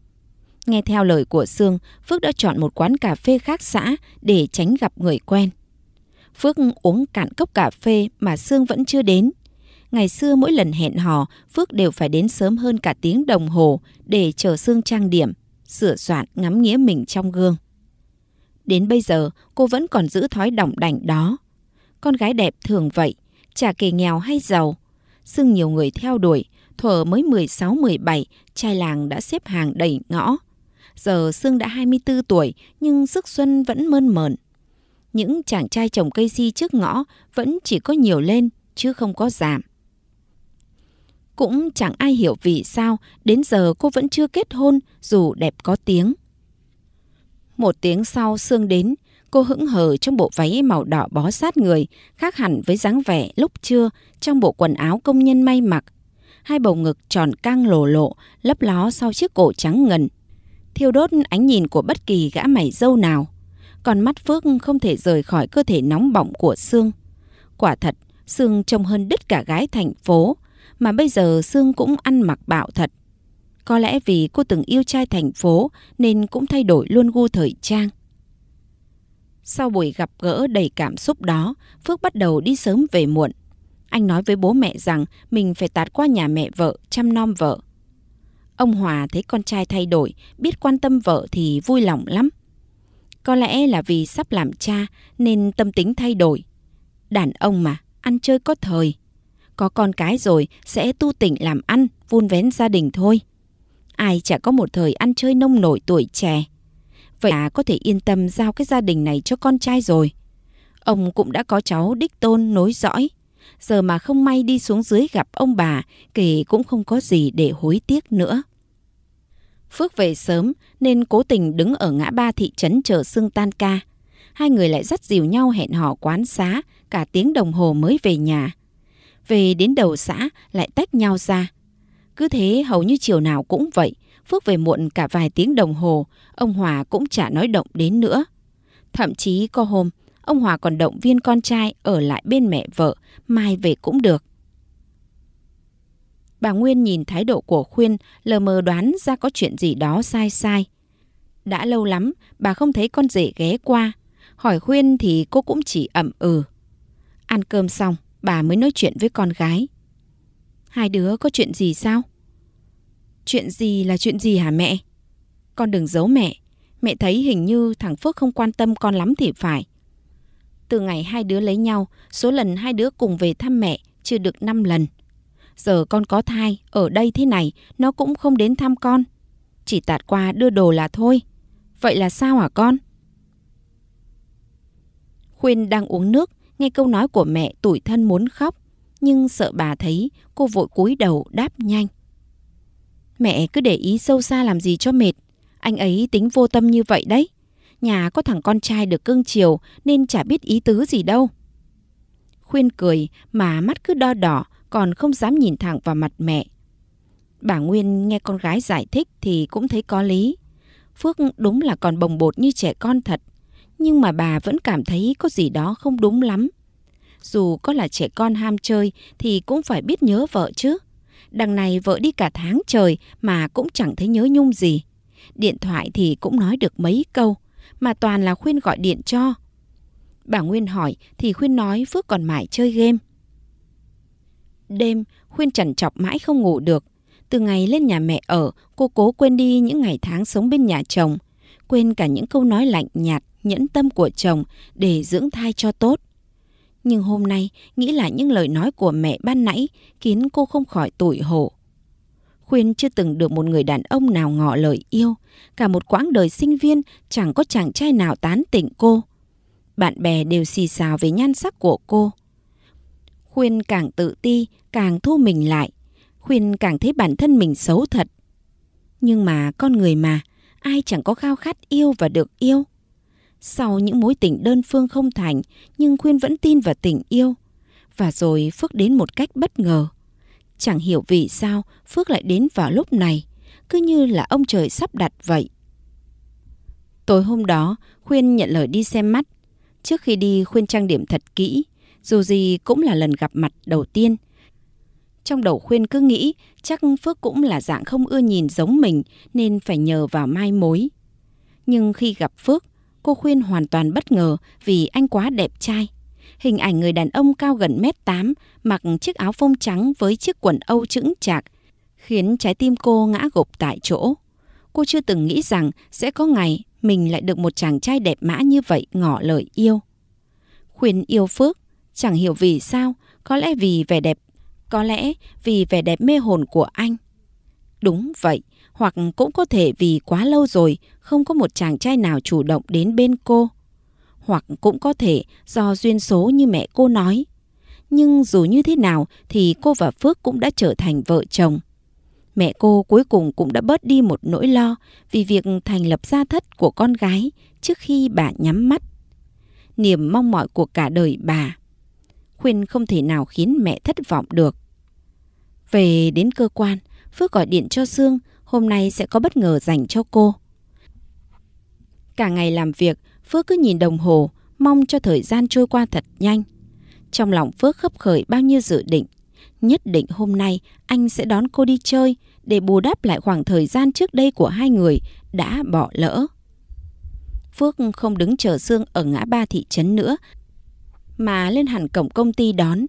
Nghe theo lời của Sương, Phước đã chọn một quán cà phê khác xã để tránh gặp người quen. Phước uống cạn cốc cà phê mà Sương vẫn chưa đến. Ngày xưa mỗi lần hẹn hò, Phước đều phải đến sớm hơn cả tiếng đồng hồ để chờ Sương trang điểm, sửa soạn ngắm nghĩa mình trong gương. Đến bây giờ, cô vẫn còn giữ thói đỏng đảnh đó. Con gái đẹp thường vậy, chả kể nghèo hay giàu. Xưng nhiều người theo đuổi, thuở mới 16-17, trai làng đã xếp hàng đầy ngõ. Giờ Sương đã 24 tuổi nhưng sức xuân vẫn mơn mởn. Những chàng trai trồng cây si trước ngõ vẫn chỉ có nhiều lên chứ không có giảm. Cũng chẳng ai hiểu vì sao đến giờ cô vẫn chưa kết hôn dù đẹp có tiếng. Một tiếng sau Sương đến, cô hững hờ trong bộ váy màu đỏ bó sát người, khác hẳn với dáng vẻ lúc trưa trong bộ quần áo công nhân may mặc. Hai bầu ngực tròn căng lồ lộ, lấp ló sau chiếc cổ trắng ngần. Thiêu đốt ánh nhìn của bất kỳ gã mày dâu nào. Còn mắt Phước không thể rời khỏi cơ thể nóng bỏng của Sương. Quả thật, Sương trông hơn đứt cả gái thành phố, mà bây giờ Sương cũng ăn mặc bạo thật. Có lẽ vì cô từng yêu trai thành phố nên cũng thay đổi luôn gu thời trang. Sau buổi gặp gỡ đầy cảm xúc đó, Phước bắt đầu đi sớm về muộn. Anh nói với bố mẹ rằng mình phải tạt qua nhà mẹ vợ, chăm nom vợ. Ông Hòa thấy con trai thay đổi, biết quan tâm vợ thì vui lòng lắm. Có lẽ là vì sắp làm cha nên tâm tính thay đổi. Đàn ông mà, ăn chơi có thời. Có con cái rồi sẽ tu tỉnh làm ăn, vun vén gia đình thôi ai chả có một thời ăn chơi nông nổi tuổi trẻ. Vậy à có thể yên tâm giao cái gia đình này cho con trai rồi. Ông cũng đã có cháu đích tôn nối dõi. Giờ mà không may đi xuống dưới gặp ông bà, kể cũng không có gì để hối tiếc nữa. Phước về sớm nên cố tình đứng ở ngã ba thị trấn chờ Sương tan ca. Hai người lại dắt dìu nhau hẹn hò quán xá, cả tiếng đồng hồ mới về nhà. Về đến đầu xã lại tách nhau ra, cứ thế hầu như chiều nào cũng vậy, Phước về muộn cả vài tiếng đồng hồ, ông Hòa cũng chả nói động đến nữa. Thậm chí có hôm, ông Hòa còn động viên con trai ở lại bên mẹ vợ, mai về cũng được. Bà Nguyên nhìn thái độ của Khuyên, lờ mờ đoán ra có chuyện gì đó sai sai. Đã lâu lắm, bà không thấy con rể ghé qua. Hỏi Khuyên thì cô cũng chỉ ậm ừ. Ăn cơm xong, bà mới nói chuyện với con gái. Hai đứa có chuyện gì sao? Chuyện gì là chuyện gì hả mẹ? Con đừng giấu mẹ. Mẹ thấy hình như thằng Phước không quan tâm con lắm thì phải. Từ ngày hai đứa lấy nhau, số lần hai đứa cùng về thăm mẹ chưa được năm lần. Giờ con có thai, ở đây thế này, nó cũng không đến thăm con. Chỉ tạt qua đưa đồ là thôi. Vậy là sao hả con? Khuyên đang uống nước, nghe câu nói của mẹ tủi thân muốn khóc nhưng sợ bà thấy, cô vội cúi đầu đáp nhanh. Mẹ cứ để ý sâu xa làm gì cho mệt, anh ấy tính vô tâm như vậy đấy. Nhà có thằng con trai được cưng chiều nên chả biết ý tứ gì đâu. Khuyên cười mà mắt cứ đo đỏ còn không dám nhìn thẳng vào mặt mẹ. Bà Nguyên nghe con gái giải thích thì cũng thấy có lý. Phước đúng là còn bồng bột như trẻ con thật, nhưng mà bà vẫn cảm thấy có gì đó không đúng lắm dù có là trẻ con ham chơi thì cũng phải biết nhớ vợ chứ. Đằng này vợ đi cả tháng trời mà cũng chẳng thấy nhớ nhung gì. Điện thoại thì cũng nói được mấy câu, mà toàn là khuyên gọi điện cho. Bà Nguyên hỏi thì khuyên nói Phước còn mãi chơi game. Đêm, khuyên chằn chọc mãi không ngủ được. Từ ngày lên nhà mẹ ở, cô cố quên đi những ngày tháng sống bên nhà chồng, quên cả những câu nói lạnh nhạt, nhẫn tâm của chồng để dưỡng thai cho tốt. Nhưng hôm nay, nghĩ lại những lời nói của mẹ ban nãy khiến cô không khỏi tủi hổ. Khuyên chưa từng được một người đàn ông nào ngỏ lời yêu. Cả một quãng đời sinh viên chẳng có chàng trai nào tán tỉnh cô. Bạn bè đều xì xào về nhan sắc của cô. Khuyên càng tự ti, càng thu mình lại. Khuyên càng thấy bản thân mình xấu thật. Nhưng mà con người mà, ai chẳng có khao khát yêu và được yêu. Sau những mối tình đơn phương không thành, nhưng Khuyên vẫn tin vào tình yêu. Và rồi Phước đến một cách bất ngờ. Chẳng hiểu vì sao Phước lại đến vào lúc này, cứ như là ông trời sắp đặt vậy. Tối hôm đó, Khuyên nhận lời đi xem mắt. Trước khi đi, Khuyên trang điểm thật kỹ. Dù gì cũng là lần gặp mặt đầu tiên. Trong đầu Khuyên cứ nghĩ chắc Phước cũng là dạng không ưa nhìn giống mình nên phải nhờ vào mai mối. Nhưng khi gặp Phước, Cô Khuyên hoàn toàn bất ngờ vì anh quá đẹp trai. Hình ảnh người đàn ông cao gần mét tám, mặc chiếc áo phông trắng với chiếc quần âu chững chạc, khiến trái tim cô ngã gục tại chỗ. Cô chưa từng nghĩ rằng sẽ có ngày mình lại được một chàng trai đẹp mã như vậy ngỏ lời yêu. Khuyên yêu Phước, chẳng hiểu vì sao, có lẽ vì vẻ đẹp, có lẽ vì vẻ đẹp mê hồn của anh. Đúng vậy, hoặc cũng có thể vì quá lâu rồi không có một chàng trai nào chủ động đến bên cô. Hoặc cũng có thể do duyên số như mẹ cô nói. Nhưng dù như thế nào thì cô và Phước cũng đã trở thành vợ chồng. Mẹ cô cuối cùng cũng đã bớt đi một nỗi lo vì việc thành lập gia thất của con gái trước khi bà nhắm mắt. Niềm mong mỏi của cả đời bà. Khuyên không thể nào khiến mẹ thất vọng được. Về đến cơ quan, Phước gọi điện cho Sương hôm nay sẽ có bất ngờ dành cho cô. Cả ngày làm việc, Phước cứ nhìn đồng hồ, mong cho thời gian trôi qua thật nhanh. Trong lòng Phước khấp khởi bao nhiêu dự định. Nhất định hôm nay anh sẽ đón cô đi chơi để bù đắp lại khoảng thời gian trước đây của hai người đã bỏ lỡ. Phước không đứng chờ xương ở ngã ba thị trấn nữa mà lên hẳn cổng công ty đón.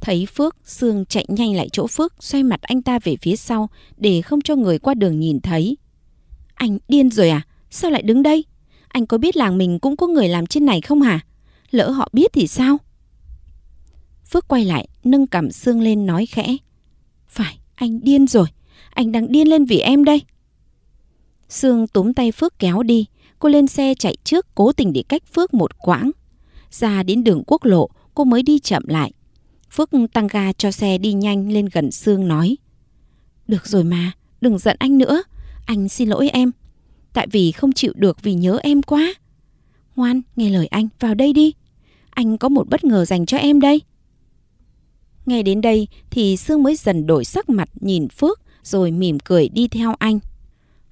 Thấy Phước, Sương chạy nhanh lại chỗ Phước, xoay mặt anh ta về phía sau để không cho người qua đường nhìn thấy. Anh điên rồi à? Sao lại đứng đây? Anh có biết làng mình cũng có người làm trên này không hả? Lỡ họ biết thì sao? Phước quay lại, nâng cằm Sương lên nói khẽ. Phải, anh điên rồi. Anh đang điên lên vì em đây. Sương túm tay Phước kéo đi. Cô lên xe chạy trước cố tình để cách Phước một quãng. Ra đến đường quốc lộ, cô mới đi chậm lại Phước tăng ga cho xe đi nhanh lên gần Sương nói. Được rồi mà, đừng giận anh nữa. Anh xin lỗi em. Tại vì không chịu được vì nhớ em quá. Ngoan, nghe lời anh, vào đây đi. Anh có một bất ngờ dành cho em đây. Nghe đến đây thì Sương mới dần đổi sắc mặt nhìn Phước rồi mỉm cười đi theo anh.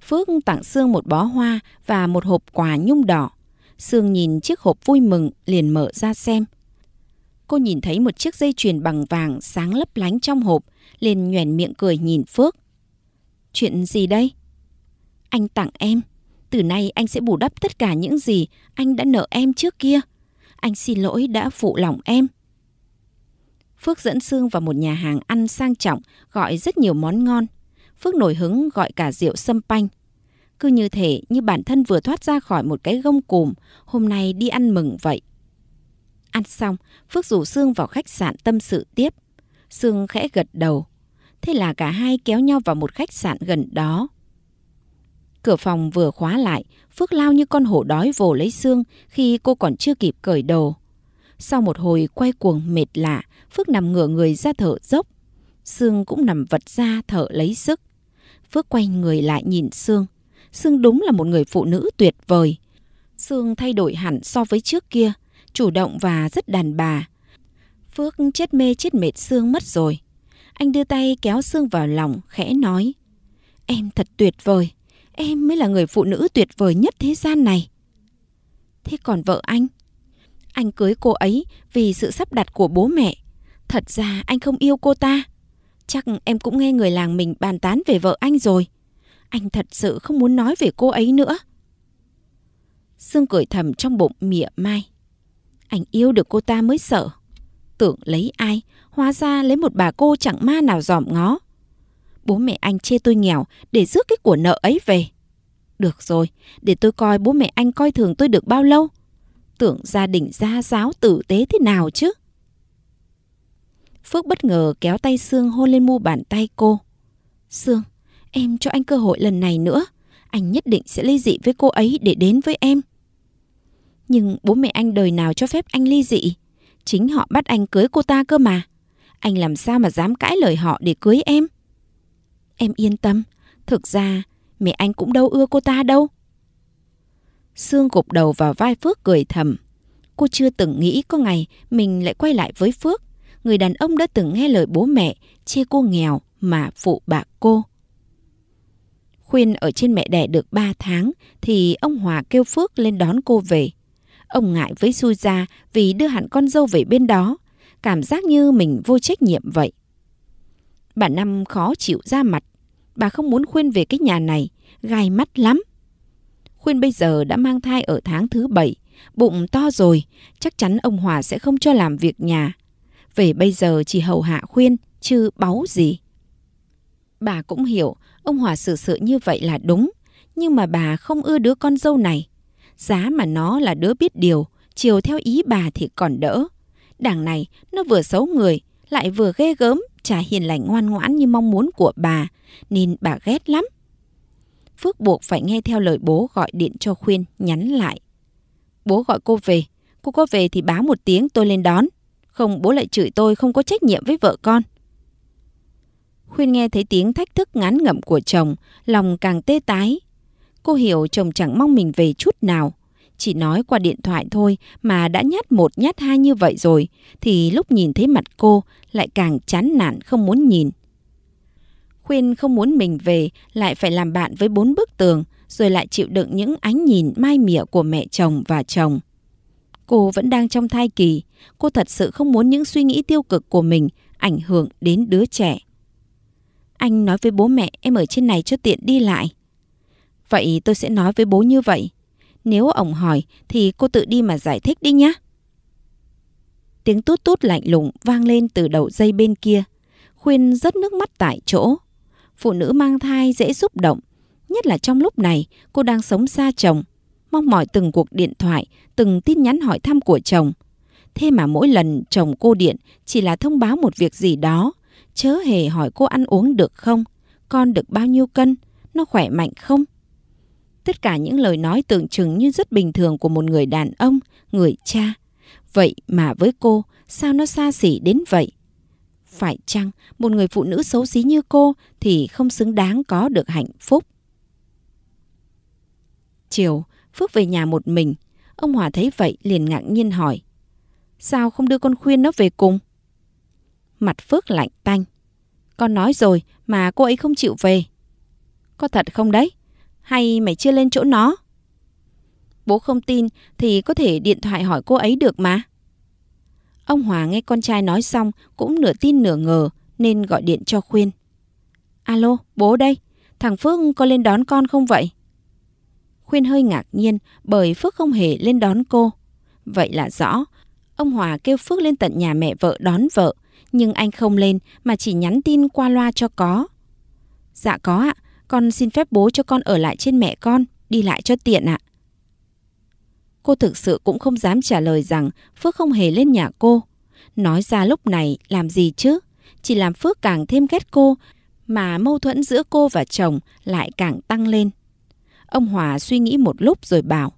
Phước tặng Sương một bó hoa và một hộp quà nhung đỏ. Sương nhìn chiếc hộp vui mừng liền mở ra xem. Cô nhìn thấy một chiếc dây chuyền bằng vàng sáng lấp lánh trong hộp, liền nhoẻn miệng cười nhìn Phước. Chuyện gì đây? Anh tặng em. Từ nay anh sẽ bù đắp tất cả những gì anh đã nợ em trước kia. Anh xin lỗi đã phụ lòng em. Phước dẫn Sương vào một nhà hàng ăn sang trọng, gọi rất nhiều món ngon. Phước nổi hứng gọi cả rượu sâm panh. Cứ như thể như bản thân vừa thoát ra khỏi một cái gông cùm, hôm nay đi ăn mừng vậy. Ăn xong, Phước rủ Sương vào khách sạn tâm sự tiếp. Sương khẽ gật đầu. Thế là cả hai kéo nhau vào một khách sạn gần đó. Cửa phòng vừa khóa lại, Phước lao như con hổ đói vồ lấy Sương khi cô còn chưa kịp cởi đồ. Sau một hồi quay cuồng mệt lạ, Phước nằm ngửa người ra thở dốc. Sương cũng nằm vật ra thở lấy sức. Phước quay người lại nhìn Sương. Sương đúng là một người phụ nữ tuyệt vời. Sương thay đổi hẳn so với trước kia chủ động và rất đàn bà. Phước chết mê chết mệt xương mất rồi. Anh đưa tay kéo xương vào lòng, khẽ nói. Em thật tuyệt vời, em mới là người phụ nữ tuyệt vời nhất thế gian này. Thế còn vợ anh? Anh cưới cô ấy vì sự sắp đặt của bố mẹ. Thật ra anh không yêu cô ta. Chắc em cũng nghe người làng mình bàn tán về vợ anh rồi. Anh thật sự không muốn nói về cô ấy nữa. Sương cười thầm trong bụng mỉa mai. Anh yêu được cô ta mới sợ. Tưởng lấy ai, hóa ra lấy một bà cô chẳng ma nào dòm ngó. Bố mẹ anh chê tôi nghèo để rước cái của nợ ấy về. Được rồi, để tôi coi bố mẹ anh coi thường tôi được bao lâu. Tưởng gia đình gia giáo tử tế thế nào chứ. Phước bất ngờ kéo tay Sương hôn lên mu bàn tay cô. Sương, em cho anh cơ hội lần này nữa. Anh nhất định sẽ ly dị với cô ấy để đến với em. Nhưng bố mẹ anh đời nào cho phép anh ly dị? Chính họ bắt anh cưới cô ta cơ mà. Anh làm sao mà dám cãi lời họ để cưới em? Em yên tâm, thực ra mẹ anh cũng đâu ưa cô ta đâu. Sương gục đầu vào vai Phước cười thầm. Cô chưa từng nghĩ có ngày mình lại quay lại với Phước. Người đàn ông đã từng nghe lời bố mẹ chê cô nghèo mà phụ bạc cô. Khuyên ở trên mẹ đẻ được 3 tháng thì ông Hòa kêu Phước lên đón cô về. Ông ngại với ra vì đưa hẳn con dâu về bên đó. Cảm giác như mình vô trách nhiệm vậy. Bà Năm khó chịu ra mặt. Bà không muốn khuyên về cái nhà này, gai mắt lắm. Khuyên bây giờ đã mang thai ở tháng thứ bảy, bụng to rồi, chắc chắn ông Hòa sẽ không cho làm việc nhà. Về bây giờ chỉ hầu hạ khuyên, chứ báu gì. Bà cũng hiểu ông Hòa xử sự như vậy là đúng, nhưng mà bà không ưa đứa con dâu này. Giá mà nó là đứa biết điều, chiều theo ý bà thì còn đỡ. Đảng này nó vừa xấu người, lại vừa ghê gớm, chả hiền lành ngoan ngoãn như mong muốn của bà, nên bà ghét lắm. Phước buộc phải nghe theo lời bố gọi điện cho Khuyên nhắn lại. Bố gọi cô về, cô có về thì báo một tiếng tôi lên đón. Không bố lại chửi tôi không có trách nhiệm với vợ con. Khuyên nghe thấy tiếng thách thức ngán ngẩm của chồng, lòng càng tê tái, Cô hiểu chồng chẳng mong mình về chút nào. Chỉ nói qua điện thoại thôi mà đã nhát một nhát hai như vậy rồi thì lúc nhìn thấy mặt cô lại càng chán nản không muốn nhìn. Khuyên không muốn mình về lại phải làm bạn với bốn bức tường rồi lại chịu đựng những ánh nhìn mai mỉa của mẹ chồng và chồng. Cô vẫn đang trong thai kỳ, cô thật sự không muốn những suy nghĩ tiêu cực của mình ảnh hưởng đến đứa trẻ. Anh nói với bố mẹ em ở trên này cho tiện đi lại. Vậy tôi sẽ nói với bố như vậy. Nếu ông hỏi thì cô tự đi mà giải thích đi nhé. Tiếng tút tút lạnh lùng vang lên từ đầu dây bên kia. Khuyên rớt nước mắt tại chỗ. Phụ nữ mang thai dễ xúc động. Nhất là trong lúc này cô đang sống xa chồng. Mong mỏi từng cuộc điện thoại, từng tin nhắn hỏi thăm của chồng. Thế mà mỗi lần chồng cô điện chỉ là thông báo một việc gì đó. Chớ hề hỏi cô ăn uống được không, con được bao nhiêu cân, nó khỏe mạnh không tất cả những lời nói tưởng chừng như rất bình thường của một người đàn ông, người cha. Vậy mà với cô, sao nó xa xỉ đến vậy? Phải chăng một người phụ nữ xấu xí như cô thì không xứng đáng có được hạnh phúc? Chiều, Phước về nhà một mình. Ông Hòa thấy vậy liền ngạc nhiên hỏi. Sao không đưa con khuyên nó về cùng? Mặt Phước lạnh tanh. Con nói rồi mà cô ấy không chịu về. Có thật không đấy? hay mày chưa lên chỗ nó? Bố không tin thì có thể điện thoại hỏi cô ấy được mà. Ông Hòa nghe con trai nói xong cũng nửa tin nửa ngờ nên gọi điện cho khuyên. Alo, bố đây, thằng Phước có lên đón con không vậy? Khuyên hơi ngạc nhiên bởi Phước không hề lên đón cô. Vậy là rõ, ông Hòa kêu Phước lên tận nhà mẹ vợ đón vợ, nhưng anh không lên mà chỉ nhắn tin qua loa cho có. Dạ có ạ, con xin phép bố cho con ở lại trên mẹ con, đi lại cho tiện ạ. À. Cô thực sự cũng không dám trả lời rằng Phước không hề lên nhà cô. Nói ra lúc này làm gì chứ? Chỉ làm Phước càng thêm ghét cô, mà mâu thuẫn giữa cô và chồng lại càng tăng lên. Ông Hòa suy nghĩ một lúc rồi bảo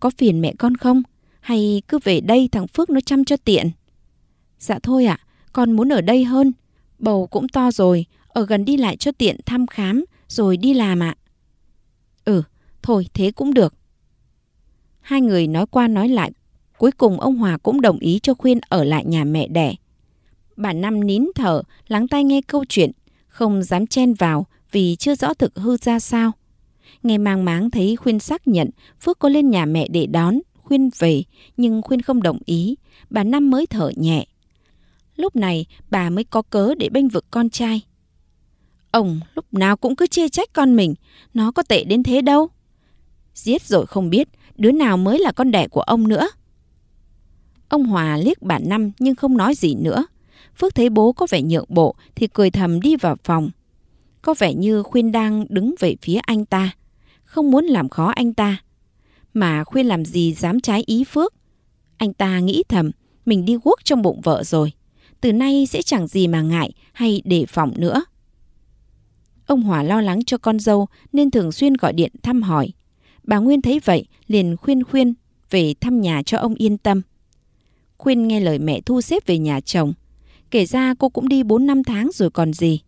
Có phiền mẹ con không? Hay cứ về đây thằng Phước nó chăm cho tiện? Dạ thôi ạ, à, con muốn ở đây hơn. Bầu cũng to rồi, ở gần đi lại cho tiện thăm khám rồi đi làm ạ. Ừ, thôi thế cũng được. Hai người nói qua nói lại, cuối cùng ông Hòa cũng đồng ý cho Khuyên ở lại nhà mẹ đẻ. Bà Năm nín thở, lắng tai nghe câu chuyện, không dám chen vào vì chưa rõ thực hư ra sao. Nghe mang máng thấy Khuyên xác nhận Phước có lên nhà mẹ để đón, Khuyên về, nhưng Khuyên không đồng ý, bà Năm mới thở nhẹ. Lúc này bà mới có cớ để bênh vực con trai. Ông lúc nào cũng cứ chê trách con mình, nó có tệ đến thế đâu. Giết rồi không biết, đứa nào mới là con đẻ của ông nữa. Ông Hòa liếc bà Năm nhưng không nói gì nữa. Phước thấy bố có vẻ nhượng bộ thì cười thầm đi vào phòng. Có vẻ như Khuyên đang đứng về phía anh ta, không muốn làm khó anh ta. Mà Khuyên làm gì dám trái ý Phước. Anh ta nghĩ thầm, mình đi guốc trong bụng vợ rồi. Từ nay sẽ chẳng gì mà ngại hay đề phòng nữa. Ông Hòa lo lắng cho con dâu nên thường xuyên gọi điện thăm hỏi. Bà Nguyên thấy vậy liền khuyên khuyên về thăm nhà cho ông yên tâm. Khuyên nghe lời mẹ thu xếp về nhà chồng. Kể ra cô cũng đi 4 năm tháng rồi còn gì.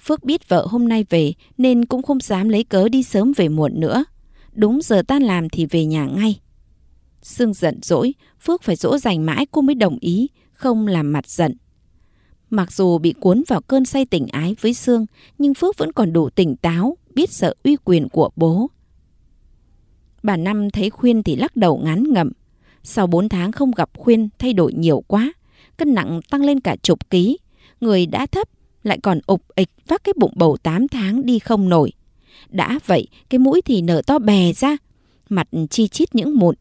Phước biết vợ hôm nay về nên cũng không dám lấy cớ đi sớm về muộn nữa. Đúng giờ tan làm thì về nhà ngay. Sương giận dỗi, Phước phải dỗ dành mãi cô mới đồng ý, không làm mặt giận. Mặc dù bị cuốn vào cơn say tình ái với Dương, nhưng Phước vẫn còn đủ tỉnh táo, biết sợ uy quyền của bố. Bà Năm thấy Khuyên thì lắc đầu ngán ngẩm. Sau 4 tháng không gặp Khuyên thay đổi nhiều quá, cân nặng tăng lên cả chục ký. Người đã thấp lại còn ục ịch vác cái bụng bầu 8 tháng đi không nổi. Đã vậy, cái mũi thì nở to bè ra, mặt chi chít những mụn.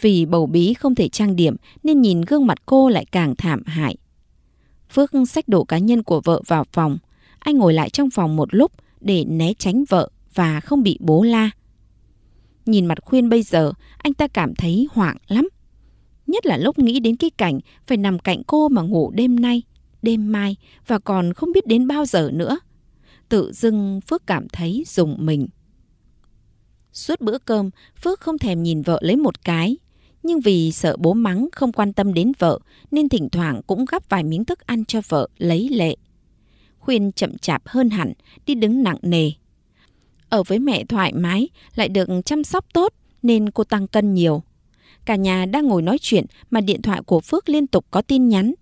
Vì bầu bí không thể trang điểm nên nhìn gương mặt cô lại càng thảm hại. Phước xách đồ cá nhân của vợ vào phòng. Anh ngồi lại trong phòng một lúc để né tránh vợ và không bị bố la. Nhìn mặt khuyên bây giờ, anh ta cảm thấy hoảng lắm. Nhất là lúc nghĩ đến cái cảnh phải nằm cạnh cô mà ngủ đêm nay, đêm mai và còn không biết đến bao giờ nữa. Tự dưng Phước cảm thấy dùng mình. Suốt bữa cơm, Phước không thèm nhìn vợ lấy một cái nhưng vì sợ bố mắng không quan tâm đến vợ nên thỉnh thoảng cũng gắp vài miếng thức ăn cho vợ lấy lệ. Khuyên chậm chạp hơn hẳn, đi đứng nặng nề. Ở với mẹ thoải mái, lại được chăm sóc tốt nên cô tăng cân nhiều. Cả nhà đang ngồi nói chuyện mà điện thoại của Phước liên tục có tin nhắn.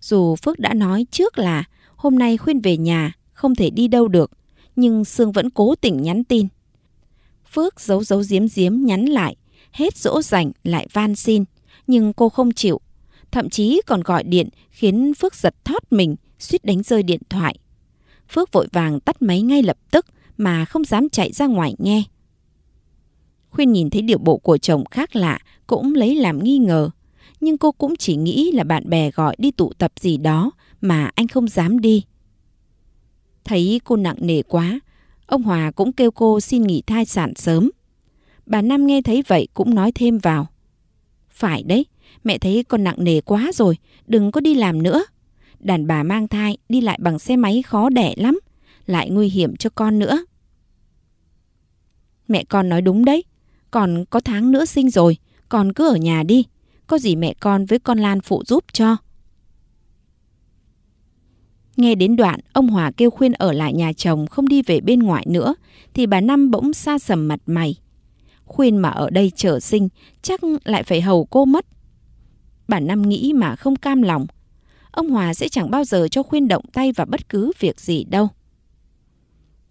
Dù Phước đã nói trước là hôm nay Khuyên về nhà, không thể đi đâu được, nhưng Sương vẫn cố tình nhắn tin. Phước giấu giấu diếm diếm nhắn lại hết dỗ dành lại van xin, nhưng cô không chịu, thậm chí còn gọi điện khiến Phước giật thót mình, suýt đánh rơi điện thoại. Phước vội vàng tắt máy ngay lập tức mà không dám chạy ra ngoài nghe. Khuyên nhìn thấy điệu bộ của chồng khác lạ cũng lấy làm nghi ngờ, nhưng cô cũng chỉ nghĩ là bạn bè gọi đi tụ tập gì đó mà anh không dám đi. Thấy cô nặng nề quá, ông Hòa cũng kêu cô xin nghỉ thai sản sớm. Bà Năm nghe thấy vậy cũng nói thêm vào. Phải đấy, mẹ thấy con nặng nề quá rồi, đừng có đi làm nữa. Đàn bà mang thai đi lại bằng xe máy khó đẻ lắm, lại nguy hiểm cho con nữa. Mẹ con nói đúng đấy, còn có tháng nữa sinh rồi, con cứ ở nhà đi, có gì mẹ con với con Lan phụ giúp cho. Nghe đến đoạn ông Hòa kêu khuyên ở lại nhà chồng không đi về bên ngoại nữa thì bà Năm bỗng xa sầm mặt mày khuyên mà ở đây trở sinh, chắc lại phải hầu cô mất. Bản Năm nghĩ mà không cam lòng. Ông Hòa sẽ chẳng bao giờ cho khuyên động tay vào bất cứ việc gì đâu.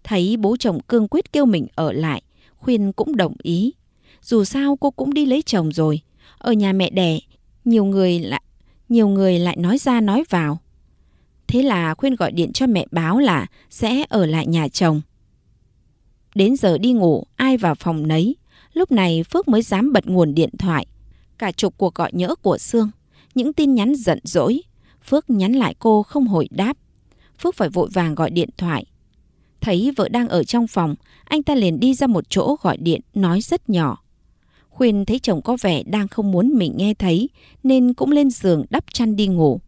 Thấy bố chồng cương quyết kêu mình ở lại, khuyên cũng đồng ý. Dù sao cô cũng đi lấy chồng rồi, ở nhà mẹ đẻ, nhiều người lại nhiều người lại nói ra nói vào. Thế là khuyên gọi điện cho mẹ báo là sẽ ở lại nhà chồng. Đến giờ đi ngủ, ai vào phòng nấy. Lúc này Phước mới dám bật nguồn điện thoại. Cả chục cuộc gọi nhỡ của Sương, những tin nhắn giận dỗi. Phước nhắn lại cô không hồi đáp. Phước phải vội vàng gọi điện thoại. Thấy vợ đang ở trong phòng, anh ta liền đi ra một chỗ gọi điện nói rất nhỏ. Khuyên thấy chồng có vẻ đang không muốn mình nghe thấy nên cũng lên giường đắp chăn đi ngủ.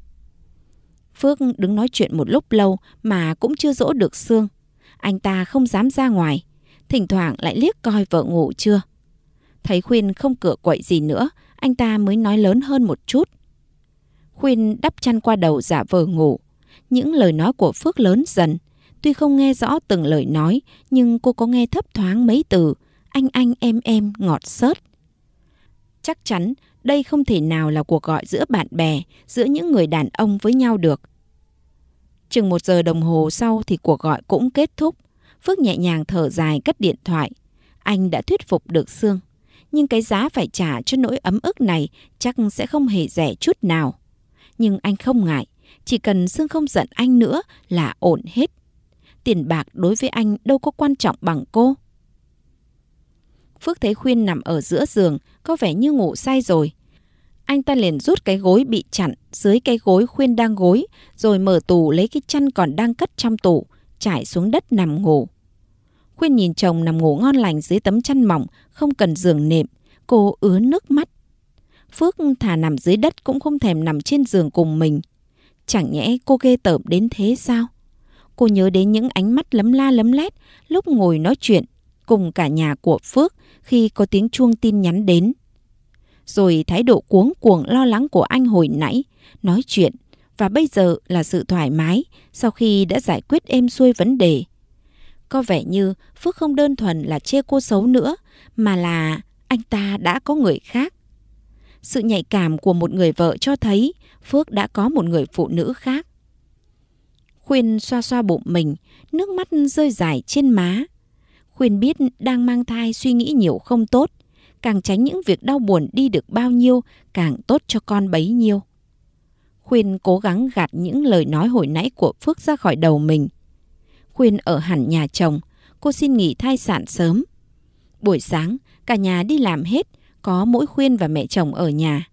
Phước đứng nói chuyện một lúc lâu mà cũng chưa dỗ được xương. Anh ta không dám ra ngoài, thỉnh thoảng lại liếc coi vợ ngủ chưa. Thấy Khuyên không cửa quậy gì nữa, anh ta mới nói lớn hơn một chút. Khuyên đắp chăn qua đầu giả vờ ngủ. Những lời nói của Phước lớn dần. Tuy không nghe rõ từng lời nói, nhưng cô có nghe thấp thoáng mấy từ anh anh em em ngọt xớt. Chắc chắn đây không thể nào là cuộc gọi giữa bạn bè, giữa những người đàn ông với nhau được. Chừng một giờ đồng hồ sau thì cuộc gọi cũng kết thúc. Phước nhẹ nhàng thở dài cất điện thoại. Anh đã thuyết phục được Sương nhưng cái giá phải trả cho nỗi ấm ức này chắc sẽ không hề rẻ chút nào. Nhưng anh không ngại, chỉ cần Dương không giận anh nữa là ổn hết. Tiền bạc đối với anh đâu có quan trọng bằng cô. Phước thấy Khuyên nằm ở giữa giường, có vẻ như ngủ say rồi. Anh ta liền rút cái gối bị chặn dưới cái gối Khuyên đang gối, rồi mở tủ lấy cái chăn còn đang cất trong tủ, trải xuống đất nằm ngủ. Khuyên nhìn chồng nằm ngủ ngon lành dưới tấm chăn mỏng, không cần giường nệm, cô ứa nước mắt. Phước thả nằm dưới đất cũng không thèm nằm trên giường cùng mình. Chẳng nhẽ cô ghê tởm đến thế sao? Cô nhớ đến những ánh mắt lấm la lấm lét lúc ngồi nói chuyện cùng cả nhà của Phước khi có tiếng chuông tin nhắn đến. Rồi thái độ cuống cuồng lo lắng của anh hồi nãy, nói chuyện và bây giờ là sự thoải mái sau khi đã giải quyết êm xuôi vấn đề. Có vẻ như Phước không đơn thuần là chê cô xấu nữa, mà là anh ta đã có người khác. Sự nhạy cảm của một người vợ cho thấy Phước đã có một người phụ nữ khác. Khuyên xoa xoa bụng mình, nước mắt rơi dài trên má. Khuyên biết đang mang thai suy nghĩ nhiều không tốt, càng tránh những việc đau buồn đi được bao nhiêu càng tốt cho con bấy nhiêu. Khuyên cố gắng gạt những lời nói hồi nãy của Phước ra khỏi đầu mình, Khuyên ở hẳn nhà chồng, cô xin nghỉ thai sản sớm. Buổi sáng, cả nhà đi làm hết, có mỗi Khuyên và mẹ chồng ở nhà.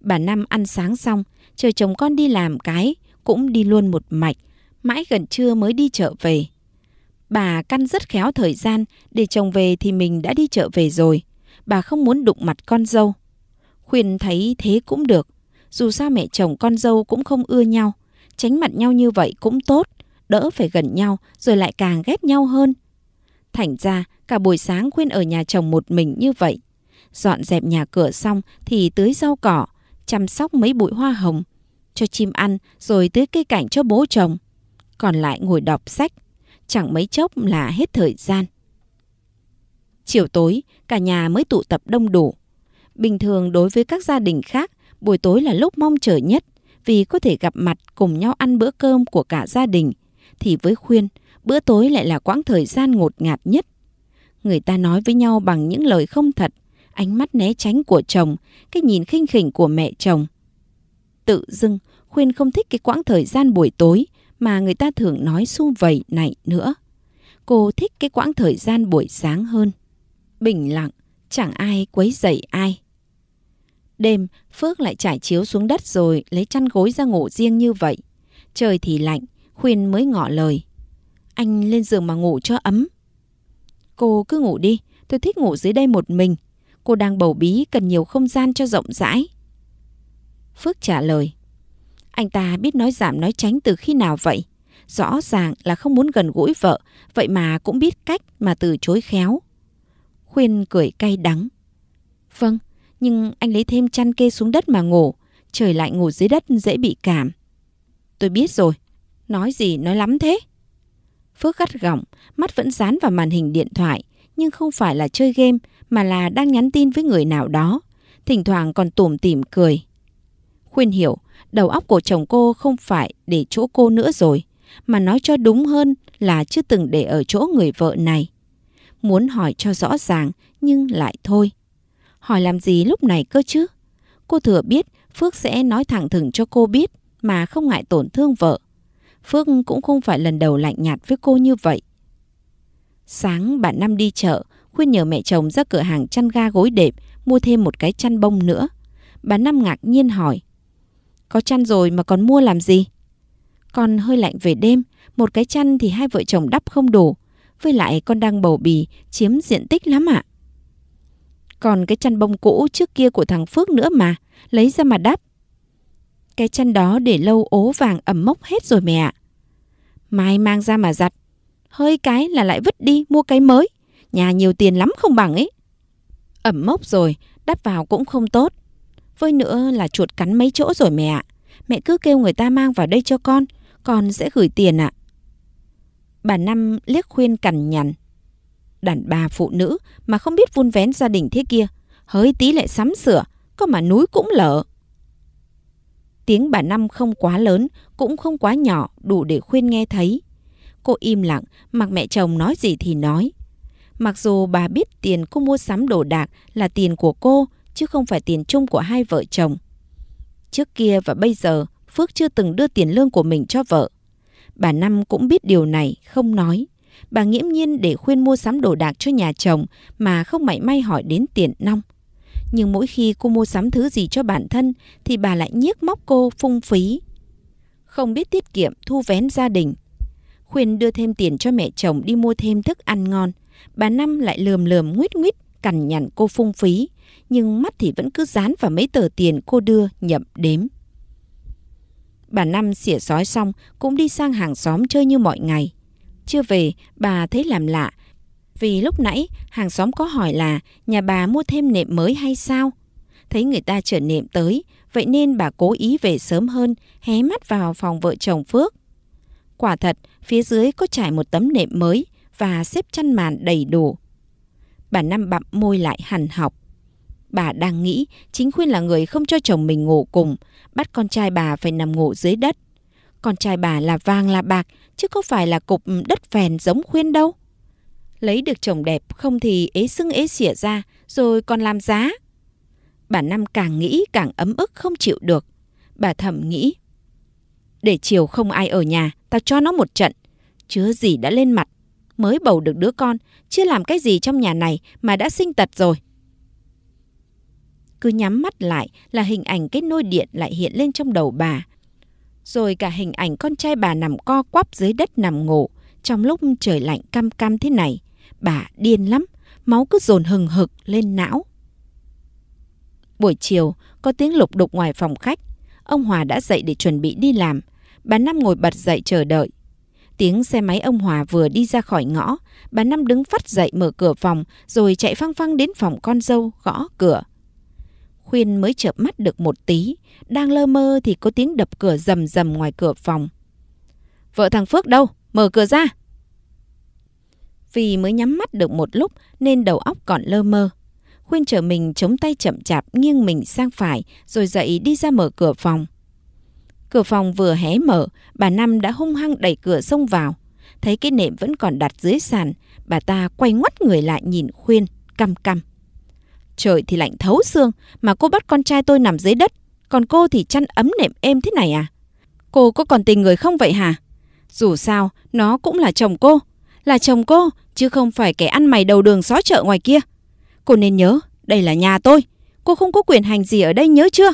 Bà Năm ăn sáng xong, chờ chồng con đi làm cái, cũng đi luôn một mạch, mãi gần trưa mới đi chợ về. Bà căn rất khéo thời gian, để chồng về thì mình đã đi chợ về rồi. Bà không muốn đụng mặt con dâu. Khuyên thấy thế cũng được. Dù sao mẹ chồng con dâu cũng không ưa nhau. Tránh mặt nhau như vậy cũng tốt đỡ phải gần nhau rồi lại càng ghét nhau hơn. Thành ra, cả buổi sáng Khuyên ở nhà chồng một mình như vậy. Dọn dẹp nhà cửa xong thì tưới rau cỏ, chăm sóc mấy bụi hoa hồng, cho chim ăn rồi tưới cây cảnh cho bố chồng. Còn lại ngồi đọc sách, chẳng mấy chốc là hết thời gian. Chiều tối, cả nhà mới tụ tập đông đủ. Bình thường đối với các gia đình khác, buổi tối là lúc mong chờ nhất vì có thể gặp mặt cùng nhau ăn bữa cơm của cả gia đình thì với Khuyên, bữa tối lại là quãng thời gian ngột ngạt nhất. Người ta nói với nhau bằng những lời không thật, ánh mắt né tránh của chồng, cái nhìn khinh khỉnh của mẹ chồng. Tự dưng, Khuyên không thích cái quãng thời gian buổi tối mà người ta thường nói su vầy này nữa. Cô thích cái quãng thời gian buổi sáng hơn. Bình lặng, chẳng ai quấy dậy ai. Đêm, Phước lại trải chiếu xuống đất rồi lấy chăn gối ra ngủ riêng như vậy. Trời thì lạnh, Khuyên mới ngỏ lời. Anh lên giường mà ngủ cho ấm. Cô cứ ngủ đi, tôi thích ngủ dưới đây một mình. Cô đang bầu bí cần nhiều không gian cho rộng rãi. Phước trả lời. Anh ta biết nói giảm nói tránh từ khi nào vậy? Rõ ràng là không muốn gần gũi vợ, vậy mà cũng biết cách mà từ chối khéo. Khuyên cười cay đắng. Vâng, nhưng anh lấy thêm chăn kê xuống đất mà ngủ. Trời lại ngủ dưới đất dễ bị cảm. Tôi biết rồi, Nói gì nói lắm thế? Phước gắt gỏng, mắt vẫn dán vào màn hình điện thoại, nhưng không phải là chơi game mà là đang nhắn tin với người nào đó. Thỉnh thoảng còn tủm tỉm cười. Khuyên hiểu, đầu óc của chồng cô không phải để chỗ cô nữa rồi, mà nói cho đúng hơn là chưa từng để ở chỗ người vợ này. Muốn hỏi cho rõ ràng nhưng lại thôi. Hỏi làm gì lúc này cơ chứ? Cô thừa biết Phước sẽ nói thẳng thừng cho cô biết mà không ngại tổn thương vợ. Phước cũng không phải lần đầu lạnh nhạt với cô như vậy. Sáng bà Năm đi chợ, khuyên nhờ mẹ chồng ra cửa hàng chăn ga gối đệm mua thêm một cái chăn bông nữa. Bà Năm ngạc nhiên hỏi. Có chăn rồi mà còn mua làm gì? Con hơi lạnh về đêm, một cái chăn thì hai vợ chồng đắp không đủ. Với lại con đang bầu bì, chiếm diện tích lắm ạ. À. Còn cái chăn bông cũ trước kia của thằng Phước nữa mà, lấy ra mà đắp cái chân đó để lâu ố vàng ẩm mốc hết rồi mẹ ạ. Mai mang ra mà giặt. Hơi cái là lại vứt đi mua cái mới. Nhà nhiều tiền lắm không bằng ấy. Ẩm mốc rồi, đắp vào cũng không tốt. Với nữa là chuột cắn mấy chỗ rồi mẹ ạ. Mẹ cứ kêu người ta mang vào đây cho con, con sẽ gửi tiền ạ. Bà Năm liếc khuyên cằn nhằn. Đàn bà phụ nữ mà không biết vun vén gia đình thế kia, hơi tí lại sắm sửa, có mà núi cũng lở. Tiếng bà Năm không quá lớn, cũng không quá nhỏ, đủ để khuyên nghe thấy. Cô im lặng, mặc mẹ chồng nói gì thì nói. Mặc dù bà biết tiền cô mua sắm đồ đạc là tiền của cô, chứ không phải tiền chung của hai vợ chồng. Trước kia và bây giờ, Phước chưa từng đưa tiền lương của mình cho vợ. Bà Năm cũng biết điều này, không nói. Bà nghiễm nhiên để khuyên mua sắm đồ đạc cho nhà chồng mà không mảy may hỏi đến tiền nong nhưng mỗi khi cô mua sắm thứ gì cho bản thân thì bà lại nhiếc móc cô phung phí. Không biết tiết kiệm thu vén gia đình. Khuyên đưa thêm tiền cho mẹ chồng đi mua thêm thức ăn ngon. Bà Năm lại lườm lườm nguyết nguyết cằn nhằn cô phung phí, nhưng mắt thì vẫn cứ dán vào mấy tờ tiền cô đưa nhậm đếm. Bà Năm xỉa sói xong cũng đi sang hàng xóm chơi như mọi ngày. Chưa về, bà thấy làm lạ vì lúc nãy hàng xóm có hỏi là nhà bà mua thêm nệm mới hay sao? Thấy người ta chở nệm tới, vậy nên bà cố ý về sớm hơn, hé mắt vào phòng vợ chồng Phước. Quả thật, phía dưới có trải một tấm nệm mới và xếp chăn màn đầy đủ. Bà Năm bặm môi lại hằn học. Bà đang nghĩ chính khuyên là người không cho chồng mình ngủ cùng, bắt con trai bà phải nằm ngủ dưới đất. Con trai bà là vàng là bạc, chứ có phải là cục đất phèn giống khuyên đâu lấy được chồng đẹp không thì ế xưng ế xỉa ra, rồi còn làm giá. Bà Năm càng nghĩ càng ấm ức không chịu được. Bà thầm nghĩ, để chiều không ai ở nhà, tao cho nó một trận. Chứa gì đã lên mặt, mới bầu được đứa con, chưa làm cái gì trong nhà này mà đã sinh tật rồi. Cứ nhắm mắt lại là hình ảnh cái nôi điện lại hiện lên trong đầu bà. Rồi cả hình ảnh con trai bà nằm co quắp dưới đất nằm ngủ trong lúc trời lạnh cam cam thế này. Bà điên lắm, máu cứ dồn hừng hực lên não. Buổi chiều, có tiếng lục đục ngoài phòng khách. Ông Hòa đã dậy để chuẩn bị đi làm. Bà Năm ngồi bật dậy chờ đợi. Tiếng xe máy ông Hòa vừa đi ra khỏi ngõ, bà Năm đứng phát dậy mở cửa phòng rồi chạy phăng phăng đến phòng con dâu gõ cửa. Khuyên mới chợp mắt được một tí, đang lơ mơ thì có tiếng đập cửa rầm rầm ngoài cửa phòng. Vợ thằng Phước đâu? Mở cửa ra! Vì mới nhắm mắt được một lúc nên đầu óc còn lơ mơ. Khuyên trở mình chống tay chậm chạp nghiêng mình sang phải rồi dậy đi ra mở cửa phòng. Cửa phòng vừa hé mở, bà Năm đã hung hăng đẩy cửa xông vào. Thấy cái nệm vẫn còn đặt dưới sàn, bà ta quay ngoắt người lại nhìn Khuyên, căm căm. Trời thì lạnh thấu xương mà cô bắt con trai tôi nằm dưới đất, còn cô thì chăn ấm nệm êm thế này à? Cô có còn tình người không vậy hả? Dù sao, nó cũng là chồng cô, là chồng cô, chứ không phải kẻ ăn mày đầu đường xó chợ ngoài kia. Cô nên nhớ, đây là nhà tôi. Cô không có quyền hành gì ở đây nhớ chưa?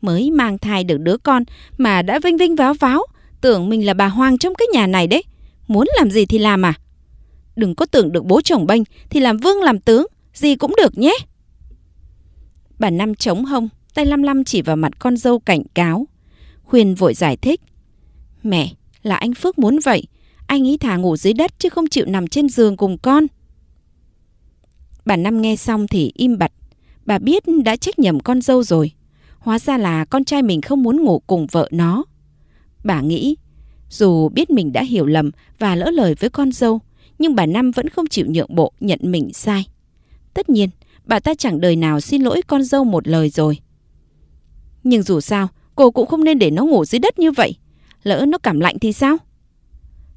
Mới mang thai được đứa con mà đã vinh vinh váo váo, tưởng mình là bà Hoàng trong cái nhà này đấy. Muốn làm gì thì làm à? Đừng có tưởng được bố chồng bênh thì làm vương làm tướng, gì cũng được nhé. Bà Năm chống hông, tay lăm lăm chỉ vào mặt con dâu cảnh cáo. Khuyên vội giải thích. Mẹ, là anh Phước muốn vậy, anh ấy thả ngủ dưới đất chứ không chịu nằm trên giường cùng con. Bà Năm nghe xong thì im bặt. Bà biết đã trách nhầm con dâu rồi. Hóa ra là con trai mình không muốn ngủ cùng vợ nó. Bà nghĩ, dù biết mình đã hiểu lầm và lỡ lời với con dâu, nhưng bà Năm vẫn không chịu nhượng bộ nhận mình sai. Tất nhiên, bà ta chẳng đời nào xin lỗi con dâu một lời rồi. Nhưng dù sao, cô cũng không nên để nó ngủ dưới đất như vậy. Lỡ nó cảm lạnh thì sao?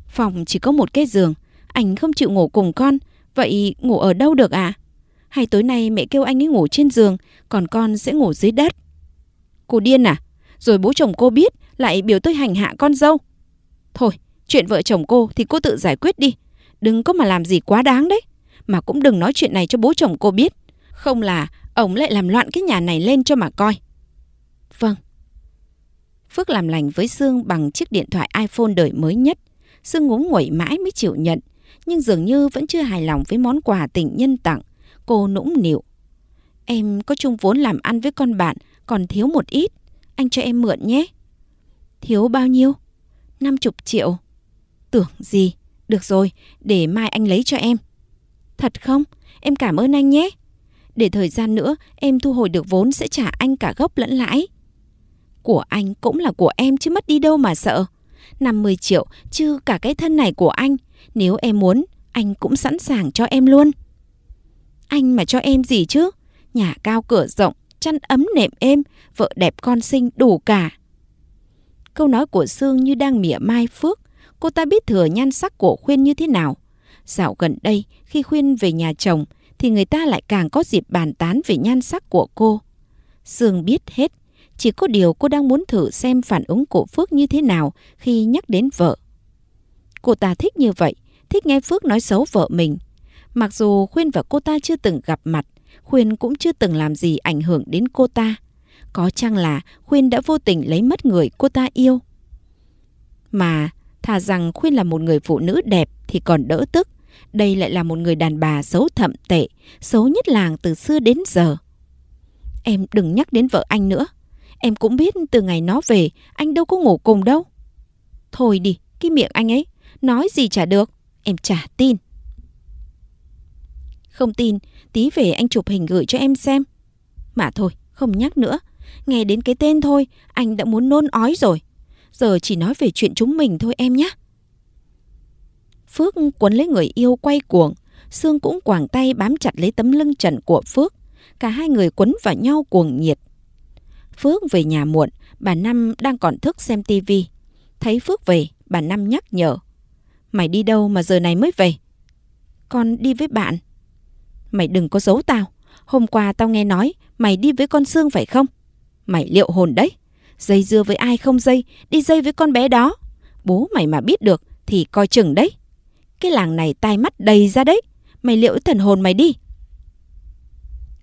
Phòng chỉ có một cái giường, anh không chịu ngủ cùng con, vậy ngủ ở đâu được ạ? À? Hay tối nay mẹ kêu anh ấy ngủ trên giường, còn con sẽ ngủ dưới đất. Cô điên à? Rồi bố chồng cô biết lại biểu tôi hành hạ con dâu. Thôi, chuyện vợ chồng cô thì cô tự giải quyết đi. Đừng có mà làm gì quá đáng đấy. Mà cũng đừng nói chuyện này cho bố chồng cô biết. Không là ông lại làm loạn cái nhà này lên cho mà coi. Vâng. Phước làm lành với Dương bằng chiếc điện thoại iPhone đời mới nhất sương ngúng nguẩy mãi mới chịu nhận, nhưng dường như vẫn chưa hài lòng với món quà tình nhân tặng. Cô nũng nịu. Em có chung vốn làm ăn với con bạn, còn thiếu một ít. Anh cho em mượn nhé. Thiếu bao nhiêu? 50 triệu. Tưởng gì? Được rồi, để mai anh lấy cho em. Thật không? Em cảm ơn anh nhé. Để thời gian nữa em thu hồi được vốn sẽ trả anh cả gốc lẫn lãi. Của anh cũng là của em chứ mất đi đâu mà sợ. 50 triệu chứ cả cái thân này của anh. Nếu em muốn, anh cũng sẵn sàng cho em luôn. Anh mà cho em gì chứ? Nhà cao cửa rộng, chăn ấm nệm êm, vợ đẹp con xinh đủ cả. Câu nói của Sương như đang mỉa mai Phước. Cô ta biết thừa nhan sắc của Khuyên như thế nào. Dạo gần đây, khi Khuyên về nhà chồng, thì người ta lại càng có dịp bàn tán về nhan sắc của cô. Sương biết hết, chỉ có điều cô đang muốn thử xem phản ứng của Phước như thế nào khi nhắc đến vợ. Cô ta thích như vậy, thích nghe Phước nói xấu vợ mình. Mặc dù Khuyên và cô ta chưa từng gặp mặt, Khuyên cũng chưa từng làm gì ảnh hưởng đến cô ta. Có chăng là Khuyên đã vô tình lấy mất người cô ta yêu. Mà thà rằng Khuyên là một người phụ nữ đẹp thì còn đỡ tức. Đây lại là một người đàn bà xấu thậm tệ, xấu nhất làng từ xưa đến giờ. Em đừng nhắc đến vợ anh nữa. Em cũng biết từ ngày nó về, anh đâu có ngủ cùng đâu. Thôi đi, cái miệng anh ấy, nói gì chả được, em chả tin. Không tin, tí về anh chụp hình gửi cho em xem. Mà thôi, không nhắc nữa. Nghe đến cái tên thôi, anh đã muốn nôn ói rồi. Giờ chỉ nói về chuyện chúng mình thôi em nhé. Phước quấn lấy người yêu quay cuồng. Sương cũng quàng tay bám chặt lấy tấm lưng trần của Phước. Cả hai người quấn vào nhau cuồng nhiệt. Phước về nhà muộn, bà Năm đang còn thức xem tivi. Thấy Phước về, bà Năm nhắc nhở. Mày đi đâu mà giờ này mới về? Con đi với bạn. Mày đừng có giấu tao. Hôm qua tao nghe nói mày đi với con Sương phải không? Mày liệu hồn đấy. Dây dưa với ai không dây, đi dây với con bé đó. Bố mày mà biết được thì coi chừng đấy. Cái làng này tai mắt đầy ra đấy. Mày liệu thần hồn mày đi.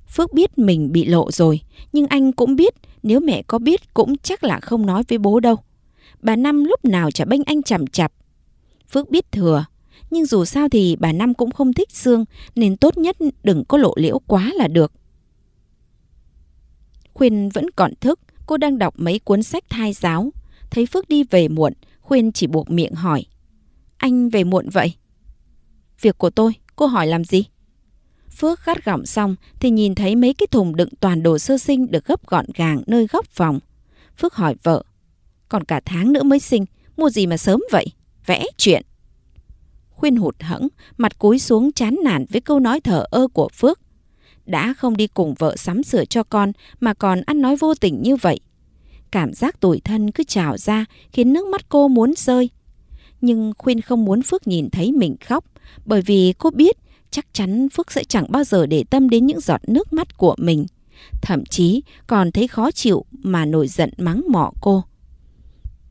Phước biết mình bị lộ rồi, nhưng anh cũng biết nếu mẹ có biết cũng chắc là không nói với bố đâu. Bà Năm lúc nào chả bênh anh chằm chặp. Phước biết thừa, nhưng dù sao thì bà Năm cũng không thích xương nên tốt nhất đừng có lộ liễu quá là được. Khuyên vẫn còn thức, cô đang đọc mấy cuốn sách thai giáo. Thấy Phước đi về muộn, Khuyên chỉ buộc miệng hỏi. Anh về muộn vậy? Việc của tôi, cô hỏi làm gì? Phước gắt gỏng xong thì nhìn thấy mấy cái thùng đựng toàn đồ sơ sinh được gấp gọn gàng nơi góc phòng. Phước hỏi vợ, còn cả tháng nữa mới sinh, mua gì mà sớm vậy? Vẽ chuyện. Khuyên hụt hẫng, mặt cúi xuống chán nản với câu nói thở ơ của Phước. Đã không đi cùng vợ sắm sửa cho con mà còn ăn nói vô tình như vậy. Cảm giác tủi thân cứ trào ra khiến nước mắt cô muốn rơi. Nhưng Khuyên không muốn Phước nhìn thấy mình khóc bởi vì cô biết chắc chắn Phước sẽ chẳng bao giờ để tâm đến những giọt nước mắt của mình. Thậm chí còn thấy khó chịu mà nổi giận mắng mỏ cô.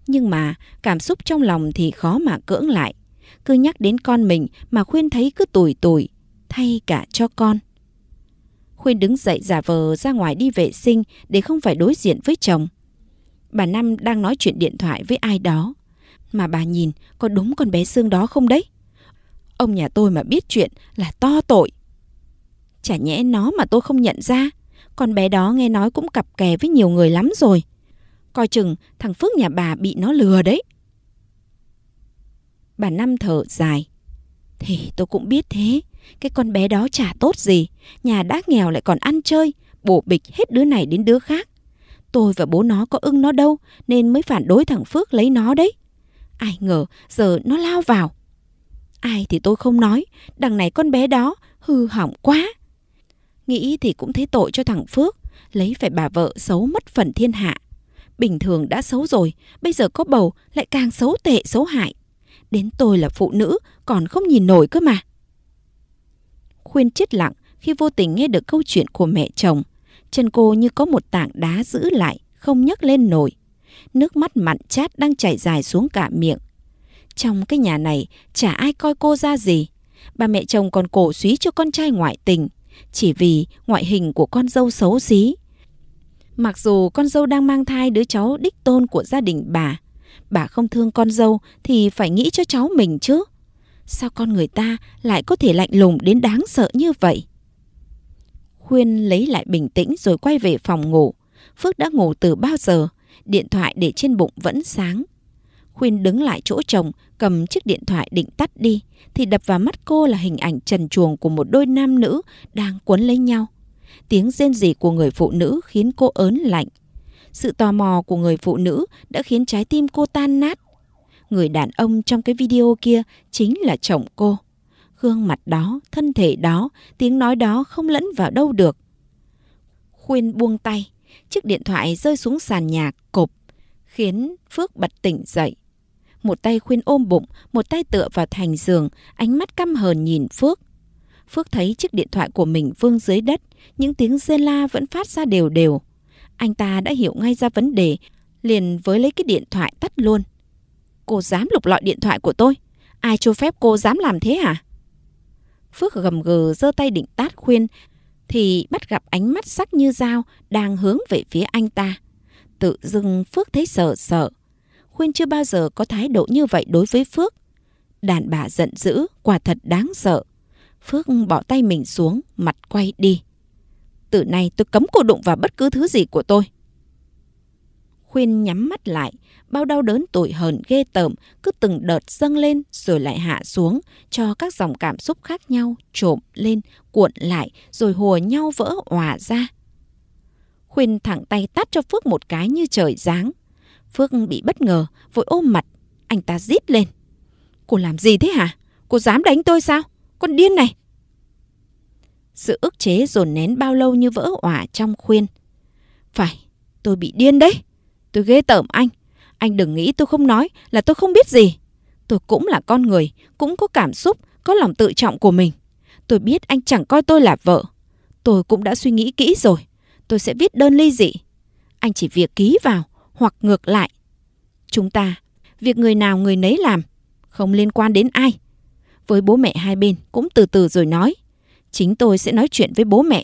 Nhưng mà cảm xúc trong lòng thì khó mà cưỡng lại. Cứ nhắc đến con mình mà Khuyên thấy cứ tủi tủi, thay cả cho con. Khuyên đứng dậy giả vờ ra ngoài đi vệ sinh để không phải đối diện với chồng. Bà Năm đang nói chuyện điện thoại với ai đó. Mà bà nhìn có đúng con bé xương đó không đấy? Ông nhà tôi mà biết chuyện là to tội. Chả nhẽ nó mà tôi không nhận ra. Con bé đó nghe nói cũng cặp kè với nhiều người lắm rồi. Coi chừng thằng Phước nhà bà bị nó lừa đấy. Bà Năm thở dài. Thì tôi cũng biết thế. Cái con bé đó chả tốt gì. Nhà đã nghèo lại còn ăn chơi. Bổ bịch hết đứa này đến đứa khác. Tôi và bố nó có ưng nó đâu. Nên mới phản đối thằng Phước lấy nó đấy. Ai ngờ giờ nó lao vào. Ai thì tôi không nói, đằng này con bé đó, hư hỏng quá. Nghĩ thì cũng thấy tội cho thằng Phước, lấy phải bà vợ xấu mất phần thiên hạ. Bình thường đã xấu rồi, bây giờ có bầu lại càng xấu tệ xấu hại. Đến tôi là phụ nữ còn không nhìn nổi cơ mà. Khuyên chết lặng khi vô tình nghe được câu chuyện của mẹ chồng. Chân cô như có một tảng đá giữ lại, không nhấc lên nổi. Nước mắt mặn chát đang chảy dài xuống cả miệng, trong cái nhà này chả ai coi cô ra gì. Ba mẹ chồng còn cổ suý cho con trai ngoại tình, chỉ vì ngoại hình của con dâu xấu xí. Mặc dù con dâu đang mang thai đứa cháu đích tôn của gia đình bà, bà không thương con dâu thì phải nghĩ cho cháu mình chứ. Sao con người ta lại có thể lạnh lùng đến đáng sợ như vậy? Khuyên lấy lại bình tĩnh rồi quay về phòng ngủ. Phước đã ngủ từ bao giờ, điện thoại để trên bụng vẫn sáng. Khuyên đứng lại chỗ chồng, cầm chiếc điện thoại định tắt đi thì đập vào mắt cô là hình ảnh trần chuồng của một đôi nam nữ đang quấn lấy nhau. Tiếng rên rỉ của người phụ nữ khiến cô ớn lạnh. Sự tò mò của người phụ nữ đã khiến trái tim cô tan nát. Người đàn ông trong cái video kia chính là chồng cô. Gương mặt đó, thân thể đó, tiếng nói đó không lẫn vào đâu được. Khuyên buông tay, chiếc điện thoại rơi xuống sàn nhà cộp, khiến Phước bật tỉnh dậy một tay khuyên ôm bụng, một tay tựa vào thành giường, ánh mắt căm hờn nhìn Phước. Phước thấy chiếc điện thoại của mình vương dưới đất, những tiếng rên la vẫn phát ra đều đều. Anh ta đã hiểu ngay ra vấn đề, liền với lấy cái điện thoại tắt luôn. Cô dám lục lọi điện thoại của tôi? Ai cho phép cô dám làm thế hả? À? Phước gầm gừ giơ tay định tát khuyên, thì bắt gặp ánh mắt sắc như dao đang hướng về phía anh ta. Tự dưng Phước thấy sợ sợ, Khuyên chưa bao giờ có thái độ như vậy đối với Phước. Đàn bà giận dữ, quả thật đáng sợ. Phước bỏ tay mình xuống, mặt quay đi. Từ nay tôi cấm cô đụng vào bất cứ thứ gì của tôi. Khuyên nhắm mắt lại, bao đau đớn tủi hờn ghê tởm cứ từng đợt dâng lên rồi lại hạ xuống cho các dòng cảm xúc khác nhau trộm lên, cuộn lại rồi hùa nhau vỡ òa ra. Khuyên thẳng tay tát cho Phước một cái như trời giáng. Phước bị bất ngờ, vội ôm mặt, anh ta rít lên. Cô làm gì thế hả? Cô dám đánh tôi sao? Con điên này! Sự ức chế dồn nén bao lâu như vỡ òa trong khuyên. Phải, tôi bị điên đấy. Tôi ghê tởm anh. Anh đừng nghĩ tôi không nói là tôi không biết gì. Tôi cũng là con người, cũng có cảm xúc, có lòng tự trọng của mình. Tôi biết anh chẳng coi tôi là vợ. Tôi cũng đã suy nghĩ kỹ rồi. Tôi sẽ viết đơn ly dị. Anh chỉ việc ký vào hoặc ngược lại. Chúng ta, việc người nào người nấy làm, không liên quan đến ai. Với bố mẹ hai bên cũng từ từ rồi nói. Chính tôi sẽ nói chuyện với bố mẹ.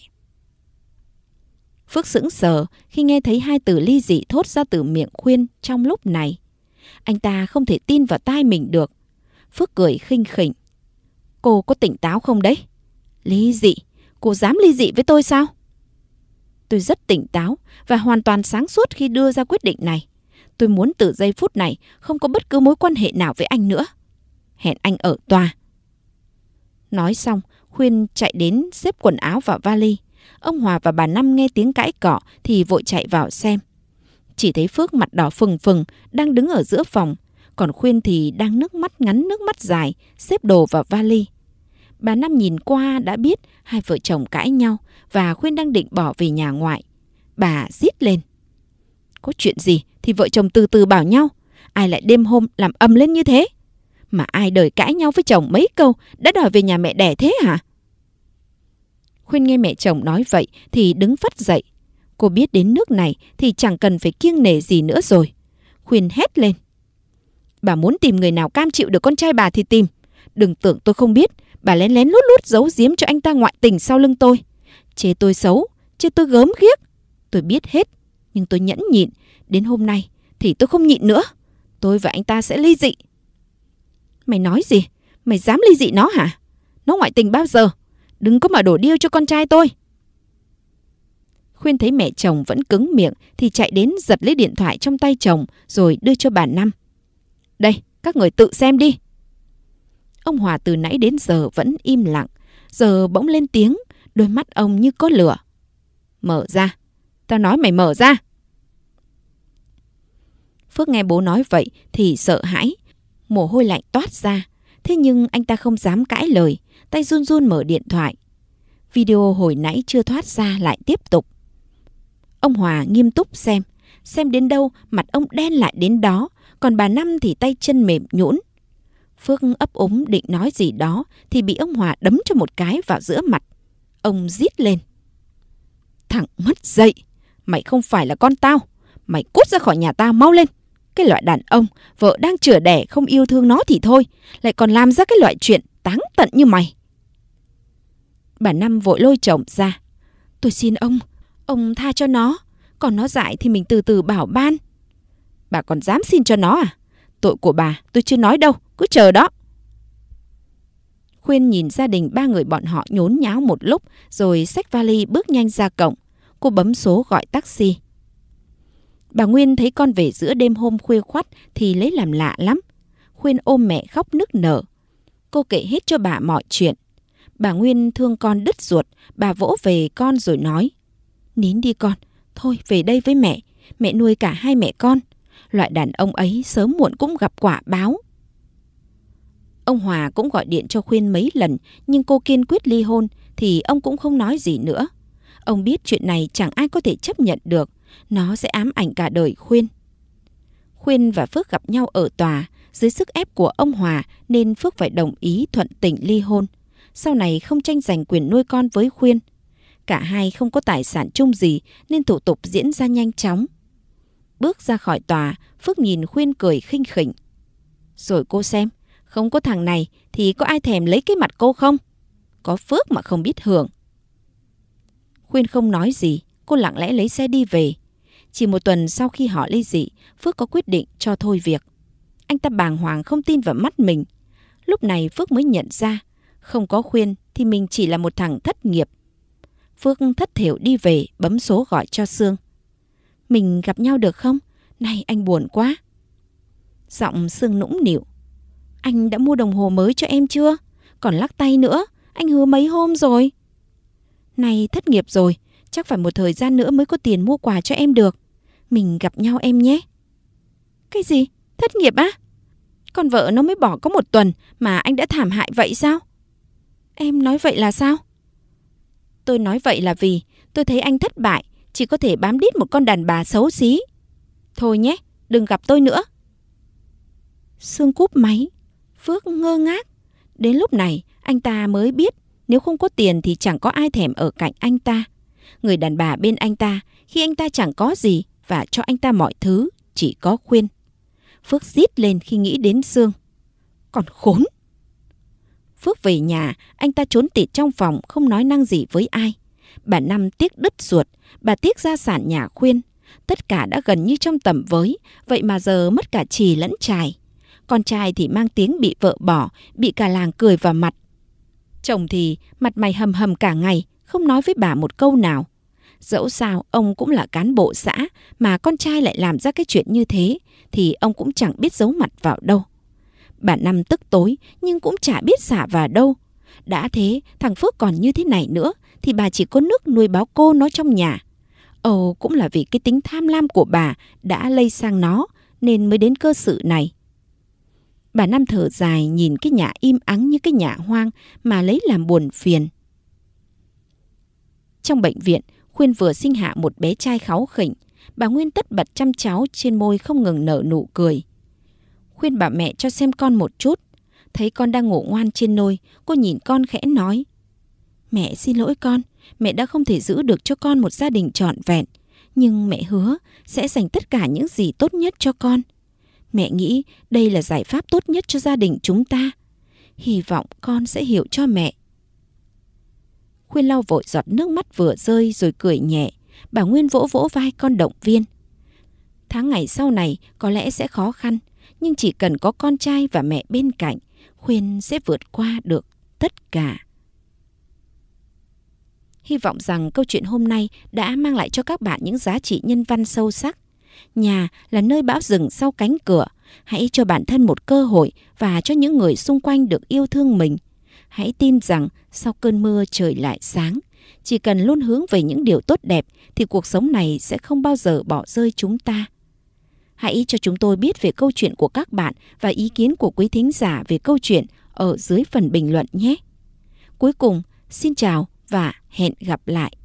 Phước sững sờ khi nghe thấy hai từ ly dị thốt ra từ miệng khuyên trong lúc này. Anh ta không thể tin vào tai mình được. Phước cười khinh khỉnh. Cô có tỉnh táo không đấy? Ly dị? Cô dám ly dị với tôi sao? Tôi rất tỉnh táo và hoàn toàn sáng suốt khi đưa ra quyết định này. Tôi muốn từ giây phút này không có bất cứ mối quan hệ nào với anh nữa. Hẹn anh ở tòa. Nói xong, Khuyên chạy đến xếp quần áo vào vali. Ông Hòa và bà Năm nghe tiếng cãi cọ thì vội chạy vào xem. Chỉ thấy Phước mặt đỏ phừng phừng đang đứng ở giữa phòng. Còn Khuyên thì đang nước mắt ngắn nước mắt dài xếp đồ vào vali. Bà Năm nhìn qua đã biết hai vợ chồng cãi nhau và Khuyên đang định bỏ về nhà ngoại. Bà rít lên. Có chuyện gì thì vợ chồng từ từ bảo nhau. Ai lại đêm hôm làm ầm lên như thế? Mà ai đời cãi nhau với chồng mấy câu đã đòi về nhà mẹ đẻ thế hả? Khuyên nghe mẹ chồng nói vậy thì đứng phát dậy. Cô biết đến nước này thì chẳng cần phải kiêng nể gì nữa rồi. Khuyên hét lên. Bà muốn tìm người nào cam chịu được con trai bà thì tìm. Đừng tưởng tôi không biết, Bà lén lén lút lút giấu giếm cho anh ta ngoại tình sau lưng tôi. Chê tôi xấu, chê tôi gớm ghiếc. Tôi biết hết, nhưng tôi nhẫn nhịn. Đến hôm nay thì tôi không nhịn nữa. Tôi và anh ta sẽ ly dị. Mày nói gì? Mày dám ly dị nó hả? Nó ngoại tình bao giờ? Đừng có mà đổ điêu cho con trai tôi. Khuyên thấy mẹ chồng vẫn cứng miệng thì chạy đến giật lấy điện thoại trong tay chồng rồi đưa cho bà Năm. Đây, các người tự xem đi. Ông Hòa từ nãy đến giờ vẫn im lặng, giờ bỗng lên tiếng, đôi mắt ông như có lửa. Mở ra, tao nói mày mở ra. Phước nghe bố nói vậy thì sợ hãi, mồ hôi lạnh toát ra. Thế nhưng anh ta không dám cãi lời, tay run run mở điện thoại. Video hồi nãy chưa thoát ra lại tiếp tục. Ông Hòa nghiêm túc xem, xem đến đâu mặt ông đen lại đến đó, còn bà Năm thì tay chân mềm nhũn, Phước ấp úng định nói gì đó thì bị ông Hòa đấm cho một cái vào giữa mặt. Ông rít lên. Thằng mất dậy, mày không phải là con tao. Mày cút ra khỏi nhà tao mau lên. Cái loại đàn ông, vợ đang chữa đẻ không yêu thương nó thì thôi, lại còn làm ra cái loại chuyện táng tận như mày. Bà Năm vội lôi chồng ra. Tôi xin ông, ông tha cho nó, còn nó dại thì mình từ từ bảo ban. Bà còn dám xin cho nó à? Tội của bà tôi chưa nói đâu, cứ chờ đó. Khuyên nhìn gia đình ba người bọn họ nhốn nháo một lúc rồi xách vali bước nhanh ra cổng. Cô bấm số gọi taxi. Bà Nguyên thấy con về giữa đêm hôm khuya khoắt thì lấy làm lạ lắm. Khuyên ôm mẹ khóc nức nở. Cô kể hết cho bà mọi chuyện. Bà Nguyên thương con đứt ruột, bà vỗ về con rồi nói. Nín đi con, thôi về đây với mẹ, mẹ nuôi cả hai mẹ con. Loại đàn ông ấy sớm muộn cũng gặp quả báo. Ông Hòa cũng gọi điện cho Khuyên mấy lần, nhưng cô kiên quyết ly hôn thì ông cũng không nói gì nữa. Ông biết chuyện này chẳng ai có thể chấp nhận được, nó sẽ ám ảnh cả đời Khuyên. Khuyên và Phước gặp nhau ở tòa, dưới sức ép của ông Hòa nên Phước phải đồng ý thuận tình ly hôn. Sau này không tranh giành quyền nuôi con với Khuyên. Cả hai không có tài sản chung gì nên thủ tục diễn ra nhanh chóng. Bước ra khỏi tòa, Phước nhìn Khuyên cười khinh khỉnh. Rồi cô xem, không có thằng này thì có ai thèm lấy cái mặt cô không? Có phước mà không biết hưởng. Khuyên không nói gì, cô lặng lẽ lấy xe đi về. Chỉ một tuần sau khi họ ly dị, Phước có quyết định cho thôi việc. Anh ta bàng hoàng không tin vào mắt mình. Lúc này Phước mới nhận ra, không có khuyên thì mình chỉ là một thằng thất nghiệp. Phước thất thểu đi về, bấm số gọi cho Sương. Mình gặp nhau được không? Này anh buồn quá. Giọng Sương nũng nịu, anh đã mua đồng hồ mới cho em chưa? Còn lắc tay nữa, anh hứa mấy hôm rồi. Này thất nghiệp rồi, chắc phải một thời gian nữa mới có tiền mua quà cho em được. Mình gặp nhau em nhé. Cái gì? Thất nghiệp á? Con vợ nó mới bỏ có một tuần mà anh đã thảm hại vậy sao? Em nói vậy là sao? Tôi nói vậy là vì tôi thấy anh thất bại, chỉ có thể bám đít một con đàn bà xấu xí. Thôi nhé, đừng gặp tôi nữa. Sương cúp máy, Phước ngơ ngác. Đến lúc này, anh ta mới biết nếu không có tiền thì chẳng có ai thèm ở cạnh anh ta. Người đàn bà bên anh ta khi anh ta chẳng có gì và cho anh ta mọi thứ, chỉ có khuyên. Phước rít lên khi nghĩ đến Dương. Còn khốn! Phước về nhà, anh ta trốn tịt trong phòng không nói năng gì với ai. Bà Năm tiếc đứt ruột, bà tiếc ra sản nhà khuyên. Tất cả đã gần như trong tầm với, vậy mà giờ mất cả trì lẫn trài con trai thì mang tiếng bị vợ bỏ, bị cả làng cười vào mặt. Chồng thì mặt mày hầm hầm cả ngày, không nói với bà một câu nào. Dẫu sao ông cũng là cán bộ xã mà con trai lại làm ra cái chuyện như thế thì ông cũng chẳng biết giấu mặt vào đâu. Bà Năm tức tối nhưng cũng chả biết xả vào đâu. Đã thế, thằng Phước còn như thế này nữa thì bà chỉ có nước nuôi báo cô nó trong nhà. Ồ, cũng là vì cái tính tham lam của bà đã lây sang nó nên mới đến cơ sự này. Bà Năm thở dài nhìn cái nhà im ắng như cái nhà hoang mà lấy làm buồn phiền. Trong bệnh viện, Khuyên vừa sinh hạ một bé trai kháu khỉnh. Bà Nguyên tất bật chăm cháu trên môi không ngừng nở nụ cười. Khuyên bà mẹ cho xem con một chút. Thấy con đang ngủ ngoan trên nôi, cô nhìn con khẽ nói. Mẹ xin lỗi con, mẹ đã không thể giữ được cho con một gia đình trọn vẹn. Nhưng mẹ hứa sẽ dành tất cả những gì tốt nhất cho con. Mẹ nghĩ đây là giải pháp tốt nhất cho gia đình chúng ta. Hy vọng con sẽ hiểu cho mẹ. Khuyên lau vội giọt nước mắt vừa rơi rồi cười nhẹ. Bà Nguyên vỗ vỗ vai con động viên. Tháng ngày sau này có lẽ sẽ khó khăn, nhưng chỉ cần có con trai và mẹ bên cạnh, Khuyên sẽ vượt qua được tất cả. Hy vọng rằng câu chuyện hôm nay đã mang lại cho các bạn những giá trị nhân văn sâu sắc Nhà là nơi bão rừng sau cánh cửa. Hãy cho bản thân một cơ hội và cho những người xung quanh được yêu thương mình. Hãy tin rằng sau cơn mưa trời lại sáng. Chỉ cần luôn hướng về những điều tốt đẹp thì cuộc sống này sẽ không bao giờ bỏ rơi chúng ta. Hãy cho chúng tôi biết về câu chuyện của các bạn và ý kiến của quý thính giả về câu chuyện ở dưới phần bình luận nhé. Cuối cùng, xin chào và hẹn gặp lại.